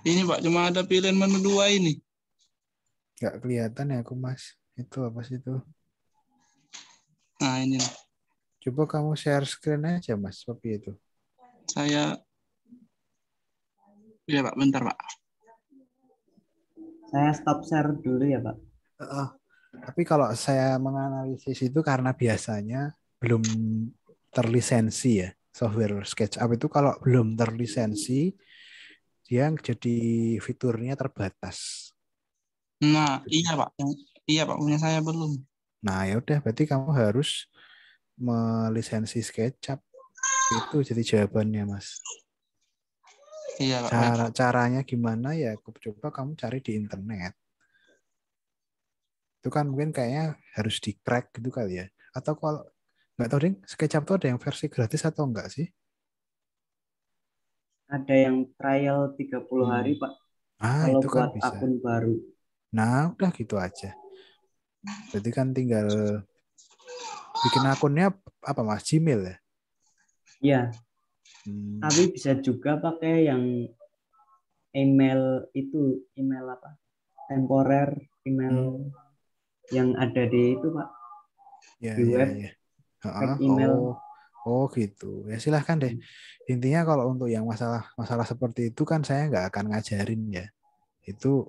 Ini Pak cuma ada pilihan menu dua ini. Nggak kelihatan ya aku Mas. Itu apa sih itu? Nah ini. Coba kamu share screen aja Mas Bobi itu. Saya Iya Pak, bentar Pak. Saya stop share dulu ya Pak. Uh, tapi kalau saya menganalisis itu karena biasanya belum terlisensi ya software SketchUp itu kalau belum terlisensi dia jadi fiturnya terbatas. Nah iya Pak, iya Pak punya saya belum. Nah ya udah berarti kamu harus melisensi SketchUp itu jadi jawabannya Mas. Iya, Cara caranya gimana ya? aku Coba kamu cari di internet. Itu kan mungkin kayaknya harus di crack gitu kali ya. Atau kalau nggak tahu ding, SketchUp tuh ada yang versi gratis atau enggak sih? Ada yang trial 30 hmm. hari, Pak. Ah, kalau itu kan bisa. akun baru. Nah, udah gitu aja. Jadi kan tinggal bikin akunnya apa Mas Gmail ya? Iya. Hmm. Tapi bisa juga pakai yang email itu, email apa? Temporer, email hmm. yang ada di itu, Pak. Ya, di ya, web. Ya. Ha, email. Oh. Oh gitu ya silahkan deh intinya kalau untuk yang masalah masalah seperti itu kan saya nggak akan ngajarin ya itu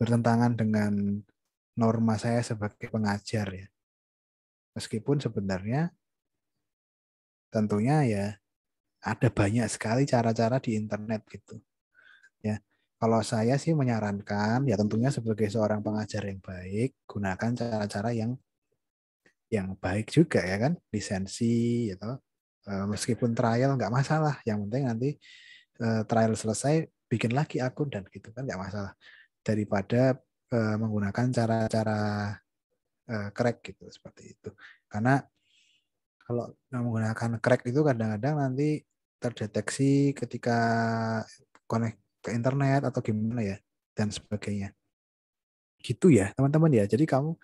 bertentangan dengan norma saya sebagai pengajar ya meskipun sebenarnya tentunya ya ada banyak sekali cara-cara di internet gitu. Ya, kalau saya sih menyarankan ya tentunya sebagai seorang pengajar yang baik gunakan cara-cara yang yang baik juga ya kan lisensi gitu meskipun trial nggak masalah yang penting nanti eh, trial selesai bikin lagi akun dan gitu kan nggak masalah daripada eh, menggunakan cara-cara crack gitu seperti itu karena kalau menggunakan crack itu kadang-kadang nanti terdeteksi ketika connect ke internet atau gimana ya dan sebagainya gitu ya teman-teman ya jadi kamu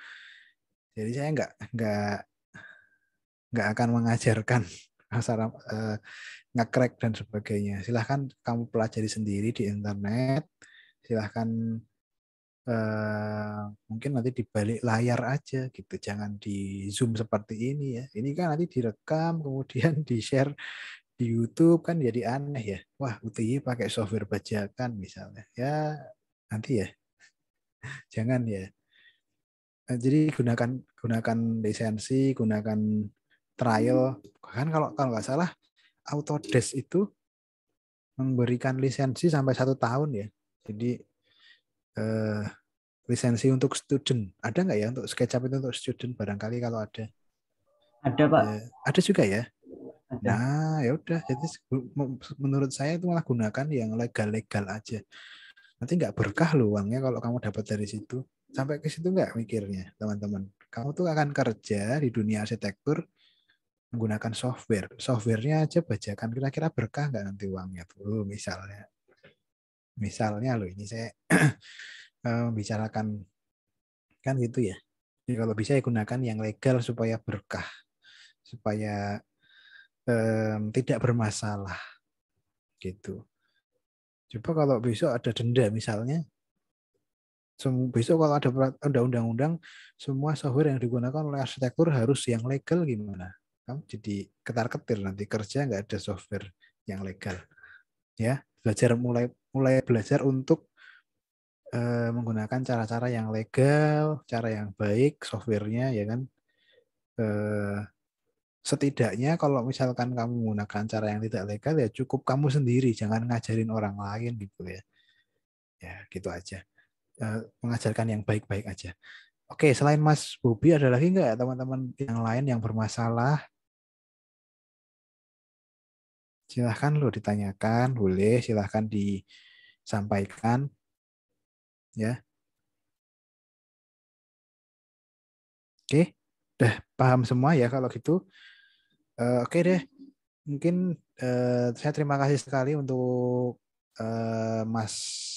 jadi saya nggak nggak nggak akan mengajarkan asal uh, eh, ngekrek dan sebagainya. Silahkan kamu pelajari sendiri di internet. Silahkan uh, mungkin nanti di balik layar aja gitu. Jangan di zoom seperti ini ya. Ini kan nanti direkam kemudian di share di YouTube kan jadi aneh ya. Wah, UTI pakai software bajakan misalnya. Ya, nanti ya. Jangan ya. Eh, jadi gunakan gunakan lisensi, gunakan trial. Kan kalau kalau nggak salah Autodesk itu memberikan lisensi sampai satu tahun ya. Jadi eh, lisensi untuk student. Ada nggak ya untuk SketchUp itu untuk student barangkali kalau ada? Ada pak. Eh, ada juga ya. Nah, ya udah. Jadi menurut saya itu malah gunakan yang legal-legal aja. Nanti nggak berkah loh uangnya kalau kamu dapat dari situ. Sampai ke situ nggak mikirnya, teman-teman. Kamu tuh akan kerja di dunia arsitektur menggunakan software. Softwarenya aja bajakan. Kira-kira berkah nggak nanti uangnya tuh misalnya. Misalnya loh ini saya eh, bicarakan kan gitu ya. Jadi kalau bisa ya gunakan yang legal supaya berkah supaya um, tidak bermasalah gitu coba kalau besok ada denda misalnya besok kalau ada ada undang-undang semua software yang digunakan oleh arsitektur harus yang legal gimana kamu jadi ketar ketir nanti kerja nggak ada software yang legal ya belajar mulai mulai belajar untuk eh, menggunakan cara-cara yang legal cara yang baik softwarenya ya kan eh, setidaknya kalau misalkan kamu menggunakan cara yang tidak legal ya cukup kamu sendiri jangan ngajarin orang lain gitu ya ya gitu aja eh, mengajarkan yang baik-baik aja oke selain Mas Bobi ada lagi nggak teman-teman yang lain yang bermasalah silahkan lo ditanyakan boleh silahkan disampaikan ya oke udah paham semua ya kalau gitu Eh, oke okay deh, mungkin uh, saya terima kasih sekali untuk uh, Mas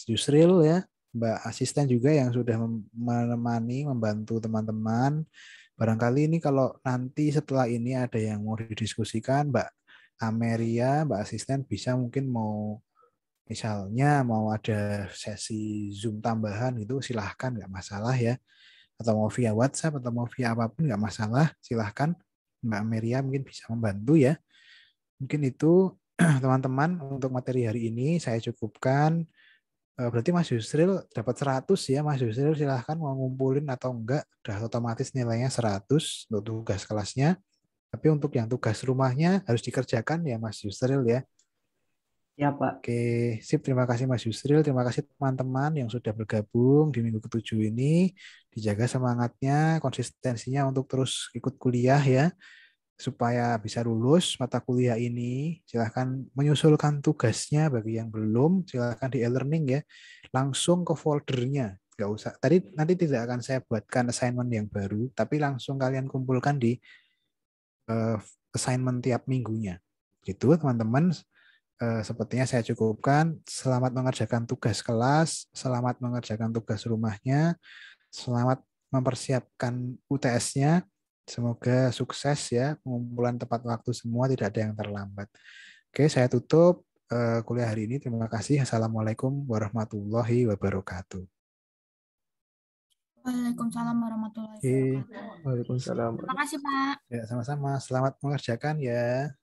Yusril ya, Mbak asisten juga yang sudah menemani, membantu teman-teman. Barangkali ini kalau nanti setelah ini ada yang mau didiskusikan, Mbak Ameria, Mbak asisten bisa mungkin mau misalnya mau ada sesi Zoom tambahan gitu, silahkan nggak masalah ya. Atau mau via WhatsApp atau mau via apapun nggak masalah, silahkan Mbak Meria mungkin bisa membantu ya. Mungkin itu teman-teman untuk materi hari ini saya cukupkan. Eh, berarti Mas Yusril dapat 100 ya. Mas Yusril silahkan mau ngumpulin atau enggak. Sudah otomatis nilainya 100 untuk tugas kelasnya. Tapi untuk yang tugas rumahnya harus dikerjakan ya Mas Yusril ya. Ya, Pak. Oke, sip. Terima kasih Mas Yusril. Terima kasih teman-teman yang sudah bergabung di minggu ketujuh ini. Dijaga semangatnya, konsistensinya untuk terus ikut kuliah ya. Supaya bisa lulus mata kuliah ini, silahkan menyusulkan tugasnya bagi yang belum, silahkan di e-learning ya. Langsung ke foldernya. Gak usah. Tadi nanti tidak akan saya buatkan assignment yang baru, tapi langsung kalian kumpulkan di uh, assignment tiap minggunya. Gitu, teman-teman Eh, sepertinya saya cukupkan. Selamat mengerjakan tugas kelas, selamat mengerjakan tugas rumahnya, selamat mempersiapkan UTS-nya. Semoga sukses ya, pengumpulan tepat waktu semua, tidak ada yang terlambat. Oke, saya tutup eh, kuliah hari ini. Terima kasih. Assalamualaikum warahmatullahi wabarakatuh. Waalaikumsalam warahmatullahi wabarakatuh. Waalaikumsalam. Terima kasih, Pak. Ya, sama-sama. Selamat mengerjakan ya.